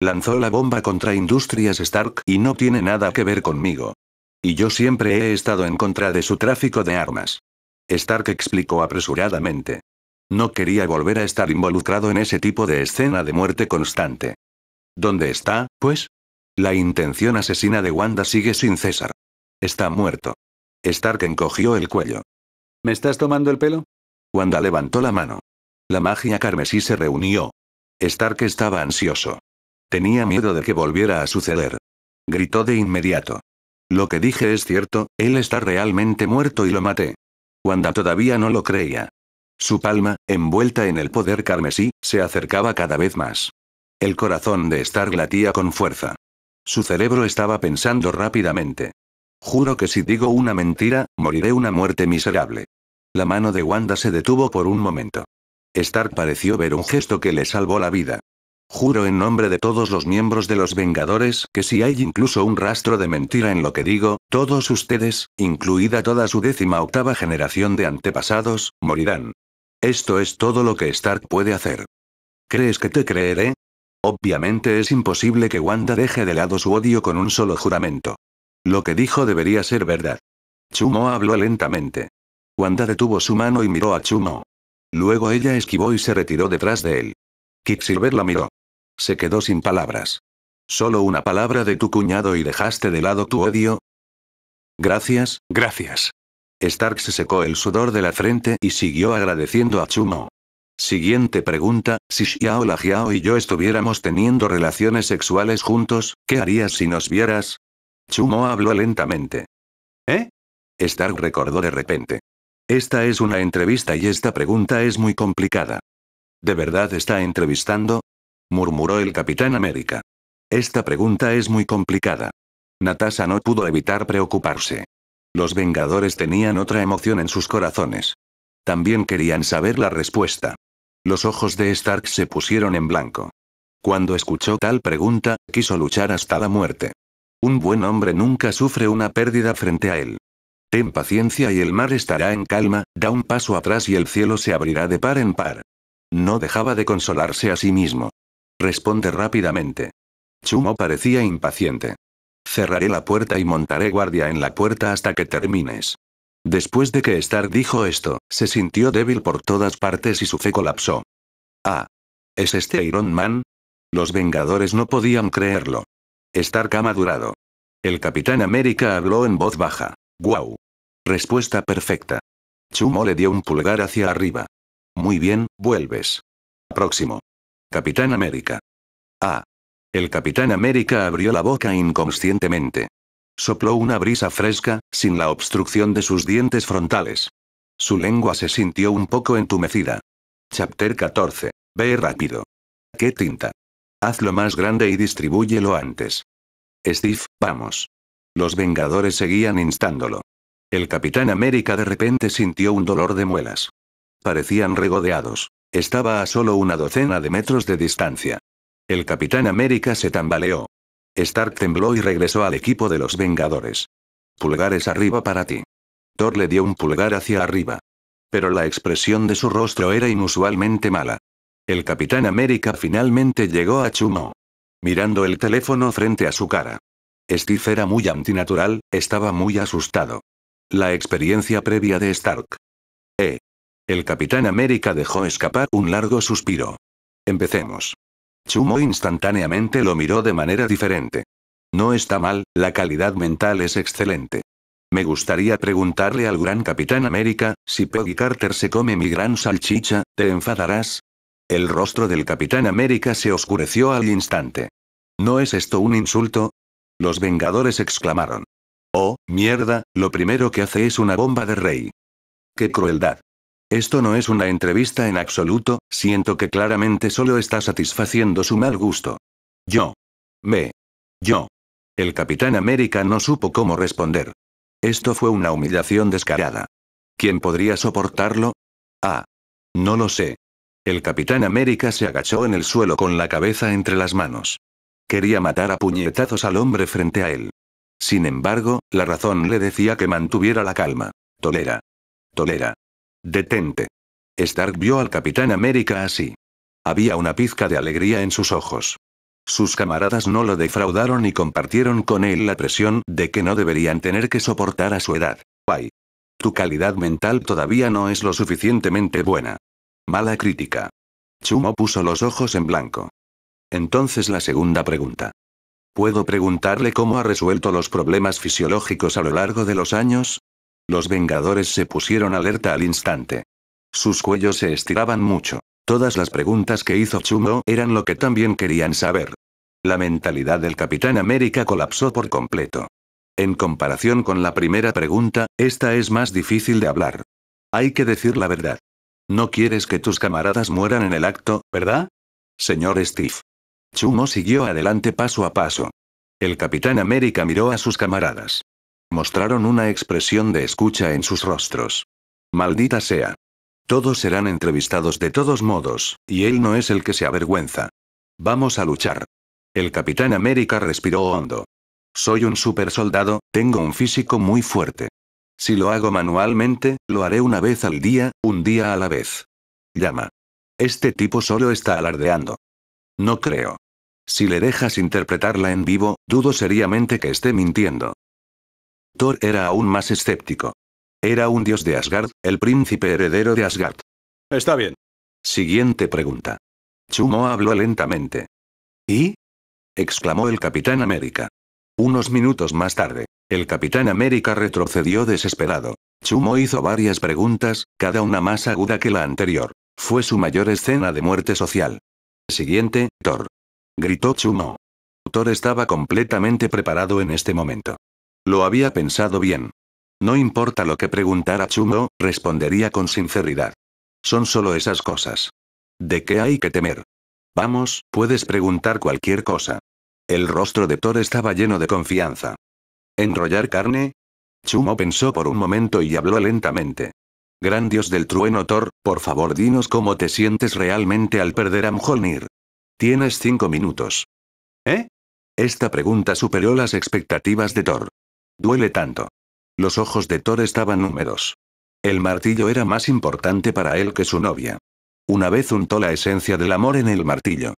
Lanzó la bomba contra Industrias Stark y no tiene nada que ver conmigo. Y yo siempre he estado en contra de su tráfico de armas. Stark explicó apresuradamente. No quería volver a estar involucrado en ese tipo de escena de muerte constante. ¿Dónde está, pues? La intención asesina de Wanda sigue sin cesar. Está muerto. Stark encogió el cuello. ¿Me estás tomando el pelo? Wanda levantó la mano. La magia carmesí se reunió. Stark estaba ansioso. Tenía miedo de que volviera a suceder. Gritó de inmediato. Lo que dije es cierto, él está realmente muerto y lo maté. Wanda todavía no lo creía. Su palma, envuelta en el poder carmesí, se acercaba cada vez más. El corazón de Stark latía con fuerza. Su cerebro estaba pensando rápidamente. Juro que si digo una mentira, moriré una muerte miserable. La mano de Wanda se detuvo por un momento. Stark pareció ver un gesto que le salvó la vida. Juro en nombre de todos los miembros de los Vengadores que si hay incluso un rastro de mentira en lo que digo, todos ustedes, incluida toda su décima octava generación de antepasados, morirán. Esto es todo lo que Stark puede hacer. ¿Crees que te creeré? Obviamente es imposible que Wanda deje de lado su odio con un solo juramento. Lo que dijo debería ser verdad. Chumo habló lentamente. Wanda detuvo su mano y miró a Chumo. Luego ella esquivó y se retiró detrás de él. Quicksilver la miró. Se quedó sin palabras. Solo una palabra de tu cuñado y dejaste de lado tu odio. Gracias, gracias. Stark se secó el sudor de la frente y siguió agradeciendo a Chumo. Siguiente pregunta, si Xiao La Xiao y yo estuviéramos teniendo relaciones sexuales juntos, ¿qué harías si nos vieras? Chumo habló lentamente. ¿Eh? Stark recordó de repente. Esta es una entrevista y esta pregunta es muy complicada. ¿De verdad está entrevistando? murmuró el Capitán América. Esta pregunta es muy complicada. Natasha no pudo evitar preocuparse. Los Vengadores tenían otra emoción en sus corazones. También querían saber la respuesta. Los ojos de Stark se pusieron en blanco. Cuando escuchó tal pregunta, quiso luchar hasta la muerte. Un buen hombre nunca sufre una pérdida frente a él. Ten paciencia y el mar estará en calma, da un paso atrás y el cielo se abrirá de par en par. No dejaba de consolarse a sí mismo. Responde rápidamente. Chumo parecía impaciente. Cerraré la puerta y montaré guardia en la puerta hasta que termines. Después de que Star dijo esto, se sintió débil por todas partes y su fe colapsó. Ah. ¿Es este Iron Man? Los Vengadores no podían creerlo. Stark ha madurado. El Capitán América habló en voz baja. ¡Guau! Respuesta perfecta. Chumo le dio un pulgar hacia arriba. Muy bien, vuelves. Próximo. Capitán América. Ah. El Capitán América abrió la boca inconscientemente. Sopló una brisa fresca, sin la obstrucción de sus dientes frontales. Su lengua se sintió un poco entumecida. Chapter 14. Ve rápido. ¿Qué tinta? Hazlo más grande y distribúyelo antes. Steve, vamos. Los Vengadores seguían instándolo. El Capitán América de repente sintió un dolor de muelas. Parecían regodeados. Estaba a solo una docena de metros de distancia. El Capitán América se tambaleó. Stark tembló y regresó al equipo de los Vengadores. Pulgares arriba para ti. Thor le dio un pulgar hacia arriba. Pero la expresión de su rostro era inusualmente mala. El Capitán América finalmente llegó a Chumo. Mirando el teléfono frente a su cara. Steve era muy antinatural, estaba muy asustado. La experiencia previa de Stark. Eh. El Capitán América dejó escapar un largo suspiro. Empecemos. Chumo instantáneamente lo miró de manera diferente. No está mal, la calidad mental es excelente. Me gustaría preguntarle al gran Capitán América, si Peggy Carter se come mi gran salchicha, ¿te enfadarás? El rostro del Capitán América se oscureció al instante. ¿No es esto un insulto? Los Vengadores exclamaron. Oh, mierda, lo primero que hace es una bomba de rey. ¡Qué crueldad! Esto no es una entrevista en absoluto, siento que claramente solo está satisfaciendo su mal gusto. Yo. Me. Yo. El Capitán América no supo cómo responder. Esto fue una humillación descarada. ¿Quién podría soportarlo? Ah. No lo sé. El Capitán América se agachó en el suelo con la cabeza entre las manos. Quería matar a puñetazos al hombre frente a él. Sin embargo, la razón le decía que mantuviera la calma. Tolera. Tolera. Detente. Stark vio al Capitán América así. Había una pizca de alegría en sus ojos. Sus camaradas no lo defraudaron y compartieron con él la presión de que no deberían tener que soportar a su edad. Why, Tu calidad mental todavía no es lo suficientemente buena. Mala crítica. Chumo puso los ojos en blanco. Entonces la segunda pregunta. ¿Puedo preguntarle cómo ha resuelto los problemas fisiológicos a lo largo de los años? Los Vengadores se pusieron alerta al instante. Sus cuellos se estiraban mucho. Todas las preguntas que hizo Chumo eran lo que también querían saber. La mentalidad del Capitán América colapsó por completo. En comparación con la primera pregunta, esta es más difícil de hablar. Hay que decir la verdad. No quieres que tus camaradas mueran en el acto, ¿verdad? Señor Steve. Chumo siguió adelante paso a paso. El Capitán América miró a sus camaradas. Mostraron una expresión de escucha en sus rostros. Maldita sea. Todos serán entrevistados de todos modos, y él no es el que se avergüenza. Vamos a luchar. El Capitán América respiró hondo. Soy un supersoldado, tengo un físico muy fuerte. Si lo hago manualmente, lo haré una vez al día, un día a la vez. Llama. Este tipo solo está alardeando. No creo. Si le dejas interpretarla en vivo, dudo seriamente que esté mintiendo. Thor era aún más escéptico. Era un dios de Asgard, el príncipe heredero de Asgard. Está bien. Siguiente pregunta. Chumo habló lentamente. ¿Y? exclamó el Capitán América. Unos minutos más tarde, el Capitán América retrocedió desesperado. Chumo hizo varias preguntas, cada una más aguda que la anterior. Fue su mayor escena de muerte social. Siguiente, Thor gritó Chumo. Thor estaba completamente preparado en este momento. Lo había pensado bien. No importa lo que preguntara Chumo, respondería con sinceridad. Son solo esas cosas. ¿De qué hay que temer? Vamos, puedes preguntar cualquier cosa. El rostro de Thor estaba lleno de confianza. ¿Enrollar carne? Chumo pensó por un momento y habló lentamente. Gran dios del trueno Thor, por favor dinos cómo te sientes realmente al perder a Mjolnir. Tienes cinco minutos. ¿Eh? Esta pregunta superó las expectativas de Thor. Duele tanto. Los ojos de Thor estaban húmedos. El martillo era más importante para él que su novia. Una vez untó la esencia del amor en el martillo.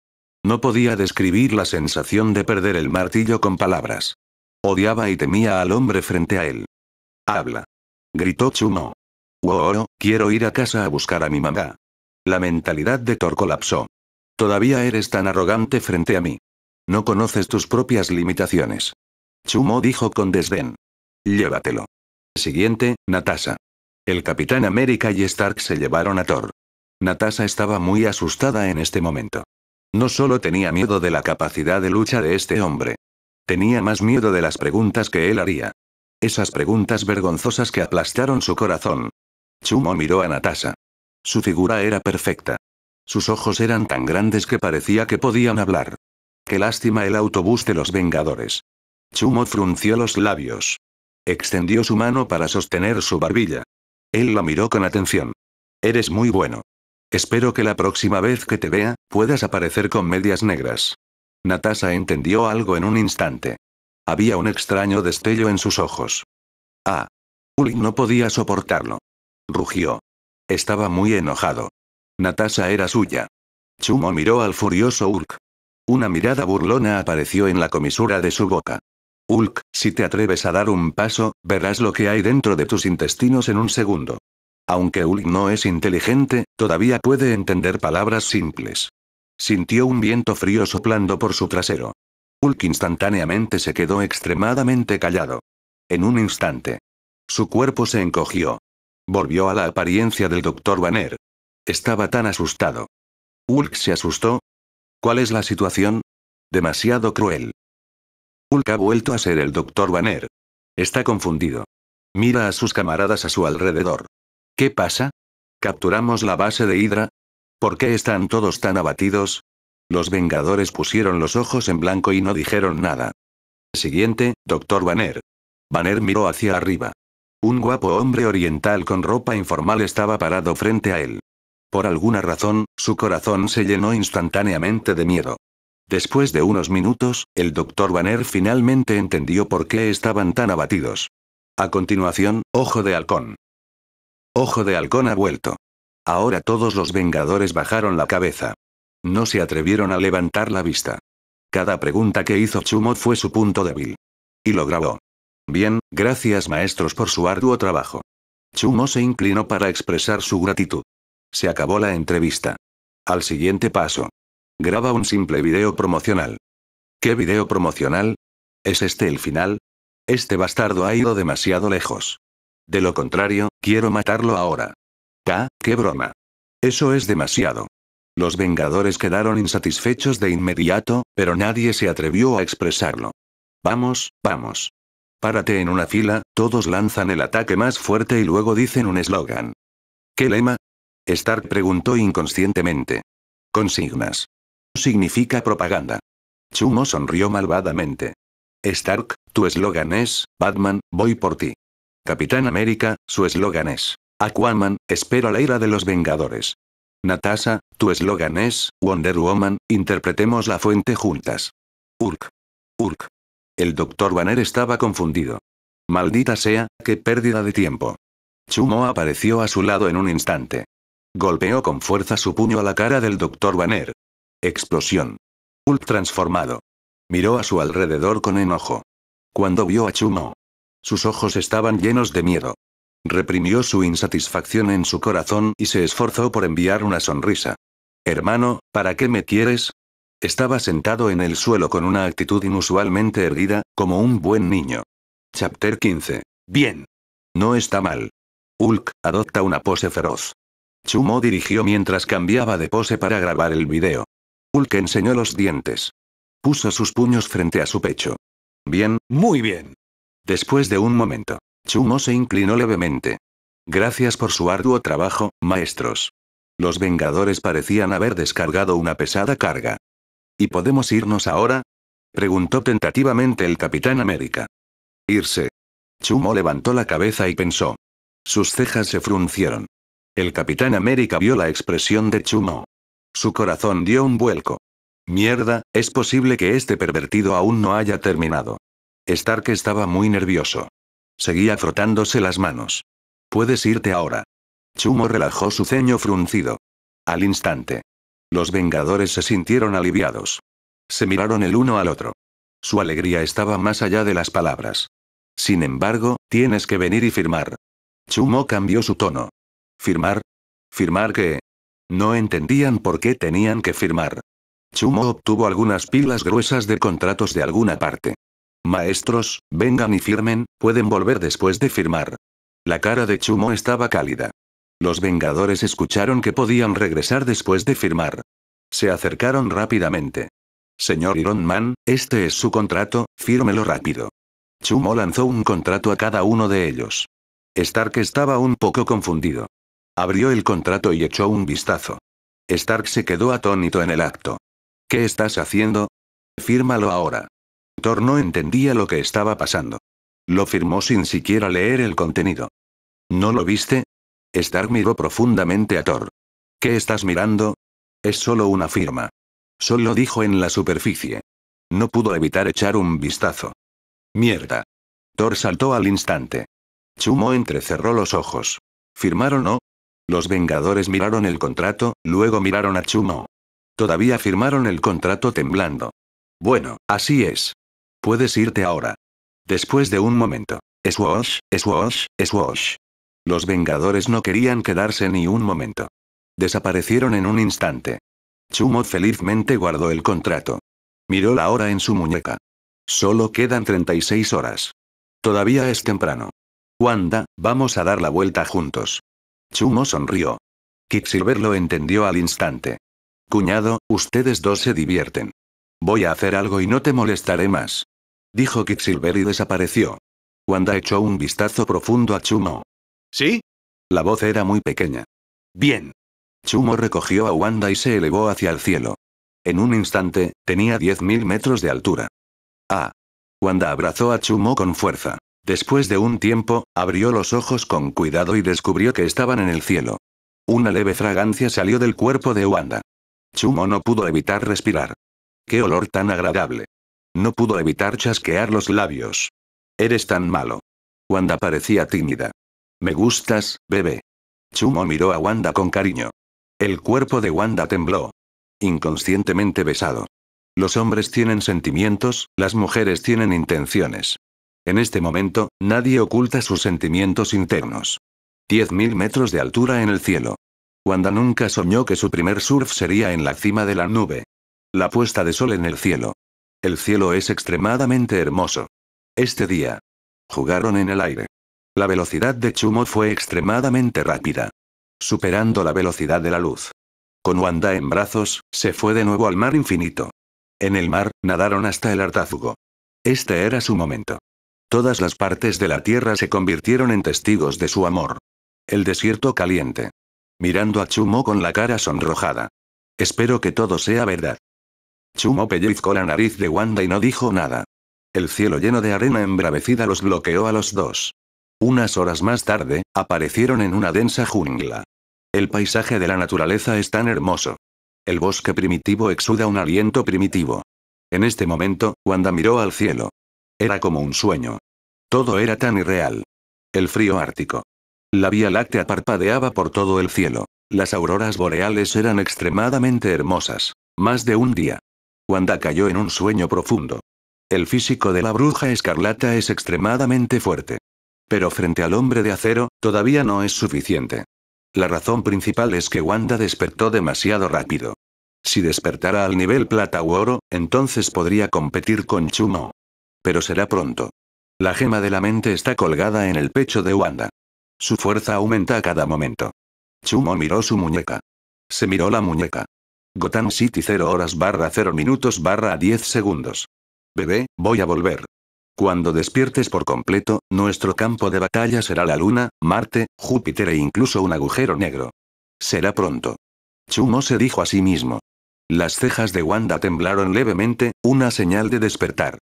No podía describir la sensación de perder el martillo con palabras. Odiaba y temía al hombre frente a él. Habla. Gritó Chumo. Wow, quiero ir a casa a buscar a mi mamá. La mentalidad de Thor colapsó. Todavía eres tan arrogante frente a mí. No conoces tus propias limitaciones. Chumo dijo con desdén. Llévatelo. Siguiente, Natasha. El Capitán América y Stark se llevaron a Thor. Natasha estaba muy asustada en este momento. No solo tenía miedo de la capacidad de lucha de este hombre. Tenía más miedo de las preguntas que él haría. Esas preguntas vergonzosas que aplastaron su corazón. Chumo miró a Natasha. Su figura era perfecta. Sus ojos eran tan grandes que parecía que podían hablar. Qué lástima el autobús de los Vengadores. Chumo frunció los labios. Extendió su mano para sostener su barbilla. Él la miró con atención. Eres muy bueno. Espero que la próxima vez que te vea, puedas aparecer con medias negras. Natasha entendió algo en un instante. Había un extraño destello en sus ojos. Ah. Uli no podía soportarlo. Rugió. Estaba muy enojado. Natasha era suya. Chumo miró al furioso Ulk. Una mirada burlona apareció en la comisura de su boca. Ulk, si te atreves a dar un paso, verás lo que hay dentro de tus intestinos en un segundo. Aunque Ulk no es inteligente, todavía puede entender palabras simples. Sintió un viento frío soplando por su trasero. Ulk instantáneamente se quedó extremadamente callado. En un instante. Su cuerpo se encogió. Volvió a la apariencia del doctor Banner. Estaba tan asustado. Hulk se asustó. ¿Cuál es la situación? Demasiado cruel. Hulk ha vuelto a ser el Dr. Banner. Está confundido. Mira a sus camaradas a su alrededor. ¿Qué pasa? ¿Capturamos la base de Hydra? ¿Por qué están todos tan abatidos? Los Vengadores pusieron los ojos en blanco y no dijeron nada. Siguiente, Dr. Banner. Banner miró hacia arriba. Un guapo hombre oriental con ropa informal estaba parado frente a él. Por alguna razón, su corazón se llenó instantáneamente de miedo. Después de unos minutos, el doctor Banner finalmente entendió por qué estaban tan abatidos. A continuación, Ojo de Halcón. Ojo de Halcón ha vuelto. Ahora todos los Vengadores bajaron la cabeza. No se atrevieron a levantar la vista. Cada pregunta que hizo Chumo fue su punto débil. Y lo grabó. Bien, gracias maestros por su arduo trabajo. Chumo se inclinó para expresar su gratitud. Se acabó la entrevista. Al siguiente paso. Graba un simple video promocional. ¿Qué video promocional? ¿Es este el final? Este bastardo ha ido demasiado lejos. De lo contrario, quiero matarlo ahora. Ta, qué broma. Eso es demasiado. Los Vengadores quedaron insatisfechos de inmediato, pero nadie se atrevió a expresarlo. Vamos, vamos. Párate en una fila, todos lanzan el ataque más fuerte y luego dicen un eslogan. ¿Qué lema? Stark preguntó inconscientemente. Consignas. Significa propaganda. Chumo sonrió malvadamente. Stark, tu eslogan es, Batman, voy por ti. Capitán América, su eslogan es, Aquaman, espero la ira de los Vengadores. Natasha, tu eslogan es, Wonder Woman, interpretemos la fuente juntas. Urk. Urk. El doctor Banner estaba confundido. Maldita sea, qué pérdida de tiempo. Chumo apareció a su lado en un instante. Golpeó con fuerza su puño a la cara del doctor Banner. Explosión. Hulk transformado. Miró a su alrededor con enojo. Cuando vio a Chumo. Sus ojos estaban llenos de miedo. Reprimió su insatisfacción en su corazón y se esforzó por enviar una sonrisa. Hermano, ¿para qué me quieres? Estaba sentado en el suelo con una actitud inusualmente erguida, como un buen niño. Chapter 15. Bien. No está mal. Hulk, adopta una pose feroz. Chumo dirigió mientras cambiaba de pose para grabar el video. Hulk enseñó los dientes. Puso sus puños frente a su pecho. Bien, muy bien. Después de un momento, Chumo se inclinó levemente. Gracias por su arduo trabajo, maestros. Los Vengadores parecían haber descargado una pesada carga. ¿Y podemos irnos ahora? preguntó tentativamente el Capitán América. Irse. Chumo levantó la cabeza y pensó. Sus cejas se fruncieron. El Capitán América vio la expresión de Chumo. Su corazón dio un vuelco. Mierda, es posible que este pervertido aún no haya terminado. Stark estaba muy nervioso. Seguía frotándose las manos. Puedes irte ahora. Chumo relajó su ceño fruncido. Al instante. Los Vengadores se sintieron aliviados. Se miraron el uno al otro. Su alegría estaba más allá de las palabras. Sin embargo, tienes que venir y firmar. Chumo cambió su tono. ¿Firmar? ¿Firmar qué? No entendían por qué tenían que firmar. Chumo obtuvo algunas pilas gruesas de contratos de alguna parte. Maestros, vengan y firmen, pueden volver después de firmar. La cara de Chumo estaba cálida. Los Vengadores escucharon que podían regresar después de firmar. Se acercaron rápidamente. Señor Iron Man, este es su contrato, fírmelo rápido. Chumo lanzó un contrato a cada uno de ellos. Stark estaba un poco confundido. Abrió el contrato y echó un vistazo. Stark se quedó atónito en el acto. ¿Qué estás haciendo? Fírmalo ahora. Thor no entendía lo que estaba pasando. Lo firmó sin siquiera leer el contenido. ¿No lo viste? Stark miró profundamente a Thor. ¿Qué estás mirando? Es solo una firma. Solo dijo en la superficie. No pudo evitar echar un vistazo. Mierda. Thor saltó al instante. Chumo entrecerró los ojos. ¿Firmar o no? Los Vengadores miraron el contrato, luego miraron a Chumo. Todavía firmaron el contrato temblando. Bueno, así es. Puedes irte ahora. Después de un momento. Swash, swash, swash. Los Vengadores no querían quedarse ni un momento. Desaparecieron en un instante. Chumo felizmente guardó el contrato. Miró la hora en su muñeca. Solo quedan 36 horas. Todavía es temprano. Wanda, vamos a dar la vuelta juntos. Chumo sonrió. Quicksilver lo entendió al instante. Cuñado, ustedes dos se divierten. Voy a hacer algo y no te molestaré más. Dijo Quicksilver y desapareció. Wanda echó un vistazo profundo a Chumo. ¿Sí? La voz era muy pequeña. Bien. Chumo recogió a Wanda y se elevó hacia el cielo. En un instante, tenía 10.000 metros de altura. Ah. Wanda abrazó a Chumo con fuerza. Después de un tiempo, abrió los ojos con cuidado y descubrió que estaban en el cielo. Una leve fragancia salió del cuerpo de Wanda. Chumo no pudo evitar respirar. ¡Qué olor tan agradable! No pudo evitar chasquear los labios. Eres tan malo. Wanda parecía tímida. Me gustas, bebé. Chumo miró a Wanda con cariño. El cuerpo de Wanda tembló. Inconscientemente besado. Los hombres tienen sentimientos, las mujeres tienen intenciones. En este momento, nadie oculta sus sentimientos internos. 10.000 metros de altura en el cielo. Wanda nunca soñó que su primer surf sería en la cima de la nube. La puesta de sol en el cielo. El cielo es extremadamente hermoso. Este día. Jugaron en el aire. La velocidad de Chumo fue extremadamente rápida. Superando la velocidad de la luz. Con Wanda en brazos, se fue de nuevo al mar infinito. En el mar, nadaron hasta el artáfugo. Este era su momento. Todas las partes de la tierra se convirtieron en testigos de su amor. El desierto caliente. Mirando a Chumo con la cara sonrojada. Espero que todo sea verdad. Chumo pellizcó la nariz de Wanda y no dijo nada. El cielo lleno de arena embravecida los bloqueó a los dos. Unas horas más tarde, aparecieron en una densa jungla. El paisaje de la naturaleza es tan hermoso. El bosque primitivo exuda un aliento primitivo. En este momento, Wanda miró al cielo. Era como un sueño. Todo era tan irreal. El frío ártico. La Vía Láctea parpadeaba por todo el cielo. Las auroras boreales eran extremadamente hermosas. Más de un día. Wanda cayó en un sueño profundo. El físico de la bruja escarlata es extremadamente fuerte. Pero frente al hombre de acero, todavía no es suficiente. La razón principal es que Wanda despertó demasiado rápido. Si despertara al nivel plata u oro, entonces podría competir con Chuno. Pero será pronto. La gema de la mente está colgada en el pecho de Wanda. Su fuerza aumenta a cada momento. Chumo miró su muñeca. Se miró la muñeca. Gotan City 0 horas barra 0 minutos barra 10 segundos. Bebé, voy a volver. Cuando despiertes por completo, nuestro campo de batalla será la Luna, Marte, Júpiter e incluso un agujero negro. Será pronto. Chumo se dijo a sí mismo. Las cejas de Wanda temblaron levemente, una señal de despertar.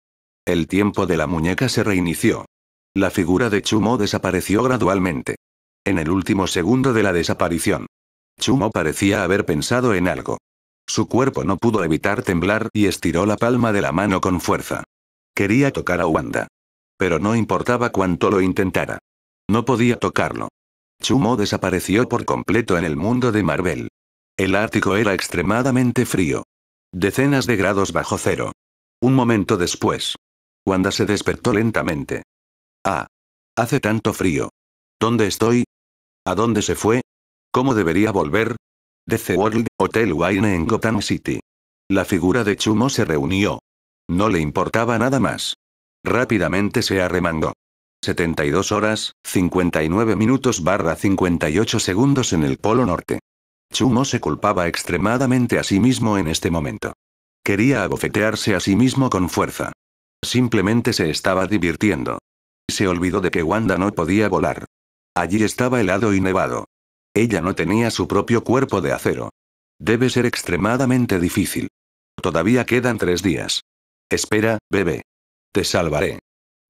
El tiempo de la muñeca se reinició. La figura de Chumo desapareció gradualmente. En el último segundo de la desaparición. Chumo parecía haber pensado en algo. Su cuerpo no pudo evitar temblar y estiró la palma de la mano con fuerza. Quería tocar a Wanda. Pero no importaba cuánto lo intentara. No podía tocarlo. Chumo desapareció por completo en el mundo de Marvel. El Ártico era extremadamente frío. Decenas de grados bajo cero. Un momento después, Wanda se despertó lentamente. Ah. Hace tanto frío. ¿Dónde estoy? ¿A dónde se fue? ¿Cómo debería volver? The World Hotel Wine en Gotham City. La figura de Chumo se reunió. No le importaba nada más. Rápidamente se arremangó. 72 horas, 59 minutos barra 58 segundos en el Polo Norte. Chumo se culpaba extremadamente a sí mismo en este momento. Quería abofetearse a sí mismo con fuerza. Simplemente se estaba divirtiendo. Se olvidó de que Wanda no podía volar. Allí estaba helado y nevado. Ella no tenía su propio cuerpo de acero. Debe ser extremadamente difícil. Todavía quedan tres días. Espera, bebé. Te salvaré.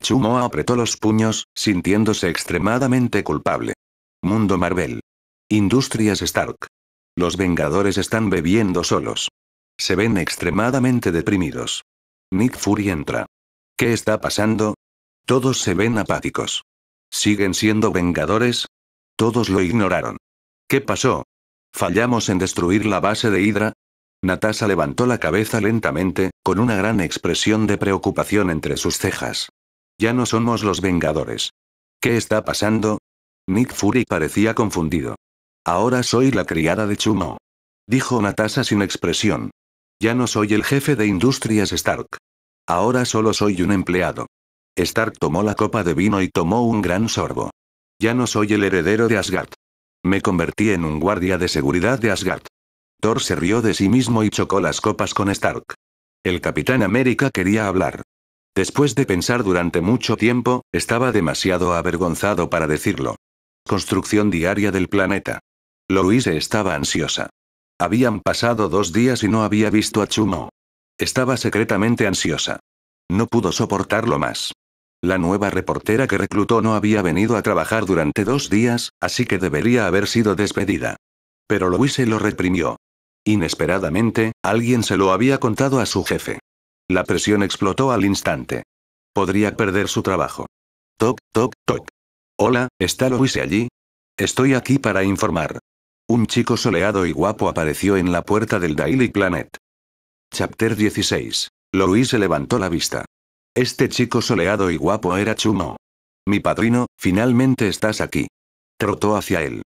Chumo apretó los puños, sintiéndose extremadamente culpable. Mundo Marvel. Industrias Stark. Los Vengadores están bebiendo solos. Se ven extremadamente deprimidos. Nick Fury entra. ¿Qué está pasando? Todos se ven apáticos. ¿Siguen siendo vengadores? Todos lo ignoraron. ¿Qué pasó? ¿Fallamos en destruir la base de Hydra? Natasha levantó la cabeza lentamente, con una gran expresión de preocupación entre sus cejas. Ya no somos los Vengadores. ¿Qué está pasando? Nick Fury parecía confundido. Ahora soy la criada de Chumo. Dijo Natasha sin expresión. Ya no soy el jefe de Industrias Stark. Ahora solo soy un empleado. Stark tomó la copa de vino y tomó un gran sorbo. Ya no soy el heredero de Asgard. Me convertí en un guardia de seguridad de Asgard. Thor se rió de sí mismo y chocó las copas con Stark. El Capitán América quería hablar. Después de pensar durante mucho tiempo, estaba demasiado avergonzado para decirlo. Construcción diaria del planeta. Louise estaba ansiosa. Habían pasado dos días y no había visto a Chumo. Estaba secretamente ansiosa. No pudo soportarlo más. La nueva reportera que reclutó no había venido a trabajar durante dos días, así que debería haber sido despedida. Pero Louise lo reprimió. Inesperadamente, alguien se lo había contado a su jefe. La presión explotó al instante. Podría perder su trabajo. Toc, toc, toc. Hola, ¿está Louise allí? Estoy aquí para informar. Un chico soleado y guapo apareció en la puerta del Daily Planet. Chapter 16. Louis se levantó la vista. Este chico soleado y guapo era Chumo. Mi padrino, finalmente estás aquí. Trotó hacia él.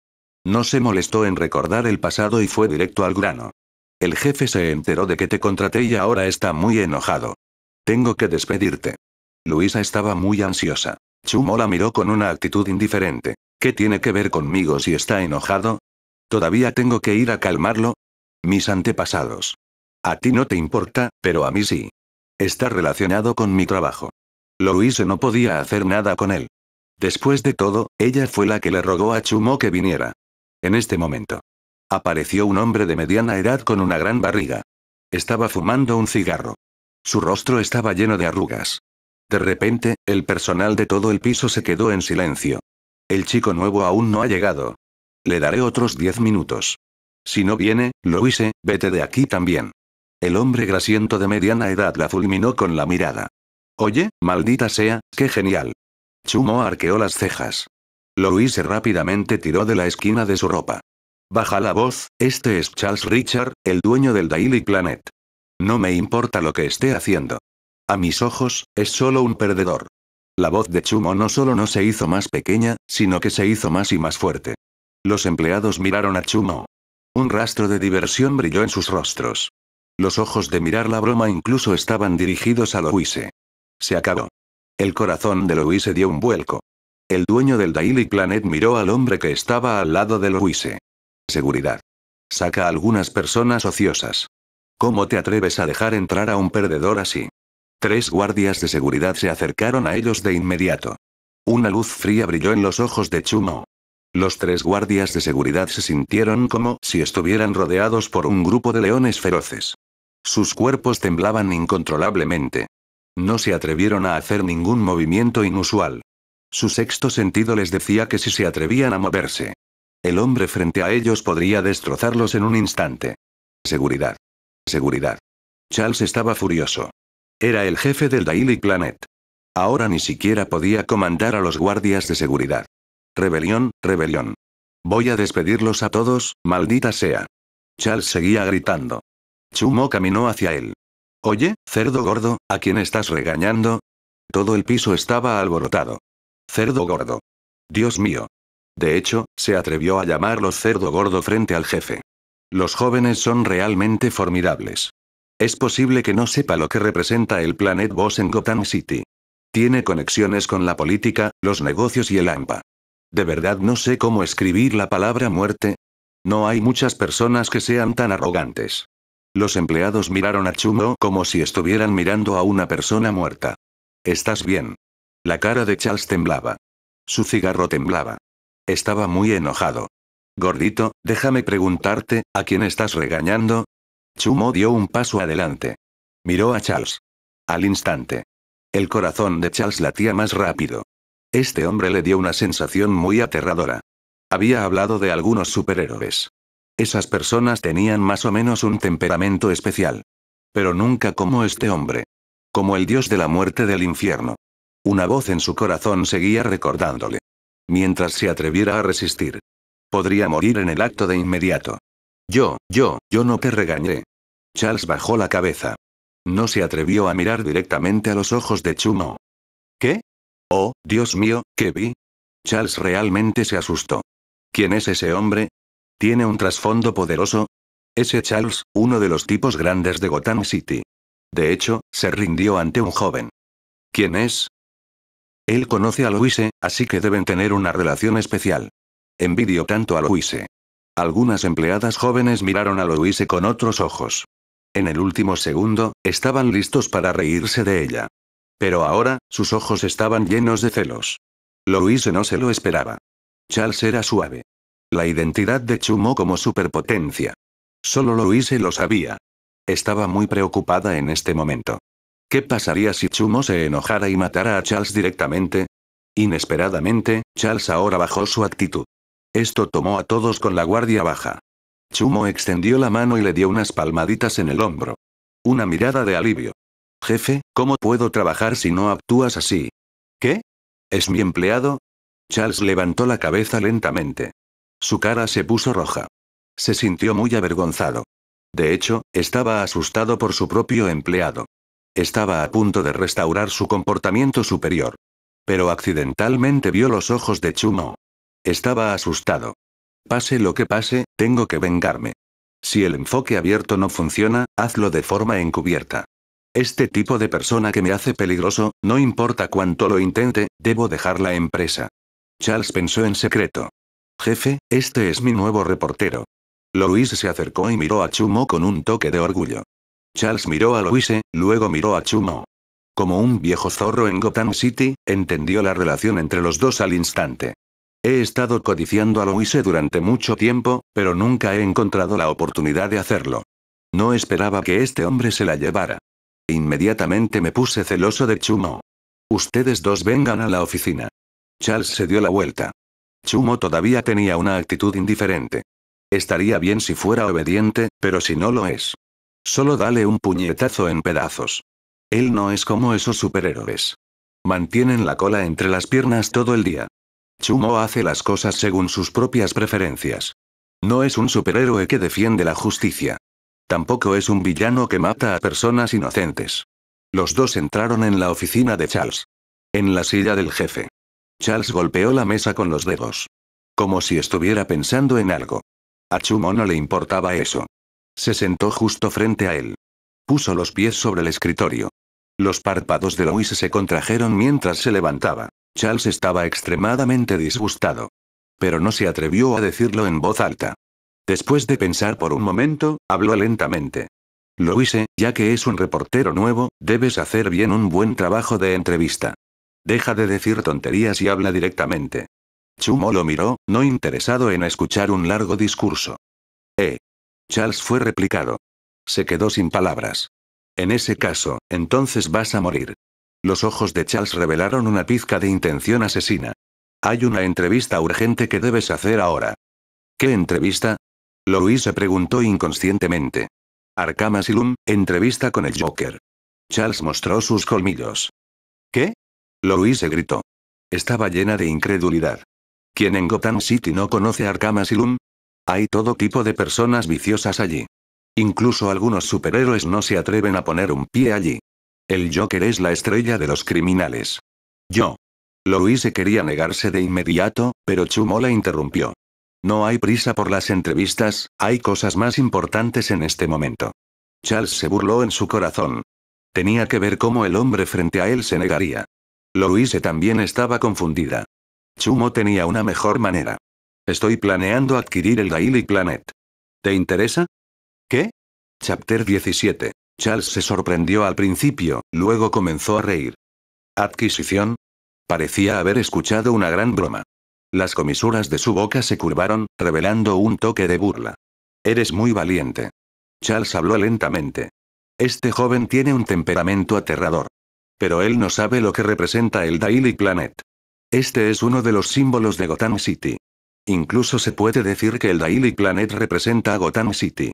No se molestó en recordar el pasado y fue directo al grano. El jefe se enteró de que te contraté y ahora está muy enojado. Tengo que despedirte. Luisa estaba muy ansiosa. Chumo la miró con una actitud indiferente. ¿Qué tiene que ver conmigo si está enojado? ¿Todavía tengo que ir a calmarlo? Mis antepasados. A ti no te importa, pero a mí sí. Está relacionado con mi trabajo. Louise no podía hacer nada con él. Después de todo, ella fue la que le rogó a Chumo que viniera. En este momento. Apareció un hombre de mediana edad con una gran barriga. Estaba fumando un cigarro. Su rostro estaba lleno de arrugas. De repente, el personal de todo el piso se quedó en silencio. El chico nuevo aún no ha llegado. Le daré otros diez minutos. Si no viene, hice, vete de aquí también. El hombre grasiento de mediana edad la fulminó con la mirada. Oye, maldita sea, qué genial. Chumo arqueó las cejas. Louise rápidamente tiró de la esquina de su ropa. Baja la voz, este es Charles Richard, el dueño del Daily Planet. No me importa lo que esté haciendo. A mis ojos, es solo un perdedor. La voz de Chumo no solo no se hizo más pequeña, sino que se hizo más y más fuerte. Los empleados miraron a Chumo. Un rastro de diversión brilló en sus rostros. Los ojos de mirar la broma incluso estaban dirigidos a Louise. Se acabó. El corazón de se dio un vuelco. El dueño del Daily Planet miró al hombre que estaba al lado de Loise. Seguridad. Saca a algunas personas ociosas. ¿Cómo te atreves a dejar entrar a un perdedor así? Tres guardias de seguridad se acercaron a ellos de inmediato. Una luz fría brilló en los ojos de Chumo. Los tres guardias de seguridad se sintieron como si estuvieran rodeados por un grupo de leones feroces. Sus cuerpos temblaban incontrolablemente. No se atrevieron a hacer ningún movimiento inusual. Su sexto sentido les decía que si se atrevían a moverse, el hombre frente a ellos podría destrozarlos en un instante. Seguridad. Seguridad. Charles estaba furioso. Era el jefe del Daily Planet. Ahora ni siquiera podía comandar a los guardias de seguridad. Rebelión, rebelión. Voy a despedirlos a todos, maldita sea. Charles seguía gritando. Chumo caminó hacia él. Oye, cerdo gordo, ¿a quién estás regañando? Todo el piso estaba alborotado. Cerdo gordo. Dios mío. De hecho, se atrevió a llamarlo cerdo gordo frente al jefe. Los jóvenes son realmente formidables. Es posible que no sepa lo que representa el Planet Boss en Gotham City. Tiene conexiones con la política, los negocios y el AMPA. De verdad no sé cómo escribir la palabra muerte. No hay muchas personas que sean tan arrogantes. Los empleados miraron a Chumo como si estuvieran mirando a una persona muerta. ¿Estás bien? La cara de Charles temblaba. Su cigarro temblaba. Estaba muy enojado. Gordito, déjame preguntarte, ¿a quién estás regañando? Chumo dio un paso adelante. Miró a Charles. Al instante. El corazón de Charles latía más rápido. Este hombre le dio una sensación muy aterradora. Había hablado de algunos superhéroes. Esas personas tenían más o menos un temperamento especial. Pero nunca como este hombre. Como el dios de la muerte del infierno. Una voz en su corazón seguía recordándole. Mientras se atreviera a resistir. Podría morir en el acto de inmediato. Yo, yo, yo no te regañé. Charles bajó la cabeza. No se atrevió a mirar directamente a los ojos de Chumo, Oh, Dios mío, ¿qué vi? Charles realmente se asustó. ¿Quién es ese hombre? ¿Tiene un trasfondo poderoso? Ese Charles, uno de los tipos grandes de Gotham City. De hecho, se rindió ante un joven. ¿Quién es? Él conoce a Louise, así que deben tener una relación especial. Envidio tanto a Louise. Algunas empleadas jóvenes miraron a Louise con otros ojos. En el último segundo, estaban listos para reírse de ella. Pero ahora, sus ojos estaban llenos de celos. Louise no se lo esperaba. Charles era suave. La identidad de Chumo como superpotencia. Solo Louise lo sabía. Estaba muy preocupada en este momento. ¿Qué pasaría si Chumo se enojara y matara a Charles directamente? Inesperadamente, Charles ahora bajó su actitud. Esto tomó a todos con la guardia baja. Chumo extendió la mano y le dio unas palmaditas en el hombro. Una mirada de alivio. Jefe, ¿cómo puedo trabajar si no actúas así? ¿Qué? ¿Es mi empleado? Charles levantó la cabeza lentamente. Su cara se puso roja. Se sintió muy avergonzado. De hecho, estaba asustado por su propio empleado. Estaba a punto de restaurar su comportamiento superior. Pero accidentalmente vio los ojos de Chumo. Estaba asustado. Pase lo que pase, tengo que vengarme. Si el enfoque abierto no funciona, hazlo de forma encubierta. Este tipo de persona que me hace peligroso, no importa cuánto lo intente, debo dejar la empresa. Charles pensó en secreto. Jefe, este es mi nuevo reportero. Louise se acercó y miró a Chumo con un toque de orgullo. Charles miró a Louise, luego miró a Chumo. Como un viejo zorro en Gotham City, entendió la relación entre los dos al instante. He estado codiciando a Louise durante mucho tiempo, pero nunca he encontrado la oportunidad de hacerlo. No esperaba que este hombre se la llevara. Inmediatamente me puse celoso de Chumo. Ustedes dos vengan a la oficina. Charles se dio la vuelta. Chumo todavía tenía una actitud indiferente. Estaría bien si fuera obediente, pero si no lo es. Solo dale un puñetazo en pedazos. Él no es como esos superhéroes. Mantienen la cola entre las piernas todo el día. Chumo hace las cosas según sus propias preferencias. No es un superhéroe que defiende la justicia. Tampoco es un villano que mata a personas inocentes. Los dos entraron en la oficina de Charles. En la silla del jefe. Charles golpeó la mesa con los dedos. Como si estuviera pensando en algo. A Chumo no le importaba eso. Se sentó justo frente a él. Puso los pies sobre el escritorio. Los párpados de Louise se contrajeron mientras se levantaba. Charles estaba extremadamente disgustado. Pero no se atrevió a decirlo en voz alta. Después de pensar por un momento, habló lentamente. Lo hice, ya que es un reportero nuevo, debes hacer bien un buen trabajo de entrevista. Deja de decir tonterías y habla directamente. Chumo lo miró, no interesado en escuchar un largo discurso. Eh. Charles fue replicado. Se quedó sin palabras. En ese caso, entonces vas a morir. Los ojos de Charles revelaron una pizca de intención asesina. Hay una entrevista urgente que debes hacer ahora. ¿Qué entrevista? Louis se preguntó inconscientemente. Arkham Asylum, entrevista con el Joker. Charles mostró sus colmillos. ¿Qué? Louis se gritó. Estaba llena de incredulidad. ¿Quién en Gotham City no conoce Arkham Asylum? Hay todo tipo de personas viciosas allí. Incluso algunos superhéroes no se atreven a poner un pie allí. El Joker es la estrella de los criminales. Yo. se quería negarse de inmediato, pero Chumola interrumpió. No hay prisa por las entrevistas, hay cosas más importantes en este momento. Charles se burló en su corazón. Tenía que ver cómo el hombre frente a él se negaría. Louise también estaba confundida. Chumo tenía una mejor manera. Estoy planeando adquirir el Daily Planet. ¿Te interesa? ¿Qué? Chapter 17. Charles se sorprendió al principio, luego comenzó a reír. ¿Adquisición? Parecía haber escuchado una gran broma. Las comisuras de su boca se curvaron, revelando un toque de burla. Eres muy valiente. Charles habló lentamente. Este joven tiene un temperamento aterrador. Pero él no sabe lo que representa el Daily Planet. Este es uno de los símbolos de Gotham City. Incluso se puede decir que el Daily Planet representa a Gotham City.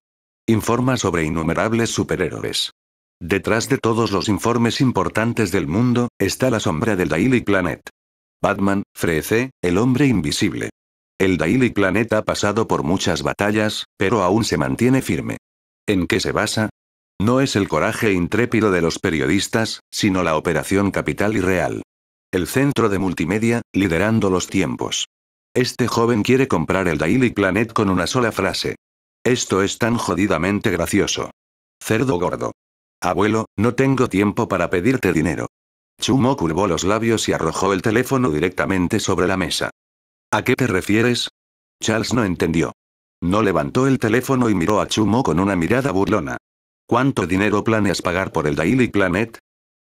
Informa sobre innumerables superhéroes. Detrás de todos los informes importantes del mundo, está la sombra del Daily Planet. Batman, Frece, el hombre invisible. El Daily Planet ha pasado por muchas batallas, pero aún se mantiene firme. ¿En qué se basa? No es el coraje intrépido de los periodistas, sino la operación capital y real. El centro de multimedia, liderando los tiempos. Este joven quiere comprar el Daily Planet con una sola frase. Esto es tan jodidamente gracioso. Cerdo gordo. Abuelo, no tengo tiempo para pedirte dinero. Chumo curvó los labios y arrojó el teléfono directamente sobre la mesa. ¿A qué te refieres? Charles no entendió. No levantó el teléfono y miró a Chumo con una mirada burlona. ¿Cuánto dinero planeas pagar por el Daily Planet?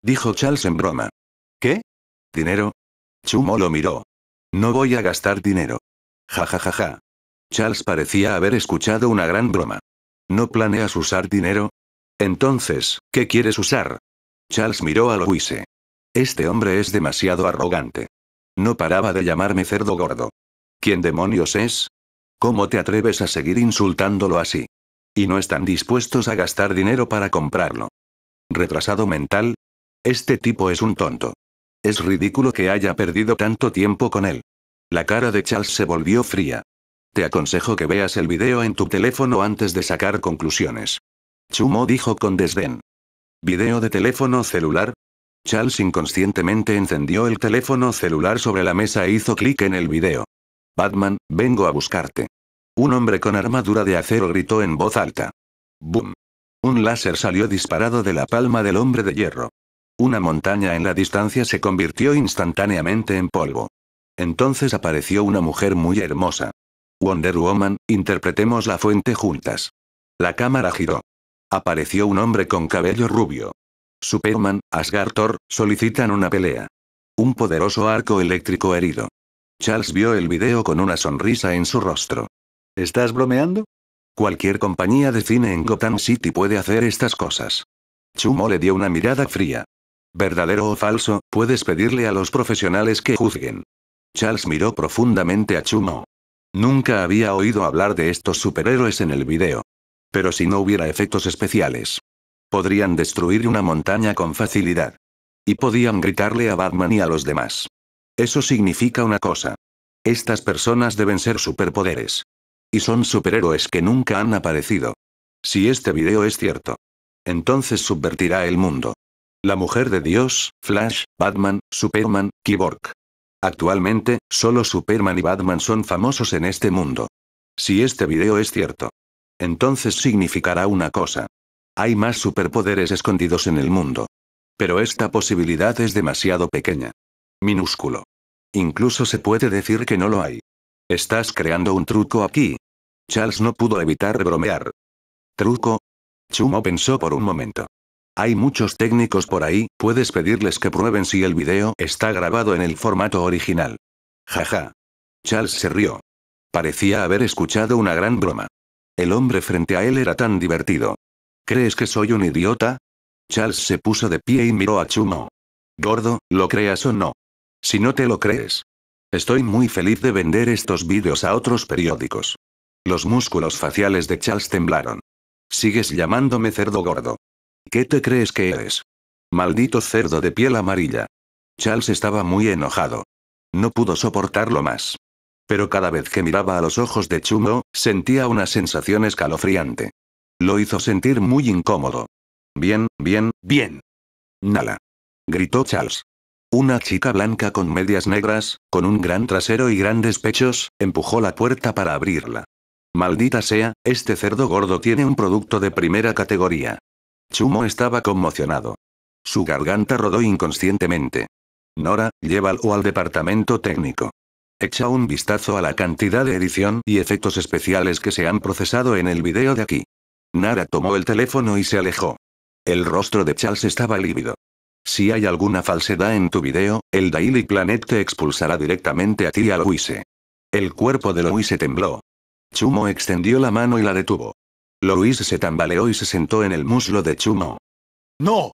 Dijo Charles en broma. ¿Qué? ¿Dinero? Chumo lo miró. No voy a gastar dinero. Ja ja ja ja. Charles parecía haber escuchado una gran broma. ¿No planeas usar dinero? Entonces, ¿qué quieres usar? Charles miró a Louise. Este hombre es demasiado arrogante. No paraba de llamarme cerdo gordo. ¿Quién demonios es? ¿Cómo te atreves a seguir insultándolo así? Y no están dispuestos a gastar dinero para comprarlo. ¿Retrasado mental? Este tipo es un tonto. Es ridículo que haya perdido tanto tiempo con él. La cara de Charles se volvió fría. Te aconsejo que veas el video en tu teléfono antes de sacar conclusiones. Chumo dijo con desdén. ¿Video de teléfono celular? Charles inconscientemente encendió el teléfono celular sobre la mesa e hizo clic en el video. Batman, vengo a buscarte. Un hombre con armadura de acero gritó en voz alta. ¡Bum! Un láser salió disparado de la palma del hombre de hierro. Una montaña en la distancia se convirtió instantáneamente en polvo. Entonces apareció una mujer muy hermosa. Wonder Woman, interpretemos la fuente juntas. La cámara giró. Apareció un hombre con cabello rubio, Superman, Asgard Thor, solicitan una pelea. Un poderoso arco eléctrico herido. Charles vio el video con una sonrisa en su rostro. ¿Estás bromeando? Cualquier compañía de cine en Gotham City puede hacer estas cosas. Chumo le dio una mirada fría. Verdadero o falso, puedes pedirle a los profesionales que juzguen. Charles miró profundamente a Chumo. Nunca había oído hablar de estos superhéroes en el video. Pero si no hubiera efectos especiales, Podrían destruir una montaña con facilidad. Y podían gritarle a Batman y a los demás. Eso significa una cosa. Estas personas deben ser superpoderes. Y son superhéroes que nunca han aparecido. Si este video es cierto. Entonces subvertirá el mundo. La mujer de Dios, Flash, Batman, Superman, Kiborg. Actualmente, solo Superman y Batman son famosos en este mundo. Si este video es cierto. Entonces significará una cosa. Hay más superpoderes escondidos en el mundo. Pero esta posibilidad es demasiado pequeña. Minúsculo. Incluso se puede decir que no lo hay. Estás creando un truco aquí. Charles no pudo evitar bromear. ¿Truco? Chumo pensó por un momento. Hay muchos técnicos por ahí, puedes pedirles que prueben si el video está grabado en el formato original. Jaja. Charles se rió. Parecía haber escuchado una gran broma. El hombre frente a él era tan divertido. ¿Crees que soy un idiota? Charles se puso de pie y miró a Chumo. Gordo, lo creas o no. Si no te lo crees. Estoy muy feliz de vender estos vídeos a otros periódicos. Los músculos faciales de Charles temblaron. Sigues llamándome cerdo gordo. ¿Qué te crees que eres? Maldito cerdo de piel amarilla. Charles estaba muy enojado. No pudo soportarlo más. Pero cada vez que miraba a los ojos de Chumo, sentía una sensación escalofriante. Lo hizo sentir muy incómodo. Bien, bien, bien. Nala. Gritó Charles. Una chica blanca con medias negras, con un gran trasero y grandes pechos, empujó la puerta para abrirla. Maldita sea, este cerdo gordo tiene un producto de primera categoría. Chumo estaba conmocionado. Su garganta rodó inconscientemente. Nora, llévalo al departamento técnico. Echa un vistazo a la cantidad de edición y efectos especiales que se han procesado en el video de aquí. Nara tomó el teléfono y se alejó. El rostro de Charles estaba lívido. Si hay alguna falsedad en tu video, el Daily Planet te expulsará directamente a ti y a Louise. El cuerpo de Louise tembló. Chumo extendió la mano y la detuvo. Louise se tambaleó y se sentó en el muslo de Chumo. ¡No!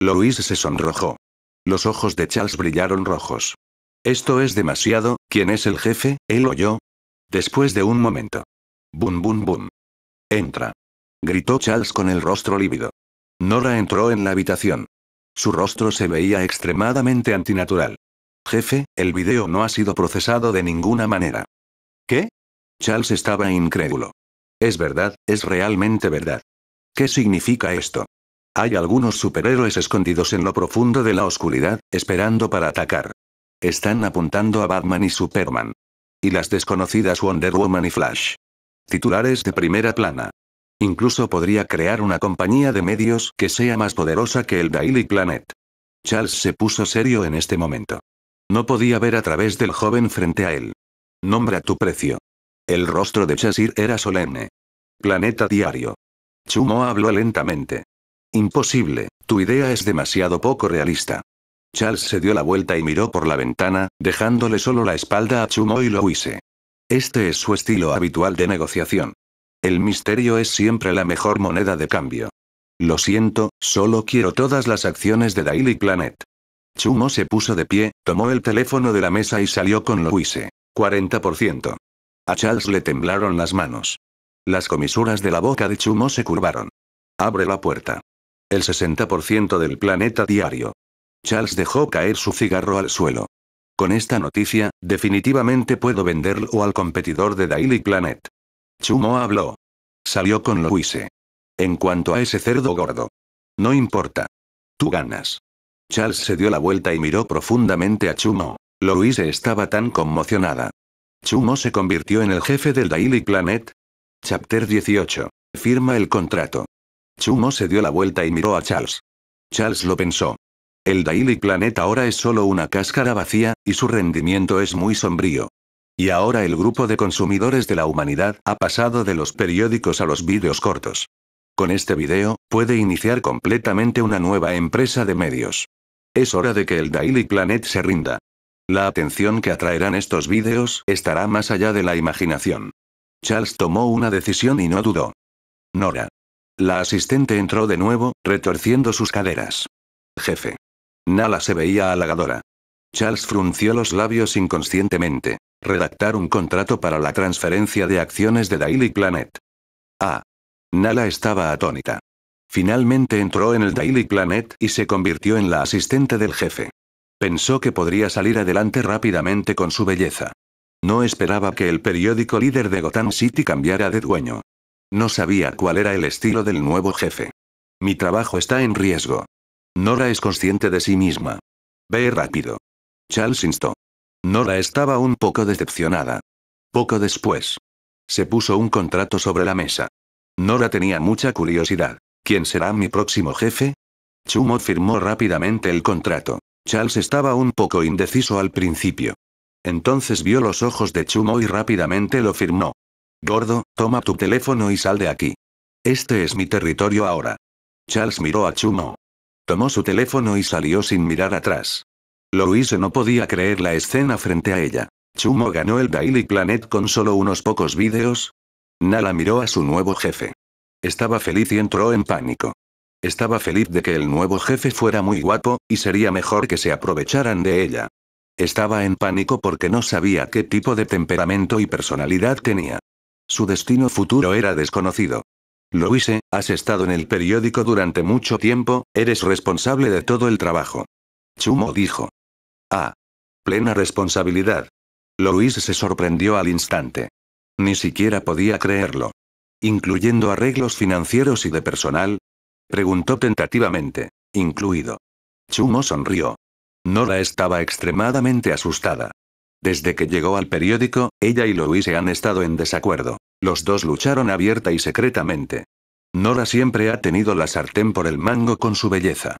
Louise se sonrojó. Los ojos de Charles brillaron rojos. Esto es demasiado, ¿quién es el jefe, él o yo? Después de un momento. Bum bum bum. Entra gritó Charles con el rostro lívido. Nora entró en la habitación. Su rostro se veía extremadamente antinatural. Jefe, el video no ha sido procesado de ninguna manera. ¿Qué? Charles estaba incrédulo. Es verdad, es realmente verdad. ¿Qué significa esto? Hay algunos superhéroes escondidos en lo profundo de la oscuridad, esperando para atacar. Están apuntando a Batman y Superman. Y las desconocidas Wonder Woman y Flash. Titulares de primera plana. Incluso podría crear una compañía de medios que sea más poderosa que el Daily Planet. Charles se puso serio en este momento. No podía ver a través del joven frente a él. Nombra tu precio. El rostro de Chasir era solemne. Planeta Diario. Chumo habló lentamente. Imposible, tu idea es demasiado poco realista. Charles se dio la vuelta y miró por la ventana, dejándole solo la espalda a Chumo y lo huise. Este es su estilo habitual de negociación. El misterio es siempre la mejor moneda de cambio. Lo siento, solo quiero todas las acciones de Daily Planet. Chumo se puso de pie, tomó el teléfono de la mesa y salió con por 40%. A Charles le temblaron las manos. Las comisuras de la boca de Chumo se curvaron. Abre la puerta. El 60% del planeta diario. Charles dejó caer su cigarro al suelo. Con esta noticia, definitivamente puedo venderlo al competidor de Daily Planet. Chumo habló. Salió con Luise En cuanto a ese cerdo gordo. No importa. Tú ganas. Charles se dio la vuelta y miró profundamente a Chumo. Luise estaba tan conmocionada. Chumo se convirtió en el jefe del Daily Planet. Chapter 18. Firma el contrato. Chumo se dio la vuelta y miró a Charles. Charles lo pensó. El Daily Planet ahora es solo una cáscara vacía, y su rendimiento es muy sombrío. Y ahora el grupo de consumidores de la humanidad ha pasado de los periódicos a los vídeos cortos. Con este vídeo, puede iniciar completamente una nueva empresa de medios. Es hora de que el Daily Planet se rinda. La atención que atraerán estos vídeos estará más allá de la imaginación. Charles tomó una decisión y no dudó. Nora. La asistente entró de nuevo, retorciendo sus caderas. Jefe. Nala se veía halagadora. Charles frunció los labios inconscientemente. Redactar un contrato para la transferencia de acciones de Daily Planet. Ah. Nala estaba atónita. Finalmente entró en el Daily Planet y se convirtió en la asistente del jefe. Pensó que podría salir adelante rápidamente con su belleza. No esperaba que el periódico líder de Gotham City cambiara de dueño. No sabía cuál era el estilo del nuevo jefe. Mi trabajo está en riesgo. Nora es consciente de sí misma. Ve rápido. Charles instó. Nora estaba un poco decepcionada. Poco después. Se puso un contrato sobre la mesa. Nora tenía mucha curiosidad. ¿Quién será mi próximo jefe? Chumo firmó rápidamente el contrato. Charles estaba un poco indeciso al principio. Entonces vio los ojos de Chumo y rápidamente lo firmó. Gordo, toma tu teléfono y sal de aquí. Este es mi territorio ahora. Charles miró a Chumo. Tomó su teléfono y salió sin mirar atrás. Louise no podía creer la escena frente a ella. Chumo ganó el Daily Planet con solo unos pocos vídeos. Nala miró a su nuevo jefe. Estaba feliz y entró en pánico. Estaba feliz de que el nuevo jefe fuera muy guapo, y sería mejor que se aprovecharan de ella. Estaba en pánico porque no sabía qué tipo de temperamento y personalidad tenía. Su destino futuro era desconocido. Louise, has estado en el periódico durante mucho tiempo, eres responsable de todo el trabajo. Chumo dijo. A Plena responsabilidad. Louis se sorprendió al instante. Ni siquiera podía creerlo. ¿Incluyendo arreglos financieros y de personal? Preguntó tentativamente. Incluido. Chumo sonrió. Nora estaba extremadamente asustada. Desde que llegó al periódico, ella y se han estado en desacuerdo. Los dos lucharon abierta y secretamente. Nora siempre ha tenido la sartén por el mango con su belleza.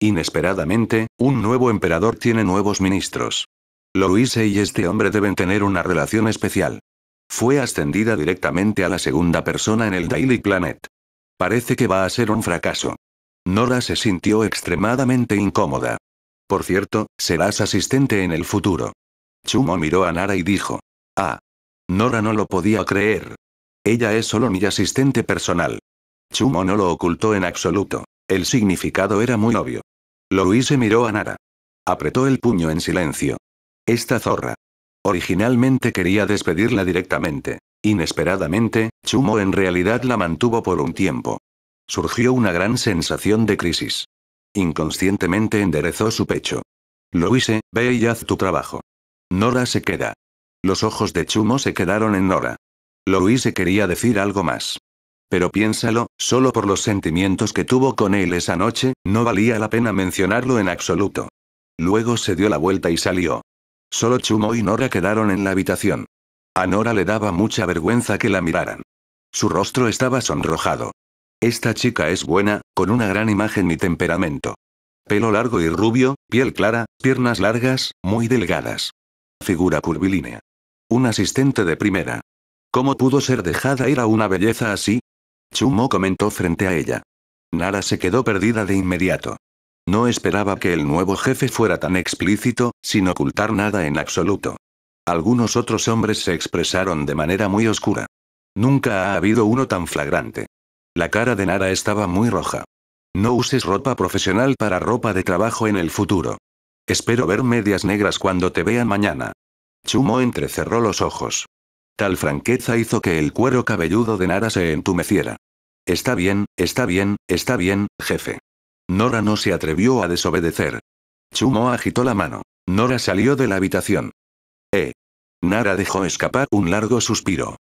Inesperadamente, un nuevo emperador tiene nuevos ministros. Louise y este hombre deben tener una relación especial. Fue ascendida directamente a la segunda persona en el Daily Planet. Parece que va a ser un fracaso. Nora se sintió extremadamente incómoda. Por cierto, serás asistente en el futuro. Chumo miró a Nara y dijo. Ah. Nora no lo podía creer. Ella es solo mi asistente personal. Chumo no lo ocultó en absoluto. El significado era muy obvio. Louise miró a Nara. Apretó el puño en silencio. Esta zorra. Originalmente quería despedirla directamente. Inesperadamente, Chumo en realidad la mantuvo por un tiempo. Surgió una gran sensación de crisis. Inconscientemente enderezó su pecho. Louise, ve y haz tu trabajo. Nora se queda. Los ojos de Chumo se quedaron en Nora. Louise quería decir algo más. Pero piénsalo, solo por los sentimientos que tuvo con él esa noche, no valía la pena mencionarlo en absoluto. Luego se dio la vuelta y salió. Solo Chumo y Nora quedaron en la habitación. A Nora le daba mucha vergüenza que la miraran. Su rostro estaba sonrojado. Esta chica es buena, con una gran imagen y temperamento. Pelo largo y rubio, piel clara, piernas largas, muy delgadas. Figura curvilínea. Un asistente de primera. ¿Cómo pudo ser dejada ir a una belleza así? Chumo comentó frente a ella. Nara se quedó perdida de inmediato. No esperaba que el nuevo jefe fuera tan explícito, sin ocultar nada en absoluto. Algunos otros hombres se expresaron de manera muy oscura. Nunca ha habido uno tan flagrante. La cara de Nara estaba muy roja. No uses ropa profesional para ropa de trabajo en el futuro. Espero ver medias negras cuando te vean mañana. Chumo entrecerró los ojos. Tal franqueza hizo que el cuero cabelludo de Nara se entumeciera. Está bien, está bien, está bien, jefe. Nora no se atrevió a desobedecer. Chumo agitó la mano. Nora salió de la habitación. Eh. Nara dejó escapar un largo suspiro.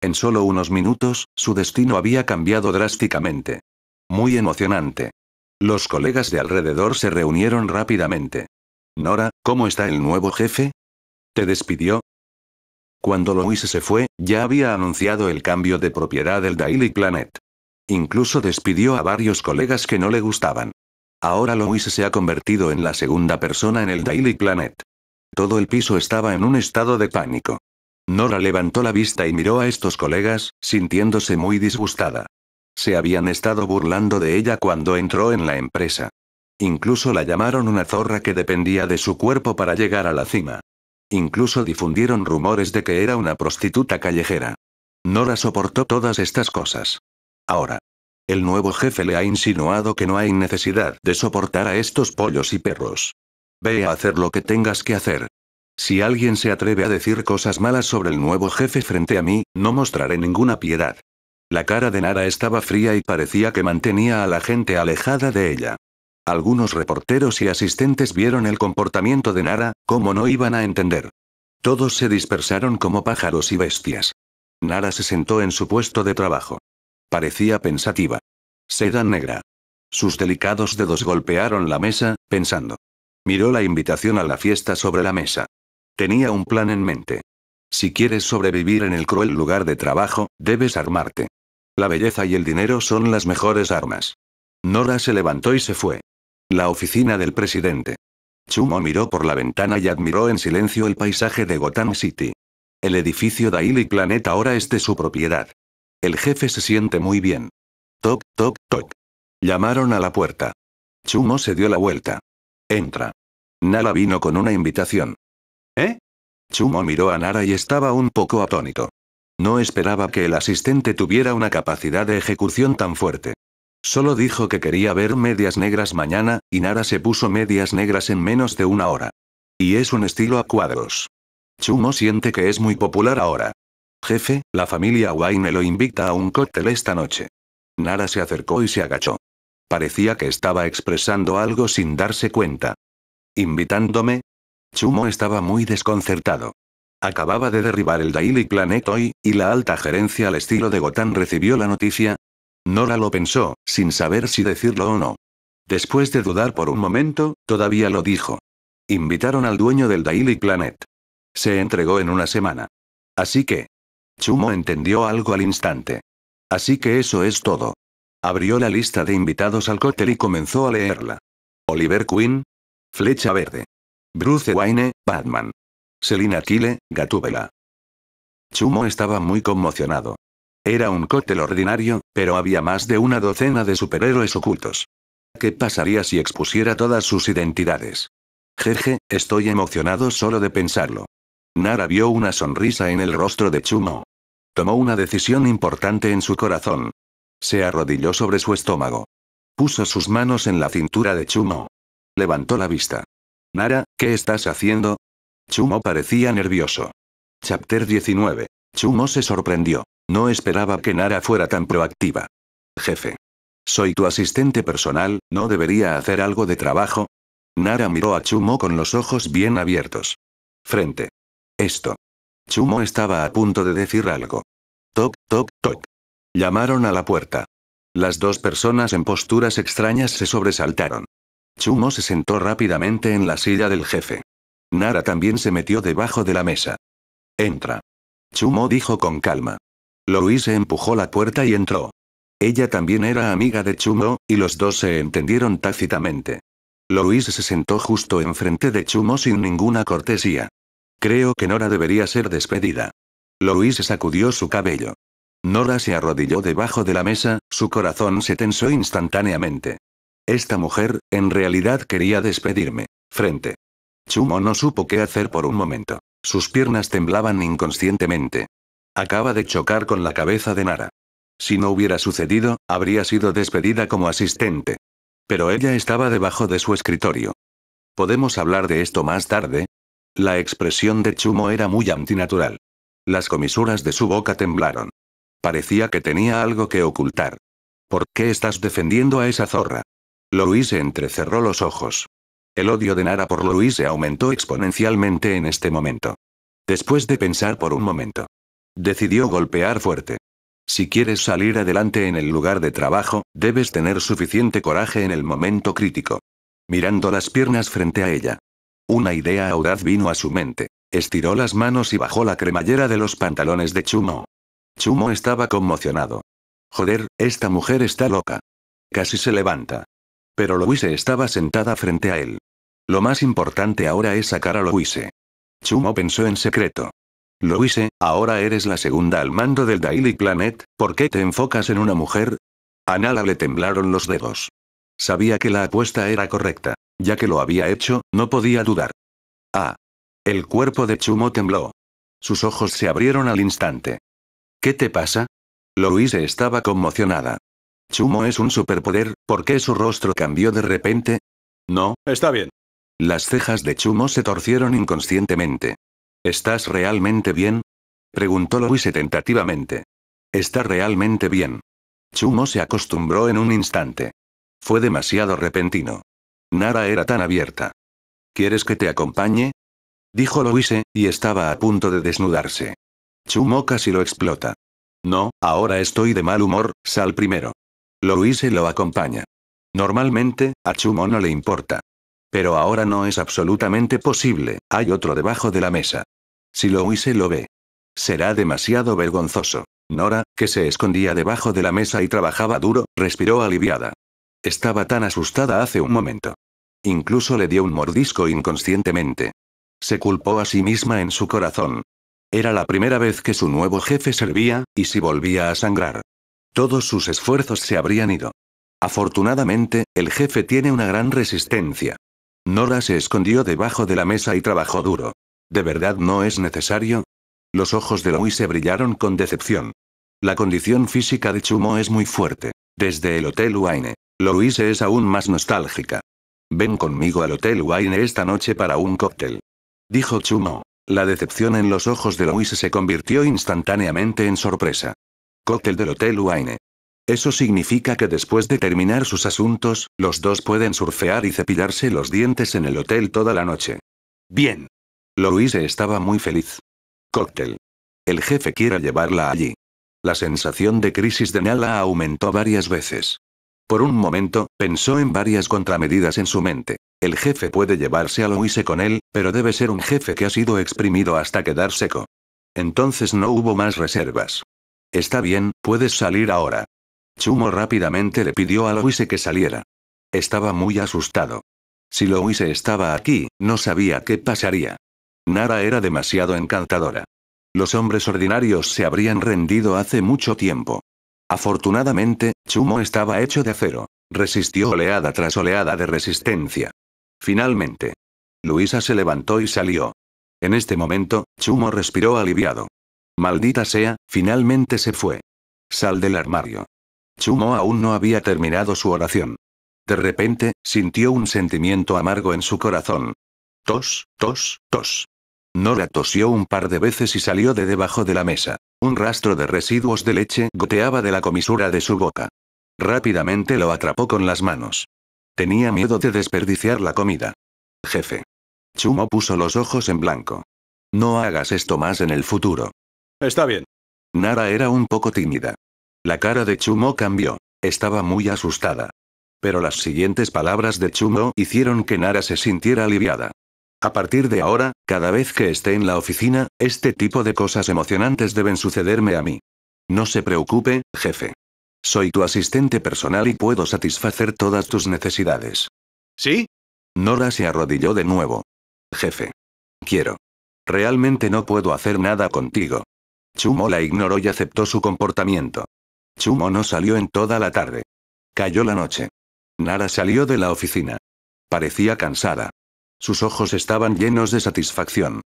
En solo unos minutos, su destino había cambiado drásticamente. Muy emocionante. Los colegas de alrededor se reunieron rápidamente. Nora, ¿cómo está el nuevo jefe? ¿Te despidió? Cuando Louise se fue, ya había anunciado el cambio de propiedad del Daily Planet. Incluso despidió a varios colegas que no le gustaban. Ahora Louise se ha convertido en la segunda persona en el Daily Planet. Todo el piso estaba en un estado de pánico. Nora levantó la vista y miró a estos colegas, sintiéndose muy disgustada. Se habían estado burlando de ella cuando entró en la empresa. Incluso la llamaron una zorra que dependía de su cuerpo para llegar a la cima. Incluso difundieron rumores de que era una prostituta callejera. Nora soportó todas estas cosas. Ahora. El nuevo jefe le ha insinuado que no hay necesidad de soportar a estos pollos y perros. Ve a hacer lo que tengas que hacer. Si alguien se atreve a decir cosas malas sobre el nuevo jefe frente a mí, no mostraré ninguna piedad. La cara de Nara estaba fría y parecía que mantenía a la gente alejada de ella. Algunos reporteros y asistentes vieron el comportamiento de Nara, como no iban a entender. Todos se dispersaron como pájaros y bestias. Nara se sentó en su puesto de trabajo. Parecía pensativa. Seda negra. Sus delicados dedos golpearon la mesa, pensando. Miró la invitación a la fiesta sobre la mesa. Tenía un plan en mente. Si quieres sobrevivir en el cruel lugar de trabajo, debes armarte. La belleza y el dinero son las mejores armas. Nora se levantó y se fue. La oficina del presidente. Chumo miró por la ventana y admiró en silencio el paisaje de Gotham City. El edificio Daily Planet ahora es de su propiedad. El jefe se siente muy bien. Toc, toc, toc. Llamaron a la puerta. Chumo se dio la vuelta. Entra. Nara vino con una invitación. ¿Eh? Chumo miró a Nara y estaba un poco atónito. No esperaba que el asistente tuviera una capacidad de ejecución tan fuerte. Solo dijo que quería ver medias negras mañana, y Nara se puso medias negras en menos de una hora. Y es un estilo a cuadros. Chumo siente que es muy popular ahora. Jefe, la familia Wayne lo invita a un cóctel esta noche. Nara se acercó y se agachó. Parecía que estaba expresando algo sin darse cuenta. ¿Invitándome? Chumo estaba muy desconcertado. Acababa de derribar el Daily Planet hoy, y la alta gerencia al estilo de Gotán recibió la noticia. Nora lo pensó, sin saber si decirlo o no. Después de dudar por un momento, todavía lo dijo. Invitaron al dueño del Daily Planet. Se entregó en una semana. Así que, Chumo entendió algo al instante. Así que eso es todo. Abrió la lista de invitados al cóctel y comenzó a leerla. Oliver Queen. Flecha Verde. Bruce Wayne, Batman. Selina Kyle, Gatúbela. Chumo estaba muy conmocionado. Era un cóctel ordinario, pero había más de una docena de superhéroes ocultos. ¿Qué pasaría si expusiera todas sus identidades? Jeje, estoy emocionado solo de pensarlo. Nara vio una sonrisa en el rostro de Chumo. Tomó una decisión importante en su corazón. Se arrodilló sobre su estómago. Puso sus manos en la cintura de Chumo. Levantó la vista. Nara, ¿qué estás haciendo? Chumo parecía nervioso. Chapter 19. Chumo se sorprendió. No esperaba que Nara fuera tan proactiva. Jefe. Soy tu asistente personal, ¿no debería hacer algo de trabajo? Nara miró a Chumo con los ojos bien abiertos. Frente. Esto. Chumo estaba a punto de decir algo. Toc, toc, toc. Llamaron a la puerta. Las dos personas en posturas extrañas se sobresaltaron. Chumo se sentó rápidamente en la silla del jefe. Nara también se metió debajo de la mesa. Entra. Chumo dijo con calma. se empujó la puerta y entró. Ella también era amiga de Chumo, y los dos se entendieron tácitamente. Luis se sentó justo enfrente de Chumo sin ninguna cortesía. Creo que Nora debería ser despedida. Louis sacudió su cabello. Nora se arrodilló debajo de la mesa, su corazón se tensó instantáneamente. Esta mujer, en realidad quería despedirme. Frente. Chumo no supo qué hacer por un momento. Sus piernas temblaban inconscientemente. Acaba de chocar con la cabeza de Nara. Si no hubiera sucedido, habría sido despedida como asistente. Pero ella estaba debajo de su escritorio. Podemos hablar de esto más tarde, la expresión de Chumo era muy antinatural. Las comisuras de su boca temblaron. Parecía que tenía algo que ocultar. ¿Por qué estás defendiendo a esa zorra? se entrecerró los ojos. El odio de Nara por se aumentó exponencialmente en este momento. Después de pensar por un momento, decidió golpear fuerte. Si quieres salir adelante en el lugar de trabajo, debes tener suficiente coraje en el momento crítico. Mirando las piernas frente a ella, una idea audaz vino a su mente. Estiró las manos y bajó la cremallera de los pantalones de Chumo. Chumo estaba conmocionado. Joder, esta mujer está loca. Casi se levanta. Pero Louise estaba sentada frente a él. Lo más importante ahora es sacar a Louise. Chumo pensó en secreto. Louise, ahora eres la segunda al mando del Daily Planet, ¿por qué te enfocas en una mujer? A Nala le temblaron los dedos. Sabía que la apuesta era correcta. Ya que lo había hecho, no podía dudar. Ah. El cuerpo de Chumo tembló. Sus ojos se abrieron al instante. ¿Qué te pasa? Louise estaba conmocionada. Chumo es un superpoder, ¿por qué su rostro cambió de repente? No, está bien. Las cejas de Chumo se torcieron inconscientemente. ¿Estás realmente bien? preguntó Louise tentativamente. Está realmente bien. Chumo se acostumbró en un instante. Fue demasiado repentino. Nara era tan abierta. ¿Quieres que te acompañe? Dijo Loise, y estaba a punto de desnudarse. Chumo casi lo explota. No, ahora estoy de mal humor, sal primero. Loise lo acompaña. Normalmente, a Chumo no le importa. Pero ahora no es absolutamente posible, hay otro debajo de la mesa. Si Loise lo ve. Será demasiado vergonzoso. Nora, que se escondía debajo de la mesa y trabajaba duro, respiró aliviada. Estaba tan asustada hace un momento. Incluso le dio un mordisco inconscientemente. Se culpó a sí misma en su corazón. Era la primera vez que su nuevo jefe servía, y si volvía a sangrar. Todos sus esfuerzos se habrían ido. Afortunadamente, el jefe tiene una gran resistencia. Nora se escondió debajo de la mesa y trabajó duro. ¿De verdad no es necesario? Los ojos de Louis se brillaron con decepción. La condición física de Chumo es muy fuerte. Desde el Hotel Uaine, Louise es aún más nostálgica. Ven conmigo al Hotel Wine esta noche para un cóctel. Dijo Chumo. La decepción en los ojos de Louise se convirtió instantáneamente en sorpresa. Cóctel del Hotel Wayne. Eso significa que después de terminar sus asuntos, los dos pueden surfear y cepillarse los dientes en el hotel toda la noche. Bien. Louise estaba muy feliz. Cóctel. El jefe quiere llevarla allí. La sensación de crisis de Nala aumentó varias veces. Por un momento, pensó en varias contramedidas en su mente. El jefe puede llevarse a Loise con él, pero debe ser un jefe que ha sido exprimido hasta quedar seco. Entonces no hubo más reservas. Está bien, puedes salir ahora. Chumo rápidamente le pidió a Loise que saliera. Estaba muy asustado. Si Loise estaba aquí, no sabía qué pasaría. Nara era demasiado encantadora. Los hombres ordinarios se habrían rendido hace mucho tiempo. Afortunadamente, Chumo estaba hecho de acero. Resistió oleada tras oleada de resistencia. Finalmente. Luisa se levantó y salió. En este momento, Chumo respiró aliviado. Maldita sea, finalmente se fue. Sal del armario. Chumo aún no había terminado su oración. De repente, sintió un sentimiento amargo en su corazón. Tos, tos, tos. Nora tosió un par de veces y salió de debajo de la mesa. Un rastro de residuos de leche goteaba de la comisura de su boca. Rápidamente lo atrapó con las manos. Tenía miedo de desperdiciar la comida. Jefe. Chumo puso los ojos en blanco. No hagas esto más en el futuro. Está bien. Nara era un poco tímida. La cara de Chumo cambió. Estaba muy asustada. Pero las siguientes palabras de Chumo hicieron que Nara se sintiera aliviada. A partir de ahora, cada vez que esté en la oficina, este tipo de cosas emocionantes deben sucederme a mí. No se preocupe, jefe. Soy tu asistente personal y puedo satisfacer todas tus necesidades. ¿Sí? Nora se arrodilló de nuevo. Jefe. Quiero. Realmente no puedo hacer nada contigo. Chumo la ignoró y aceptó su comportamiento. Chumo no salió en toda la tarde. Cayó la noche. Nara salió de la oficina. Parecía cansada. Sus ojos estaban llenos de satisfacción.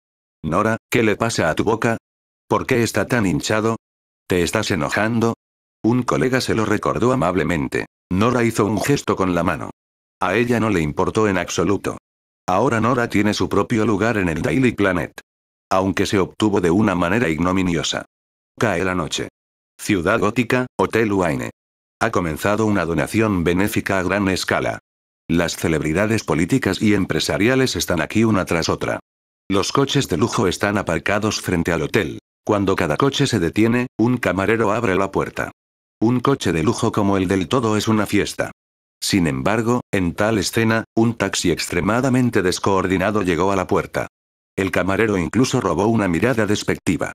Nora, ¿qué le pasa a tu boca? ¿Por qué está tan hinchado? ¿Te estás enojando? Un colega se lo recordó amablemente. Nora hizo un gesto con la mano. A ella no le importó en absoluto. Ahora Nora tiene su propio lugar en el Daily Planet. Aunque se obtuvo de una manera ignominiosa. Cae la noche. Ciudad Gótica, Hotel Wayne. Ha comenzado una donación benéfica a gran escala. Las celebridades políticas y empresariales están aquí una tras otra. Los coches de lujo están aparcados frente al hotel. Cuando cada coche se detiene, un camarero abre la puerta. Un coche de lujo como el del todo es una fiesta. Sin embargo, en tal escena, un taxi extremadamente descoordinado llegó a la puerta. El camarero incluso robó una mirada despectiva.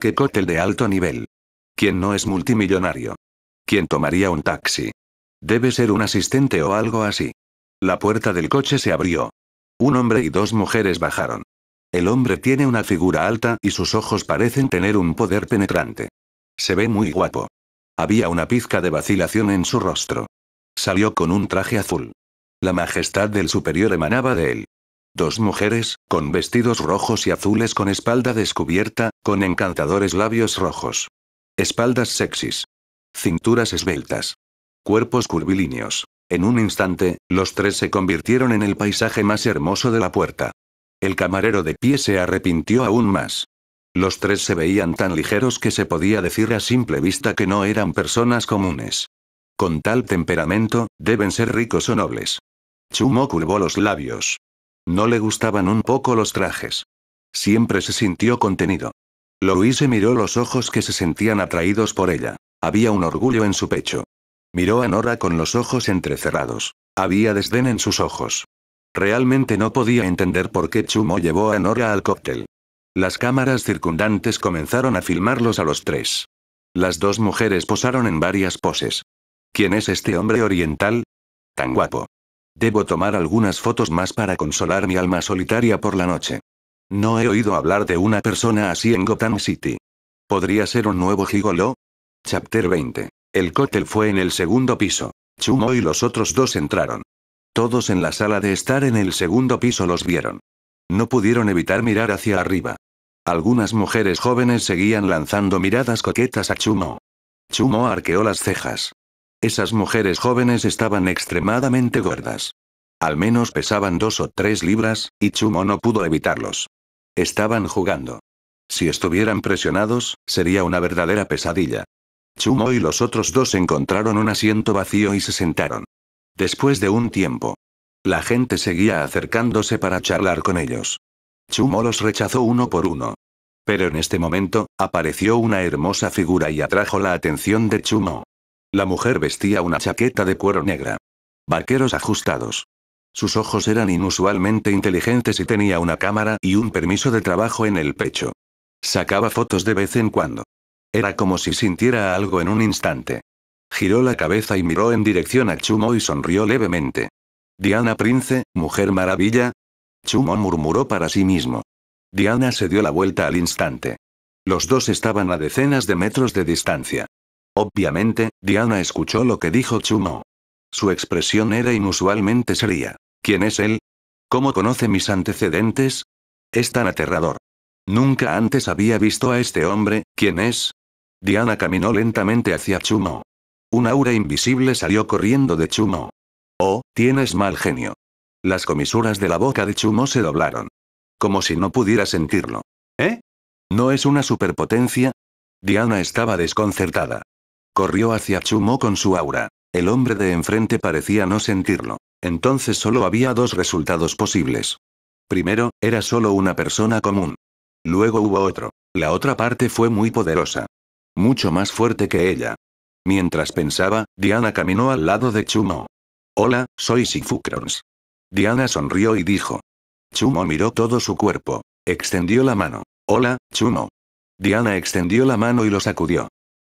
¡Qué cóctel de alto nivel! ¿Quién no es multimillonario? ¿Quién tomaría un taxi? Debe ser un asistente o algo así. La puerta del coche se abrió. Un hombre y dos mujeres bajaron. El hombre tiene una figura alta y sus ojos parecen tener un poder penetrante. Se ve muy guapo. Había una pizca de vacilación en su rostro. Salió con un traje azul. La majestad del superior emanaba de él. Dos mujeres, con vestidos rojos y azules con espalda descubierta, con encantadores labios rojos. Espaldas sexys. Cinturas esbeltas. Cuerpos curvilíneos. En un instante, los tres se convirtieron en el paisaje más hermoso de la puerta. El camarero de pie se arrepintió aún más. Los tres se veían tan ligeros que se podía decir a simple vista que no eran personas comunes. Con tal temperamento, deben ser ricos o nobles. Chumo curvó los labios. No le gustaban un poco los trajes. Siempre se sintió contenido. se miró los ojos que se sentían atraídos por ella. Había un orgullo en su pecho. Miró a Nora con los ojos entrecerrados. Había desdén en sus ojos. Realmente no podía entender por qué Chumo llevó a Nora al cóctel. Las cámaras circundantes comenzaron a filmarlos a los tres. Las dos mujeres posaron en varias poses. ¿Quién es este hombre oriental? Tan guapo. Debo tomar algunas fotos más para consolar mi alma solitaria por la noche. No he oído hablar de una persona así en Gotham City. ¿Podría ser un nuevo gigolo? Chapter 20. El cóctel fue en el segundo piso. Chumo y los otros dos entraron. Todos en la sala de estar en el segundo piso los vieron. No pudieron evitar mirar hacia arriba. Algunas mujeres jóvenes seguían lanzando miradas coquetas a Chumo. Chumo arqueó las cejas. Esas mujeres jóvenes estaban extremadamente gordas. Al menos pesaban dos o tres libras, y Chumo no pudo evitarlos. Estaban jugando. Si estuvieran presionados, sería una verdadera pesadilla. Chumo y los otros dos encontraron un asiento vacío y se sentaron. Después de un tiempo. La gente seguía acercándose para charlar con ellos. Chumo los rechazó uno por uno. Pero en este momento, apareció una hermosa figura y atrajo la atención de Chumo. La mujer vestía una chaqueta de cuero negra. Vaqueros ajustados. Sus ojos eran inusualmente inteligentes y tenía una cámara y un permiso de trabajo en el pecho. Sacaba fotos de vez en cuando. Era como si sintiera algo en un instante. Giró la cabeza y miró en dirección a Chumo y sonrió levemente. Diana Prince, mujer maravilla. Chumo murmuró para sí mismo. Diana se dio la vuelta al instante. Los dos estaban a decenas de metros de distancia. Obviamente, Diana escuchó lo que dijo Chumo. Su expresión era inusualmente seria. ¿Quién es él? ¿Cómo conoce mis antecedentes? Es tan aterrador. Nunca antes había visto a este hombre, ¿quién es? Diana caminó lentamente hacia Chumo. Un aura invisible salió corriendo de Chumo. Oh, tienes mal genio. Las comisuras de la boca de Chumo se doblaron. Como si no pudiera sentirlo. ¿Eh? ¿No es una superpotencia? Diana estaba desconcertada. Corrió hacia Chumo con su aura. El hombre de enfrente parecía no sentirlo. Entonces solo había dos resultados posibles. Primero, era solo una persona común. Luego hubo otro. La otra parte fue muy poderosa mucho más fuerte que ella. Mientras pensaba, Diana caminó al lado de Chumo. Hola, soy Sifu Diana sonrió y dijo. Chumo miró todo su cuerpo. Extendió la mano. Hola, Chumo. Diana extendió la mano y lo sacudió.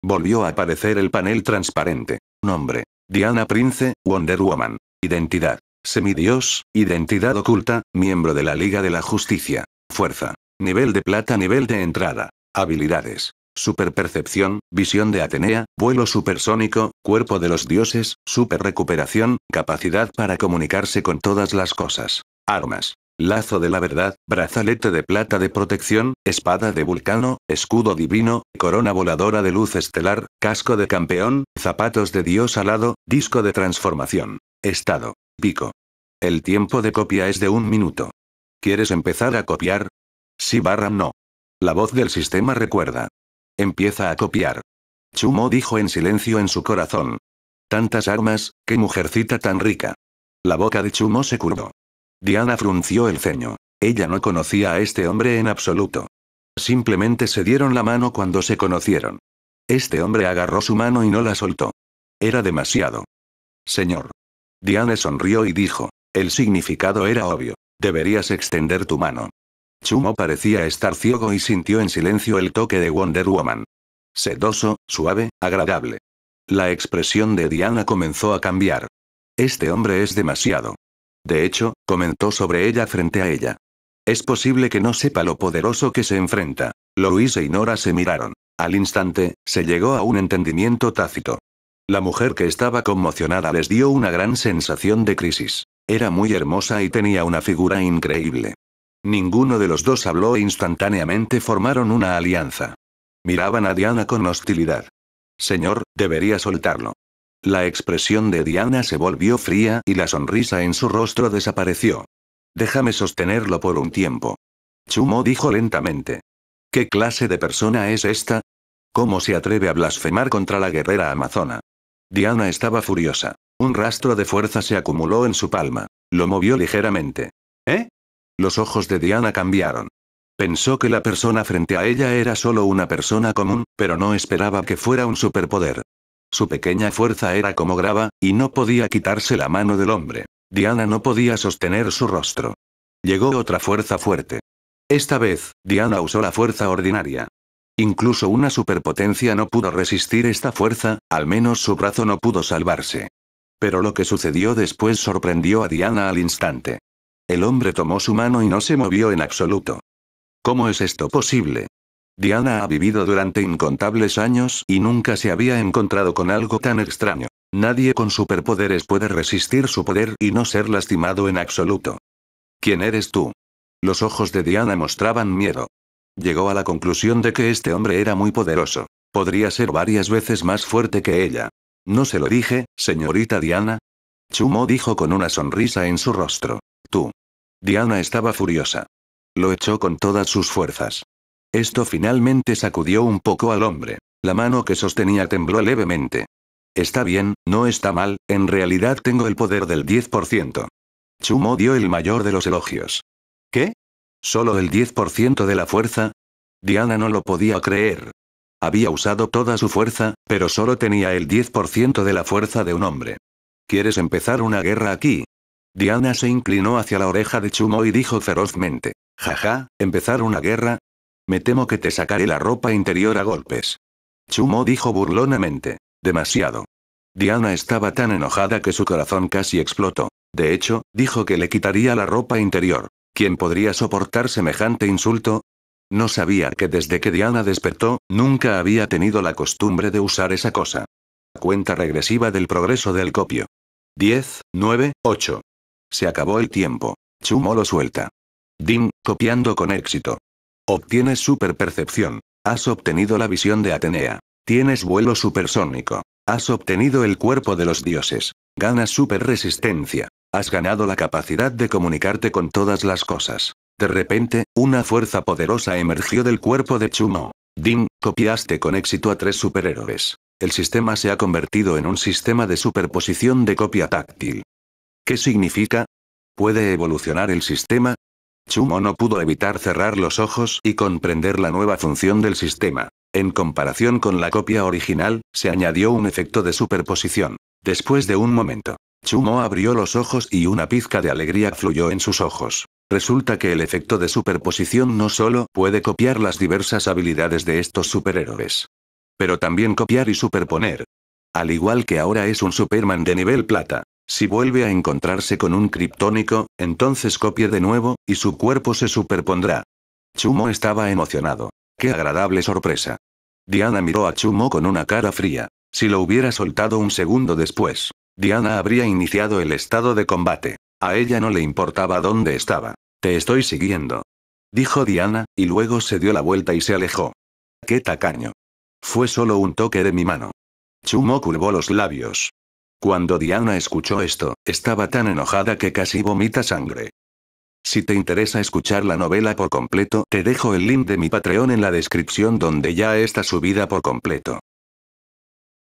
Volvió a aparecer el panel transparente. Nombre. Diana Prince, Wonder Woman. Identidad. Semidios, identidad oculta, miembro de la Liga de la Justicia. Fuerza. Nivel de plata, nivel de entrada. Habilidades. Superpercepción, visión de Atenea, vuelo supersónico, cuerpo de los dioses, superrecuperación, capacidad para comunicarse con todas las cosas. Armas. Lazo de la verdad, brazalete de plata de protección, espada de vulcano, escudo divino, corona voladora de luz estelar, casco de campeón, zapatos de dios alado, disco de transformación. Estado. Pico. El tiempo de copia es de un minuto. ¿Quieres empezar a copiar? Sí barra no. La voz del sistema recuerda. Empieza a copiar. Chumo dijo en silencio en su corazón. Tantas armas, qué mujercita tan rica. La boca de Chumo se curvó. Diana frunció el ceño. Ella no conocía a este hombre en absoluto. Simplemente se dieron la mano cuando se conocieron. Este hombre agarró su mano y no la soltó. Era demasiado. Señor. Diana sonrió y dijo. El significado era obvio. Deberías extender tu mano. Chumo parecía estar ciego y sintió en silencio el toque de Wonder Woman. Sedoso, suave, agradable. La expresión de Diana comenzó a cambiar. Este hombre es demasiado. De hecho, comentó sobre ella frente a ella. Es posible que no sepa lo poderoso que se enfrenta. Luis y e Nora se miraron. Al instante, se llegó a un entendimiento tácito. La mujer que estaba conmocionada les dio una gran sensación de crisis. Era muy hermosa y tenía una figura increíble. Ninguno de los dos habló e instantáneamente formaron una alianza. Miraban a Diana con hostilidad. Señor, debería soltarlo. La expresión de Diana se volvió fría y la sonrisa en su rostro desapareció. Déjame sostenerlo por un tiempo. Chumo dijo lentamente. ¿Qué clase de persona es esta? ¿Cómo se atreve a blasfemar contra la guerrera amazona? Diana estaba furiosa. Un rastro de fuerza se acumuló en su palma. Lo movió ligeramente. ¿Eh? Los ojos de Diana cambiaron. Pensó que la persona frente a ella era solo una persona común, pero no esperaba que fuera un superpoder. Su pequeña fuerza era como grava, y no podía quitarse la mano del hombre. Diana no podía sostener su rostro. Llegó otra fuerza fuerte. Esta vez, Diana usó la fuerza ordinaria. Incluso una superpotencia no pudo resistir esta fuerza, al menos su brazo no pudo salvarse. Pero lo que sucedió después sorprendió a Diana al instante. El hombre tomó su mano y no se movió en absoluto. ¿Cómo es esto posible? Diana ha vivido durante incontables años y nunca se había encontrado con algo tan extraño. Nadie con superpoderes puede resistir su poder y no ser lastimado en absoluto. ¿Quién eres tú? Los ojos de Diana mostraban miedo. Llegó a la conclusión de que este hombre era muy poderoso. Podría ser varias veces más fuerte que ella. ¿No se lo dije, señorita Diana? Chumo dijo con una sonrisa en su rostro tú. Diana estaba furiosa. Lo echó con todas sus fuerzas. Esto finalmente sacudió un poco al hombre. La mano que sostenía tembló levemente. Está bien, no está mal, en realidad tengo el poder del 10%. Chumo dio el mayor de los elogios. ¿Qué? ¿Solo el 10% de la fuerza? Diana no lo podía creer. Había usado toda su fuerza, pero solo tenía el 10% de la fuerza de un hombre. ¿Quieres empezar una guerra aquí? Diana se inclinó hacia la oreja de Chumo y dijo ferozmente. Jaja, ¿empezar una guerra? Me temo que te sacaré la ropa interior a golpes. Chumo dijo burlonamente. Demasiado. Diana estaba tan enojada que su corazón casi explotó. De hecho, dijo que le quitaría la ropa interior. ¿Quién podría soportar semejante insulto? No sabía que desde que Diana despertó, nunca había tenido la costumbre de usar esa cosa. Cuenta regresiva del progreso del copio. 10, 9, 8, se acabó el tiempo. Chumo lo suelta. Dim, copiando con éxito. Obtienes super percepción. Has obtenido la visión de Atenea. Tienes vuelo supersónico. Has obtenido el cuerpo de los dioses. Ganas super resistencia. Has ganado la capacidad de comunicarte con todas las cosas. De repente, una fuerza poderosa emergió del cuerpo de Chumo. Dim, copiaste con éxito a tres superhéroes. El sistema se ha convertido en un sistema de superposición de copia táctil. ¿Qué significa? ¿Puede evolucionar el sistema? Chumo no pudo evitar cerrar los ojos y comprender la nueva función del sistema. En comparación con la copia original, se añadió un efecto de superposición. Después de un momento, Chumo abrió los ojos y una pizca de alegría fluyó en sus ojos. Resulta que el efecto de superposición no solo puede copiar las diversas habilidades de estos superhéroes, pero también copiar y superponer. Al igual que ahora es un Superman de nivel plata. Si vuelve a encontrarse con un criptónico, entonces copie de nuevo, y su cuerpo se superpondrá. Chumo estaba emocionado. ¡Qué agradable sorpresa! Diana miró a Chumo con una cara fría. Si lo hubiera soltado un segundo después, Diana habría iniciado el estado de combate. A ella no le importaba dónde estaba. Te estoy siguiendo. Dijo Diana, y luego se dio la vuelta y se alejó. ¡Qué tacaño! Fue solo un toque de mi mano. Chumo curvó los labios. Cuando Diana escuchó esto, estaba tan enojada que casi vomita sangre. Si te interesa escuchar la novela por completo, te dejo el link de mi Patreon en la descripción donde ya está subida por completo.